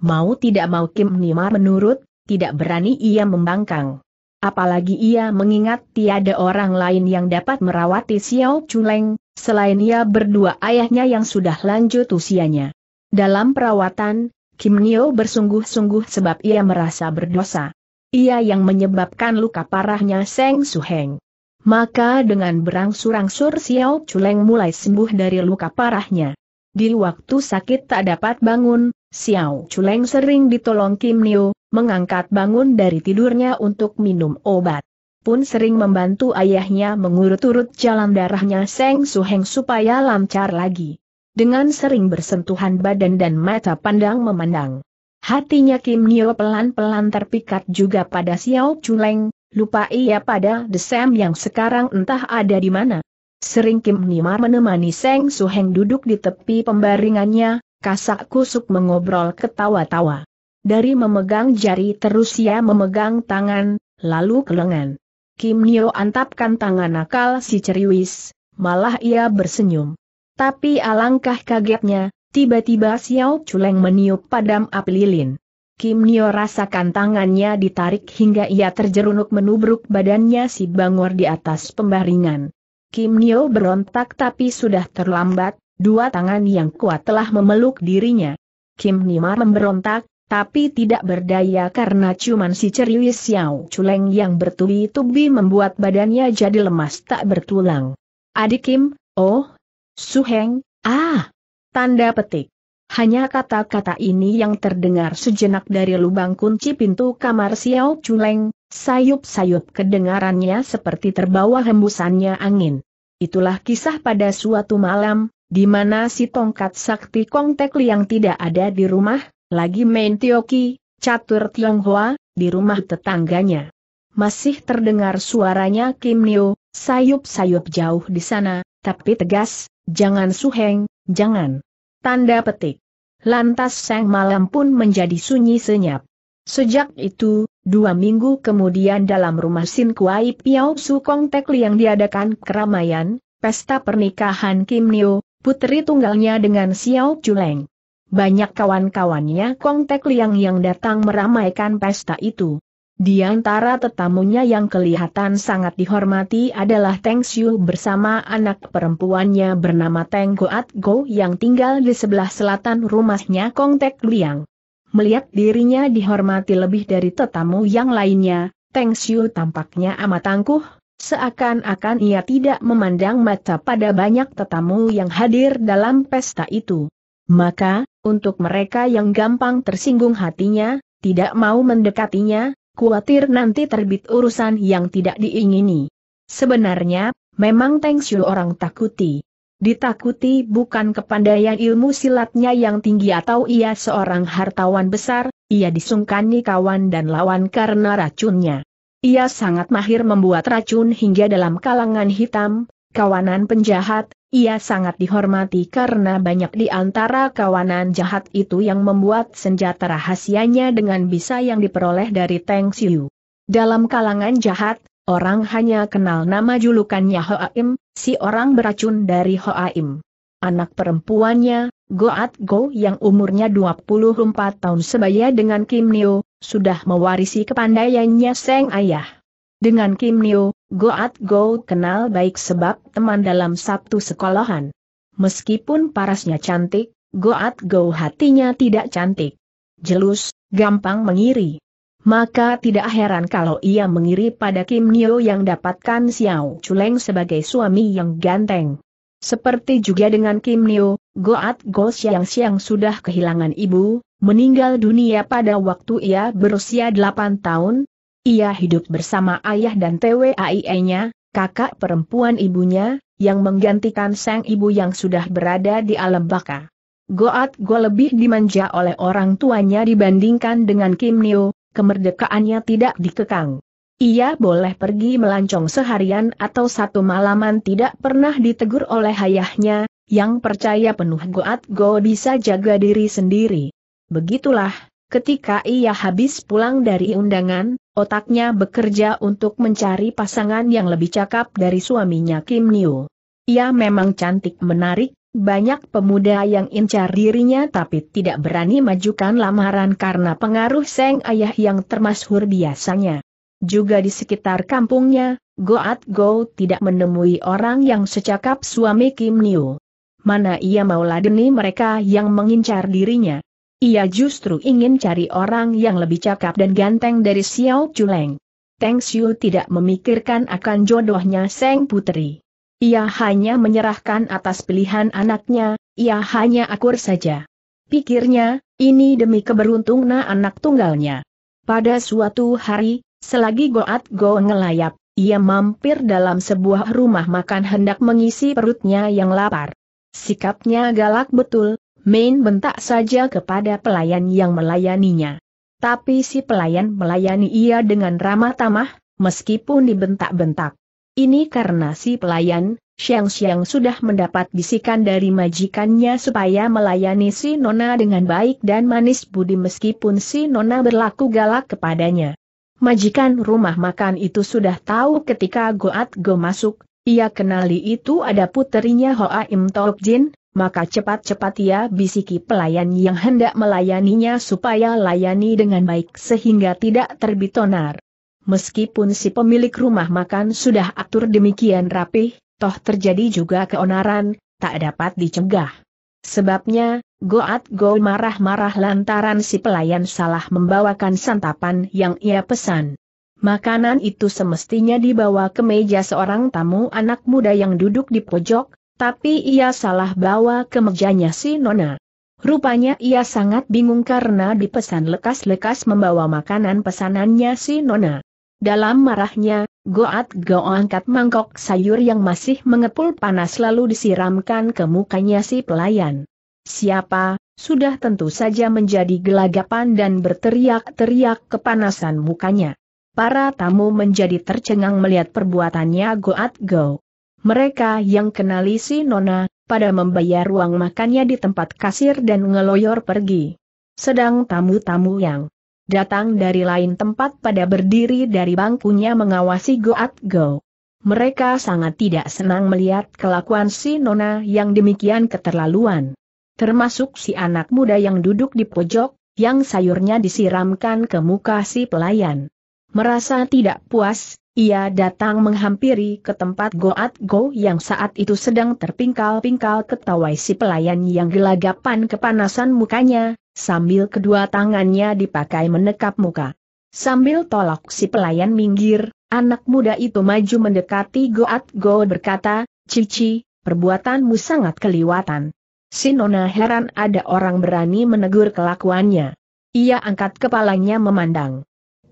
Mau tidak mau Kim Nio menurut, tidak berani ia membangkang. Apalagi ia mengingat tiada orang lain yang dapat merawati Xiao Chuleng, selain ia berdua ayahnya yang sudah lanjut usianya. Dalam perawatan, Kim Nio bersungguh-sungguh sebab ia merasa berdosa. Ia yang menyebabkan luka parahnya Seng Suheng. Maka dengan berangsur-angsur Xiao Chuleng mulai sembuh dari luka parahnya. Di waktu sakit tak dapat bangun, Xiao Chuleng sering ditolong Kim Nio, mengangkat bangun dari tidurnya untuk minum obat. Pun sering membantu ayahnya mengurut-urut jalan darahnya Seng Suheng supaya lancar lagi. Dengan sering bersentuhan badan dan mata pandang memandang. Hatinya Kim Nio pelan-pelan terpikat juga pada Xiao Chuleng, lupa ia pada Desem yang sekarang entah ada di mana. Sering Kim Nio menemani Seng Suheng duduk di tepi pembaringannya, kasak kusuk mengobrol ketawa-tawa. Dari memegang jari terus ia memegang tangan, lalu ke lengan. Kim Nio antapkan tangan nakal si ceriwis, malah ia bersenyum. Tapi alangkah kagetnya, tiba-tiba Xiao Culeng meniup padam api lilin. Kim Nio rasakan tangannya ditarik hingga ia terjerunuk menubruk badannya si Bangor di atas pembaringan. Kim Nio berontak tapi sudah terlambat, dua tangan yang kuat telah memeluk dirinya. Kim Nima memberontak, tapi tidak berdaya karena cuman si ceriwi Xiao Culeng yang bertubi-tubi membuat badannya jadi lemas tak bertulang. Adik Kim, oh, Suheng, ah, tanda petik. Hanya kata-kata ini yang terdengar sejenak dari lubang kunci pintu kamar Xiao Culeng, sayup-sayup kedengarannya seperti terbawa hembusannya angin. Itulah kisah pada suatu malam, di mana si tongkat sakti Kong Tek Liang tidak ada di rumah, lagi main tioki, catur Tionghoa, di rumah tetangganya. Masih terdengar suaranya Kim Nio, sayup-sayup jauh di sana, tapi tegas, jangan suheng, jangan. Tanda petik. Lantas sang malam pun menjadi sunyi senyap. Sejak itu, dua minggu kemudian dalam rumah Sin Kuai Piao Su Kong Tek yang diadakan keramaian, pesta pernikahan Kim Nio, putri tunggalnya dengan Xiao Chuleng banyak kawan-kawannya Kong Tek Liang yang datang meramaikan pesta itu. Di antara tetamunya yang kelihatan sangat dihormati adalah Teng Xiu bersama anak perempuannya bernama Teng Goat Go yang tinggal di sebelah selatan rumahnya Kong Tek Liang. Melihat dirinya dihormati lebih dari tetamu yang lainnya, Teng Xiu tampaknya amat tangguh, seakan-akan ia tidak memandang mata pada banyak tetamu yang hadir dalam pesta itu. Maka, untuk mereka yang gampang tersinggung hatinya, tidak mau mendekatinya, khawatir nanti terbit urusan yang tidak diingini. Sebenarnya, memang Teng Shu orang takuti. Ditakuti bukan kepandaian ilmu silatnya yang tinggi atau ia seorang hartawan besar, ia disungkani kawan dan lawan karena racunnya. Ia sangat mahir membuat racun hingga dalam kalangan hitam, kawanan penjahat, ia sangat dihormati karena banyak di antara kawanan jahat itu yang membuat senjata rahasianya dengan bisa yang diperoleh dari Teng Siu. Dalam kalangan jahat, orang hanya kenal nama julukannya Hoaim, si orang beracun dari Hoaim. Anak perempuannya, Goat Go yang umurnya 24 tahun sebaya dengan Kim Neo, sudah mewarisi kepandaiannya Seng Ayah. Dengan Kim Neo, Goat Go kenal baik sebab teman dalam satu sekolahan. Meskipun parasnya cantik, Goat Go hatinya tidak cantik. Jelus, gampang mengiri. Maka tidak heran kalau ia mengiri pada Kim Neo yang dapatkan Xiao Chuleng sebagai suami yang ganteng. Seperti juga dengan Kim Neo, Goat Go siang-siang sudah kehilangan ibu, meninggal dunia pada waktu ia berusia 8 tahun, ia hidup bersama ayah dan TWAI-nya, kakak perempuan ibunya, yang menggantikan sang ibu yang sudah berada di alam baka. Goat Go lebih dimanja oleh orang tuanya dibandingkan dengan Kim Neo, kemerdekaannya tidak dikekang. Ia boleh pergi melancong seharian atau satu malaman tidak pernah ditegur oleh ayahnya, yang percaya penuh Goat Go bisa jaga diri sendiri. Begitulah, Ketika ia habis pulang dari undangan, otaknya bekerja untuk mencari pasangan yang lebih cakap dari suaminya Kim Niu. Ia memang cantik menarik, banyak pemuda yang incar dirinya tapi tidak berani majukan lamaran karena pengaruh seng ayah yang termasyhur biasanya. Juga di sekitar kampungnya, Goat Go tidak menemui orang yang secakap suami Kim Niu. Mana ia mau ladeni mereka yang mengincar dirinya. Ia justru ingin cari orang yang lebih cakap dan ganteng dari Xiao Chuleng. Teng Xiu tidak memikirkan akan jodohnya Seng Putri. Ia hanya menyerahkan atas pilihan anaknya, ia hanya akur saja. Pikirnya, ini demi keberuntungan anak tunggalnya. Pada suatu hari, selagi Goat Go ngelayap, ia mampir dalam sebuah rumah makan hendak mengisi perutnya yang lapar. Sikapnya galak betul, Main bentak saja kepada pelayan yang melayaninya. Tapi si pelayan melayani ia dengan ramah tamah, meskipun dibentak-bentak. Ini karena si pelayan, Xiang Xiang sudah mendapat bisikan dari majikannya supaya melayani si Nona dengan baik dan manis budi meskipun si Nona berlaku galak kepadanya. Majikan rumah makan itu sudah tahu ketika Goat Go masuk, ia kenali itu ada puterinya Hoa Im Tok Jin, maka cepat-cepat ia bisiki pelayan yang hendak melayaninya supaya layani dengan baik sehingga tidak terbit onar. Meskipun si pemilik rumah makan sudah atur demikian rapih, toh terjadi juga keonaran, tak dapat dicegah. Sebabnya, Goat Go marah-marah lantaran si pelayan salah membawakan santapan yang ia pesan. Makanan itu semestinya dibawa ke meja seorang tamu anak muda yang duduk di pojok, tapi ia salah bawa ke mejanya si Nona. Rupanya ia sangat bingung karena dipesan lekas-lekas membawa makanan pesanannya si Nona. Dalam marahnya, Goat Go angkat mangkok sayur yang masih mengepul panas lalu disiramkan ke mukanya si pelayan. Siapa, sudah tentu saja menjadi gelagapan dan berteriak-teriak kepanasan mukanya. Para tamu menjadi tercengang melihat perbuatannya Goat Go. Mereka yang kenali si Nona, pada membayar uang makannya di tempat kasir dan ngeloyor pergi. Sedang tamu-tamu yang datang dari lain tempat pada berdiri dari bangkunya mengawasi Goat Go. Mereka sangat tidak senang melihat kelakuan si Nona yang demikian keterlaluan. Termasuk si anak muda yang duduk di pojok, yang sayurnya disiramkan ke muka si pelayan. Merasa tidak puas, ia datang menghampiri ke tempat Goat Go yang saat itu sedang terpingkal-pingkal ketawai si pelayan yang gelagapan kepanasan mukanya, sambil kedua tangannya dipakai menekap muka. Sambil tolak si pelayan minggir, anak muda itu maju mendekati Goat Go berkata, Cici, perbuatanmu sangat keliwatan. Si Nona heran ada orang berani menegur kelakuannya. Ia angkat kepalanya memandang.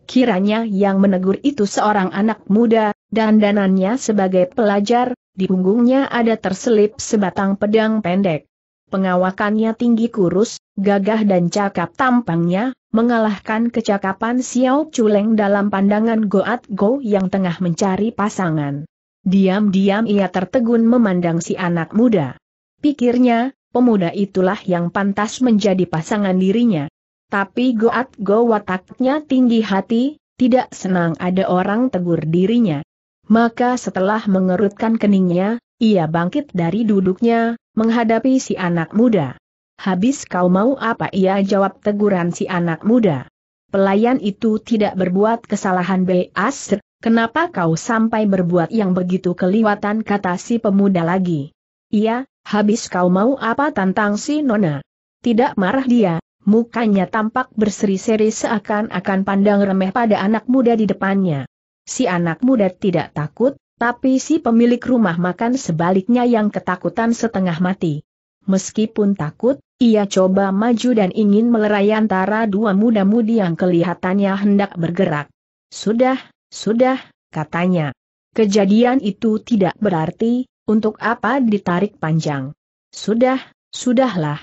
Kiranya yang menegur itu seorang anak muda, dan danannya sebagai pelajar, di punggungnya ada terselip sebatang pedang pendek. Pengawakannya tinggi kurus, gagah dan cakap tampangnya, mengalahkan kecakapan Xiao Chuleng dalam pandangan Goat Go yang tengah mencari pasangan. Diam-diam ia tertegun memandang si anak muda. Pikirnya, pemuda itulah yang pantas menjadi pasangan dirinya. Tapi Goat Go wataknya tinggi hati, tidak senang ada orang tegur dirinya. Maka setelah mengerutkan keningnya, ia bangkit dari duduknya, menghadapi si anak muda. Habis kau mau apa ia jawab teguran si anak muda. Pelayan itu tidak berbuat kesalahan beas, kenapa kau sampai berbuat yang begitu keliwatan kata si pemuda lagi. Iya, habis kau mau apa tantang si nona. Tidak marah dia, mukanya tampak berseri-seri seakan-akan pandang remeh pada anak muda di depannya. Si anak muda tidak takut, tapi si pemilik rumah makan sebaliknya yang ketakutan setengah mati. Meskipun takut, ia coba maju dan ingin melerai antara dua muda-mudi yang kelihatannya hendak bergerak. Sudah, sudah, katanya. Kejadian itu tidak berarti, untuk apa ditarik panjang. Sudah, sudahlah,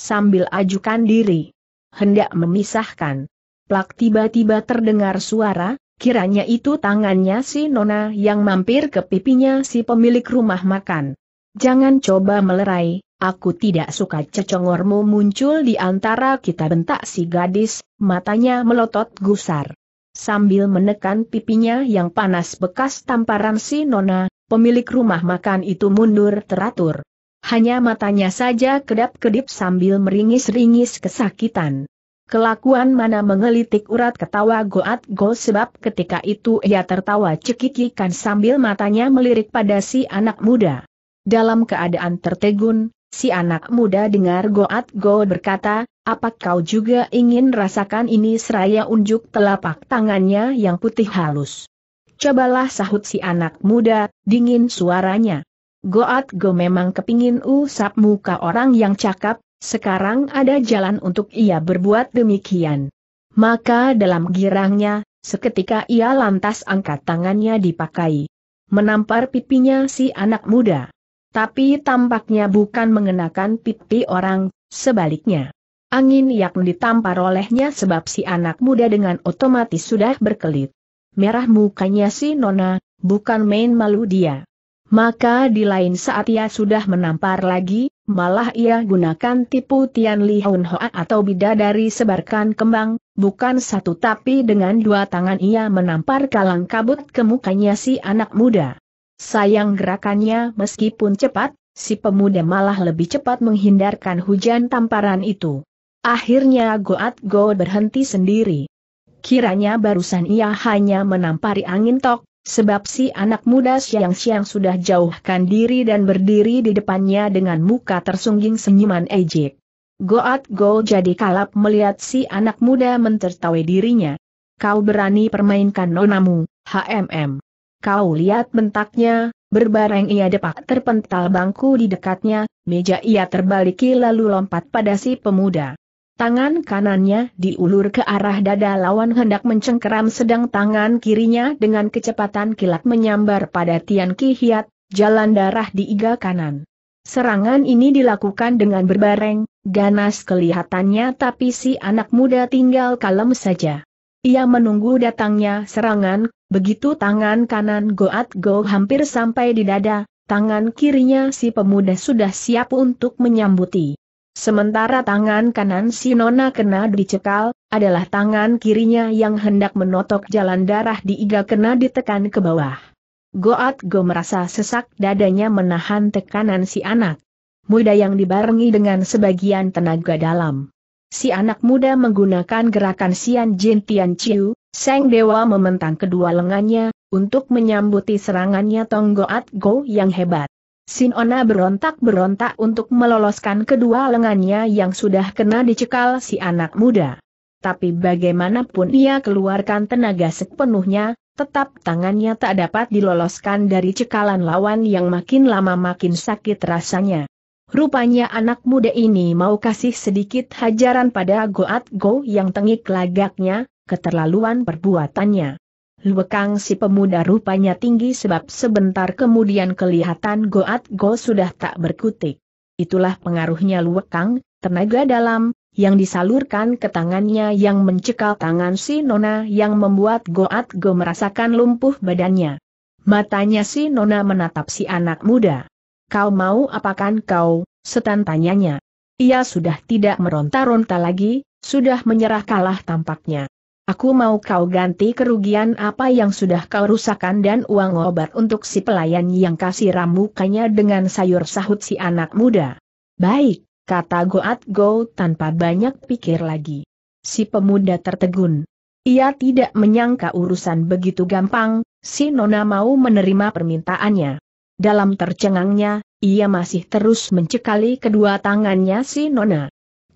sambil ajukan diri. Hendak memisahkan. Plak tiba-tiba terdengar suara, kiranya itu tangannya si Nona yang mampir ke pipinya si pemilik rumah makan. Jangan coba melerai, aku tidak suka cecongormu muncul di antara kita bentak si gadis, matanya melotot gusar. Sambil menekan pipinya yang panas bekas tamparan si Nona, pemilik rumah makan itu mundur teratur. Hanya matanya saja kedap-kedip sambil meringis-ringis kesakitan. Kelakuan mana mengelitik urat ketawa Goat Go sebab ketika itu ia tertawa cekikikan sambil matanya melirik pada si anak muda. Dalam keadaan tertegun, si anak muda dengar Goat Go berkata, apa kau juga ingin rasakan ini seraya unjuk telapak tangannya yang putih halus. Cobalah sahut si anak muda, dingin suaranya. Goat Go memang kepingin usap muka orang yang cakap, sekarang ada jalan untuk ia berbuat demikian. Maka dalam girangnya, seketika ia lantas angkat tangannya dipakai. Menampar pipinya si anak muda. Tapi tampaknya bukan mengenakan pipi orang, sebaliknya. Angin yang ditampar olehnya sebab si anak muda dengan otomatis sudah berkelit. Merah mukanya si Nona, bukan main malu dia. Maka di lain saat ia sudah menampar lagi, malah ia gunakan tipu Tian Li Hun Hoa atau bidadari sebarkan kembang, bukan satu tapi dengan dua tangan ia menampar kalang kabut ke mukanya si anak muda. Sayang gerakannya meskipun cepat, si pemuda malah lebih cepat menghindarkan hujan tamparan itu. Akhirnya Goat Go berhenti sendiri. Kiranya barusan ia hanya menampari angin tok, sebab si anak muda siang-siang sudah jauhkan diri dan berdiri di depannya dengan muka tersungging senyuman ejek. Goat Go jadi kalap melihat si anak muda mentertawai dirinya. Kau berani permainkan nonamu, HMM. Kau lihat bentaknya, berbareng ia depak terpental bangku di dekatnya, meja ia terbaliki lalu lompat pada si pemuda. Tangan kanannya diulur ke arah dada lawan hendak mencengkeram sedang tangan kirinya dengan kecepatan kilat menyambar pada Tian Ki jalan darah di iga kanan. Serangan ini dilakukan dengan berbareng, ganas kelihatannya tapi si anak muda tinggal kalem saja. Ia menunggu datangnya serangan, begitu tangan kanan Goat Go hampir sampai di dada, tangan kirinya si pemuda sudah siap untuk menyambuti. Sementara tangan kanan si Nona kena dicekal, adalah tangan kirinya yang hendak menotok jalan darah di iga kena ditekan ke bawah. Goat Go merasa sesak dadanya menahan tekanan si anak muda yang dibarengi dengan sebagian tenaga dalam. Si anak muda menggunakan gerakan Sian Jin Tian Chiu, Seng Dewa mementang kedua lengannya, untuk menyambuti serangannya Tong Goat Go yang hebat. Sinona berontak-berontak untuk meloloskan kedua lengannya yang sudah kena dicekal si anak muda. Tapi bagaimanapun ia keluarkan tenaga sepenuhnya, tetap tangannya tak dapat diloloskan dari cekalan lawan yang makin lama makin sakit rasanya. Rupanya anak muda ini mau kasih sedikit hajaran pada Goat Go yang tengik lagaknya, keterlaluan perbuatannya. Luekang si pemuda rupanya tinggi sebab sebentar kemudian kelihatan Goat Go sudah tak berkutik. Itulah pengaruhnya Luekang, tenaga dalam, yang disalurkan ke tangannya yang mencekal tangan si Nona yang membuat Goat Go merasakan lumpuh badannya. Matanya si Nona menatap si anak muda. Kau mau apakan kau, setan tanyanya. Ia sudah tidak meronta-ronta lagi, sudah menyerah kalah tampaknya. Aku mau kau ganti kerugian apa yang sudah kau rusakan dan uang obat untuk si pelayan yang kasih ramukanya dengan sayur sahut si anak muda. Baik, kata Goat Go tanpa banyak pikir lagi. Si pemuda tertegun. Ia tidak menyangka urusan begitu gampang, si Nona mau menerima permintaannya. Dalam tercengangnya, ia masih terus mencekali kedua tangannya si Nona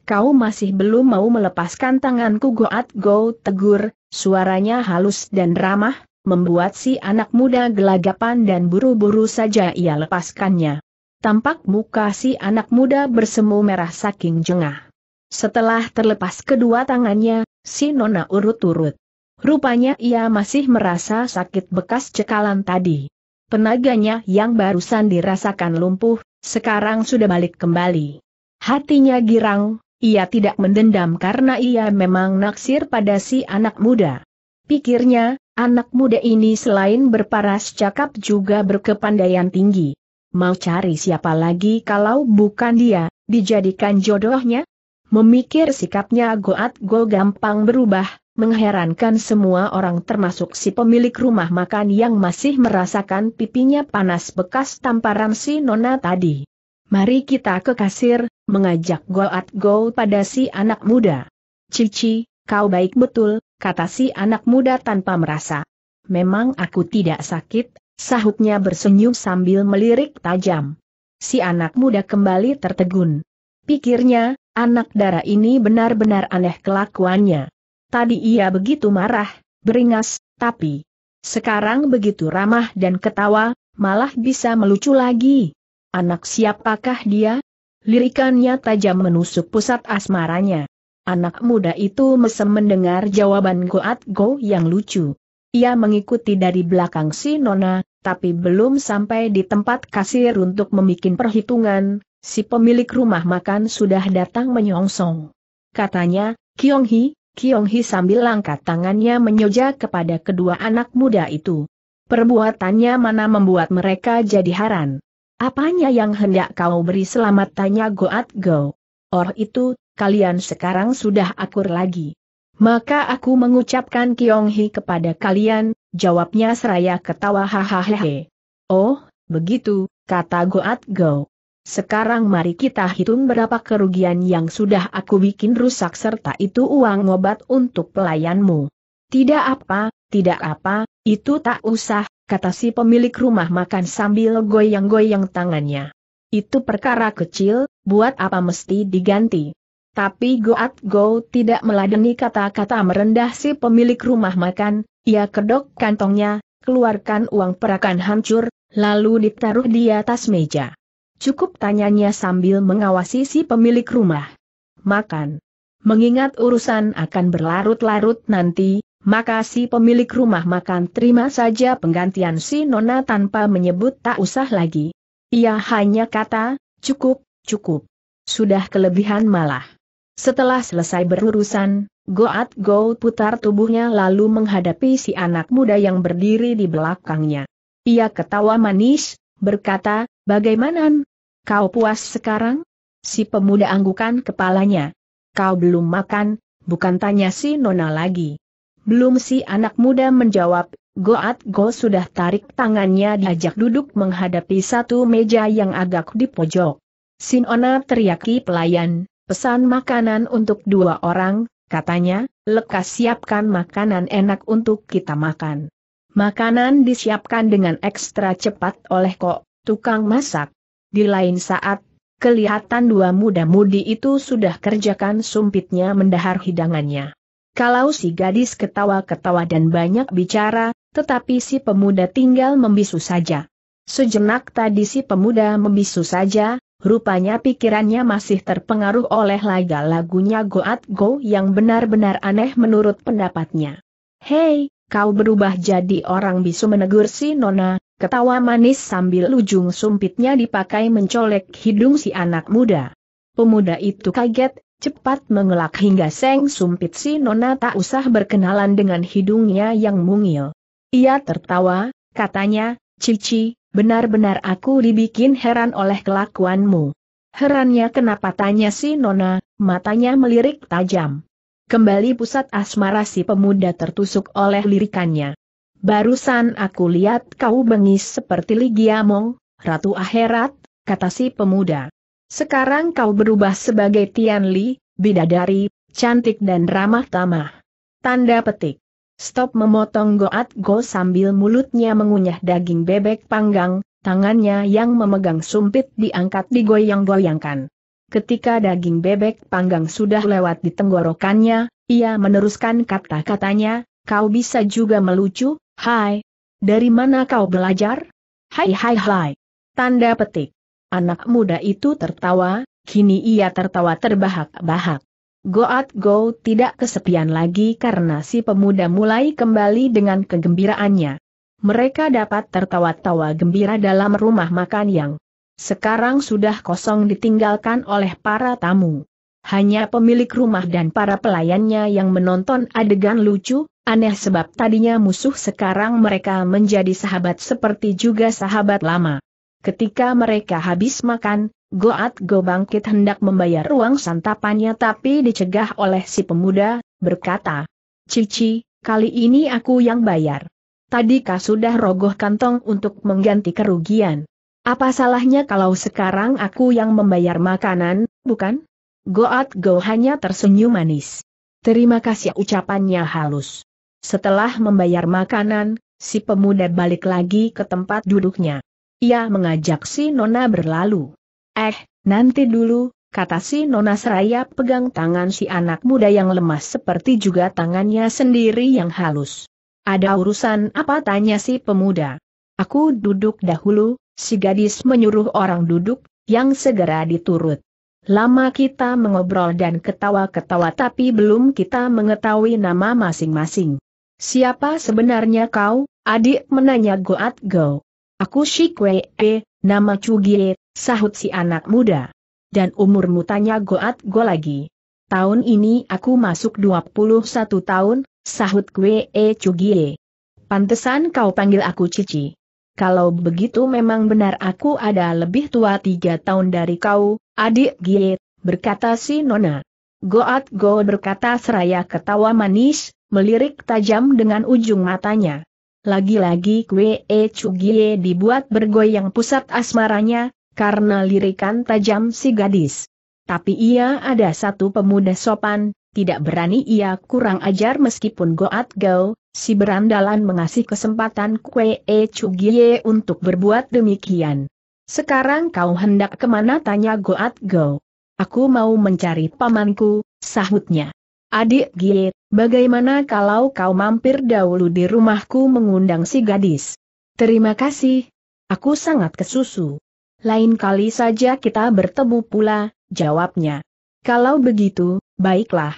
kau masih belum mau melepaskan tanganku Goat Go tegur, suaranya halus dan ramah, membuat si anak muda gelagapan dan buru-buru saja ia lepaskannya. Tampak muka si anak muda bersemu merah saking jengah. Setelah terlepas kedua tangannya, si nona urut-urut. Rupanya ia masih merasa sakit bekas cekalan tadi. Penaganya yang barusan dirasakan lumpuh, sekarang sudah balik kembali. Hatinya girang, ia tidak mendendam karena ia memang naksir pada si anak muda. Pikirnya, anak muda ini selain berparas cakap juga berkepandaian tinggi. Mau cari siapa lagi kalau bukan dia, dijadikan jodohnya? Memikir sikapnya Goat Go gampang berubah, mengherankan semua orang termasuk si pemilik rumah makan yang masih merasakan pipinya panas bekas tamparan si Nona tadi. Mari kita ke kasir, mengajak Goat Go pada si anak muda. Cici, kau baik betul, kata si anak muda tanpa merasa. Memang aku tidak sakit, sahutnya bersenyum sambil melirik tajam. Si anak muda kembali tertegun. Pikirnya, anak dara ini benar-benar aneh kelakuannya. Tadi ia begitu marah, beringas, tapi sekarang begitu ramah dan ketawa, malah bisa melucu lagi. Anak siapakah dia? Lirikannya tajam menusuk pusat asmaranya. Anak muda itu mesem mendengar jawaban Goat Go yang lucu. Ia mengikuti dari belakang si Nona, tapi belum sampai di tempat kasir untuk membuat perhitungan, si pemilik rumah makan sudah datang menyongsong. Katanya, Kiong Hi, Kiong Hi sambil langkat tangannya menyoja kepada kedua anak muda itu. Perbuatannya mana membuat mereka jadi haran. Apanya yang hendak kau beri selamat tanya Goat Go? Or oh, itu, kalian sekarang sudah akur lagi. Maka aku mengucapkan Kiong Hi kepada kalian, jawabnya seraya ketawa hahaha. Oh, begitu, kata Goat Go. Sekarang mari kita hitung berapa kerugian yang sudah aku bikin rusak serta itu uang obat untuk pelayanmu. Tidak apa, tidak apa, itu tak usah, kata si pemilik rumah makan sambil goyang-goyang tangannya. Itu perkara kecil, buat apa mesti diganti? Tapi Goat Go tidak meladeni kata-kata merendah si pemilik rumah makan, ia kedok kantongnya, keluarkan uang perakan hancur, lalu ditaruh di atas meja. Cukup tanyanya sambil mengawasi si pemilik rumah. Makan. Mengingat urusan akan berlarut-larut nanti, maka si pemilik rumah makan terima saja penggantian si Nona tanpa menyebut tak usah lagi. Ia hanya kata, cukup, cukup. Sudah kelebihan malah. Setelah selesai berurusan, Goat Go putar tubuhnya lalu menghadapi si anak muda yang berdiri di belakangnya. Ia ketawa manis, berkata, bagaimana? Kau puas sekarang? Si pemuda anggukan kepalanya. Kau belum makan, bukan tanya si Nona lagi. Belum si anak muda menjawab, Goat Go sudah tarik tangannya diajak duduk menghadapi satu meja yang agak di pojok. Sinona teriaki pelayan, pesan makanan untuk dua orang, katanya, lekas siapkan makanan enak untuk kita makan. Makanan disiapkan dengan ekstra cepat oleh kok, tukang masak. Di lain saat, kelihatan dua muda-mudi itu sudah kerjakan sumpitnya mendahar hidangannya. Kalau si gadis ketawa-ketawa dan banyak bicara, tetapi si pemuda tinggal membisu saja. Sejenak tadi si pemuda membisu saja, rupanya pikirannya masih terpengaruh oleh laga-lagunya Goat Go yang benar-benar aneh menurut pendapatnya. Hei, kau berubah jadi orang bisu menegur si Nona, ketawa manis sambil ujung sumpitnya dipakai mencolek hidung si anak muda. Pemuda itu kaget, cepat mengelak hingga Seng Sumpit si Nona tak usah berkenalan dengan hidungnya yang mungil. Ia tertawa, katanya, Cici, benar-benar aku dibikin heran oleh kelakuanmu. Herannya kenapa tanya si Nona, matanya melirik tajam. Kembali pusat asmara si pemuda tertusuk oleh lirikannya. Barusan aku lihat kau bengis seperti ligia Ligiamong, Ratu Akhirat, kata si pemuda. Sekarang kau berubah sebagai Tian Li, bidadari, cantik dan ramah tamah. Tanda petik. Stop memotong Goat Go sambil mulutnya mengunyah daging bebek panggang, tangannya yang memegang sumpit diangkat digoyang-goyangkan. Ketika daging bebek panggang sudah lewat di tenggorokannya, ia meneruskan kata-katanya, kau bisa juga melucu, hai. Dari mana kau belajar? Hai hai hai. Tanda petik. Anak muda itu tertawa, kini ia tertawa terbahak-bahak. Goat Go tidak kesepian lagi karena si pemuda mulai kembali dengan kegembiraannya. Mereka dapat tertawa-tawa gembira dalam rumah makan yang sekarang sudah kosong ditinggalkan oleh para tamu. Hanya pemilik rumah dan para pelayannya yang menonton adegan lucu, aneh sebab tadinya musuh sekarang mereka menjadi sahabat seperti juga sahabat lama. Ketika mereka habis makan, Goat Go bangkit hendak membayar ruang santapannya tapi dicegah oleh si pemuda, berkata, Cici, kali ini aku yang bayar. Tadi kau sudah rogoh kantong untuk mengganti kerugian. Apa salahnya kalau sekarang aku yang membayar makanan, bukan? Goat Go hanya tersenyum manis. Terima kasih ucapannya halus. Setelah membayar makanan, si pemuda balik lagi ke tempat duduknya. Ia mengajak si Nona berlalu. Eh, nanti dulu, kata si Nona seraya pegang tangan si anak muda yang lemas seperti juga tangannya sendiri yang halus. Ada urusan apa tanya si pemuda. Aku duduk dahulu, si gadis menyuruh orang duduk, yang segera diturut. Lama kita mengobrol dan ketawa-ketawa tapi belum kita mengetahui nama masing-masing. Siapa sebenarnya kau, adik menanya Goat Go. Aku e, nama Cugie, sahut si anak muda. Dan umurmu tanya Goat Go lagi. Tahun ini aku masuk 21 tahun, sahut e eh, Cugie. Pantesan kau panggil aku Cici. Kalau begitu memang benar aku ada lebih tua tiga tahun dari kau, adik Gie, berkata si Nona. Goat Go berkata seraya ketawa manis, melirik tajam dengan ujung matanya. Lagi-lagi Kwe E Chugie dibuat bergoyang pusat asmaranya, karena lirikan tajam si gadis. Tapi ia ada satu pemuda sopan, tidak berani ia kurang ajar meskipun Goat gau, si berandalan mengasih kesempatan Kwe E Chugie untuk berbuat demikian. Sekarang kau hendak kemana tanya Goat go. Aku mau mencari pamanku, sahutnya. Adik Gie, bagaimana kalau kau mampir dahulu di rumahku mengundang si gadis? Terima kasih. Aku sangat kesusu. Lain kali saja kita bertemu pula, jawabnya. Kalau begitu, baiklah.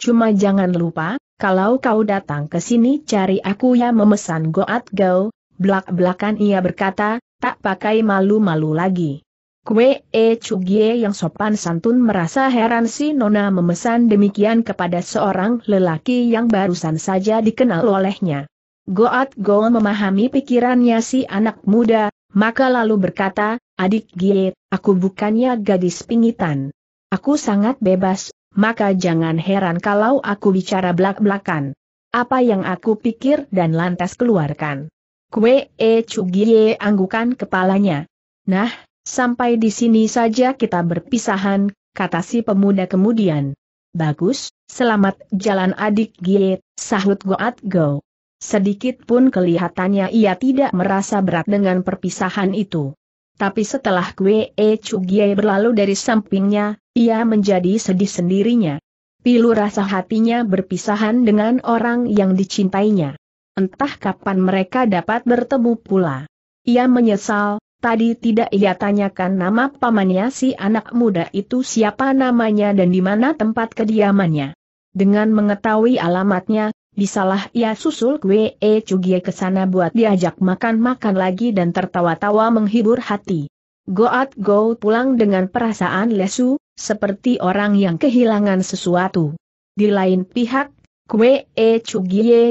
Cuma jangan lupa, kalau kau datang ke sini cari aku ya memesan goat gau, belak-belakan ia berkata, tak pakai malu-malu lagi. Kue E Chugie yang sopan santun merasa heran si Nona memesan demikian kepada seorang lelaki yang barusan saja dikenal olehnya. Goat Go memahami pikirannya si anak muda, maka lalu berkata, adik Gie, aku bukannya gadis pingitan. Aku sangat bebas, maka jangan heran kalau aku bicara belak-belakan. Apa yang aku pikir dan lantas keluarkan. Kue E Chugie anggukan kepalanya. Nah, Sampai di sini saja kita berpisahan, kata si pemuda kemudian. Bagus, selamat jalan adik Gie, sahut Goat Go. Sedikit pun kelihatannya ia tidak merasa berat dengan perpisahan itu. Tapi setelah gue E Gie berlalu dari sampingnya, ia menjadi sedih sendirinya. Pilu rasa hatinya berpisahan dengan orang yang dicintainya. Entah kapan mereka dapat bertemu pula. Ia menyesal, Tadi tidak ia tanyakan nama pamannya si anak muda itu siapa namanya dan di mana tempat kediamannya. Dengan mengetahui alamatnya, disalah ia susul kue e cugie ke sana buat diajak makan-makan lagi dan tertawa-tawa menghibur hati. Goat Go pulang dengan perasaan lesu, seperti orang yang kehilangan sesuatu. Di lain pihak, kwee E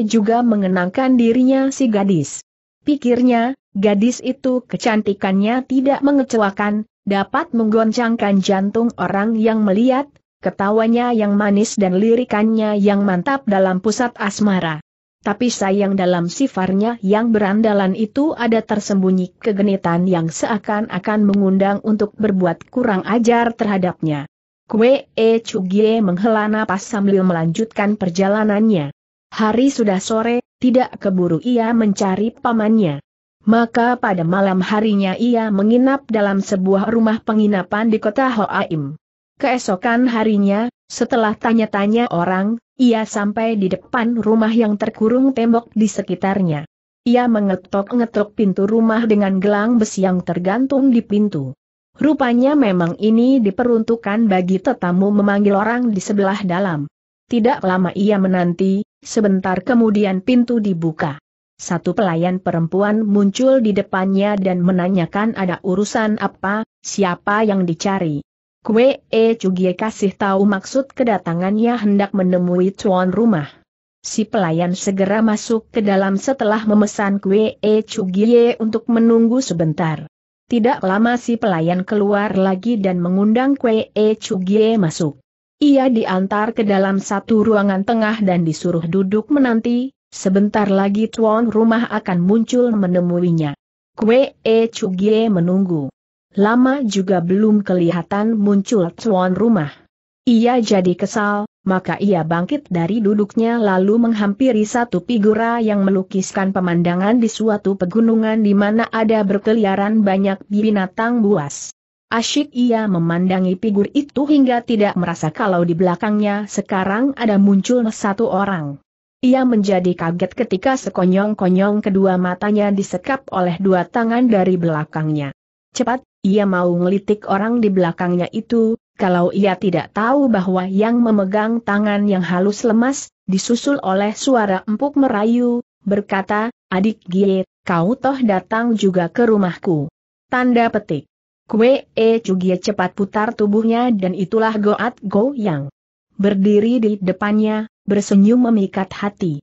juga mengenangkan dirinya si gadis. Pikirnya, gadis itu kecantikannya tidak mengecewakan, dapat menggoncangkan jantung orang yang melihat, ketawanya yang manis dan lirikannya yang mantap dalam pusat asmara. Tapi sayang dalam sifarnya yang berandalan itu ada tersembunyi kegenitan yang seakan-akan mengundang untuk berbuat kurang ajar terhadapnya. Kue E Chugie menghela napas sambil melanjutkan perjalanannya. Hari sudah sore, tidak keburu ia mencari pamannya. Maka pada malam harinya ia menginap dalam sebuah rumah penginapan di kota Hoaim. Keesokan harinya, setelah tanya-tanya orang, ia sampai di depan rumah yang terkurung tembok di sekitarnya. Ia mengetok-ngetok pintu rumah dengan gelang besi yang tergantung di pintu. Rupanya memang ini diperuntukkan bagi tetamu memanggil orang di sebelah dalam. Tidak lama ia menanti, Sebentar kemudian pintu dibuka. Satu pelayan perempuan muncul di depannya dan menanyakan ada urusan apa, siapa yang dicari. Kue E Cugie kasih tahu maksud kedatangannya hendak menemui tuan rumah. Si pelayan segera masuk ke dalam setelah memesan kue E Cugie untuk menunggu sebentar. Tidak lama si pelayan keluar lagi dan mengundang kue E Cugie masuk. Ia diantar ke dalam satu ruangan tengah dan disuruh duduk menanti, sebentar lagi tuan rumah akan muncul menemuinya. Kwe E Chugie menunggu. Lama juga belum kelihatan muncul tuan rumah. Ia jadi kesal, maka ia bangkit dari duduknya lalu menghampiri satu figura yang melukiskan pemandangan di suatu pegunungan di mana ada berkeliaran banyak binatang buas. Asyik ia memandangi figur itu hingga tidak merasa kalau di belakangnya sekarang ada muncul satu orang. Ia menjadi kaget ketika sekonyong-konyong kedua matanya disekap oleh dua tangan dari belakangnya. Cepat, ia mau ngelitik orang di belakangnya itu, kalau ia tidak tahu bahwa yang memegang tangan yang halus lemas, disusul oleh suara empuk merayu, berkata, adik Gie, kau toh datang juga ke rumahku. Tanda petik. Kue E eh, Chugie cepat putar tubuhnya dan itulah Goat Go Yang. Berdiri di depannya, bersenyum memikat hati.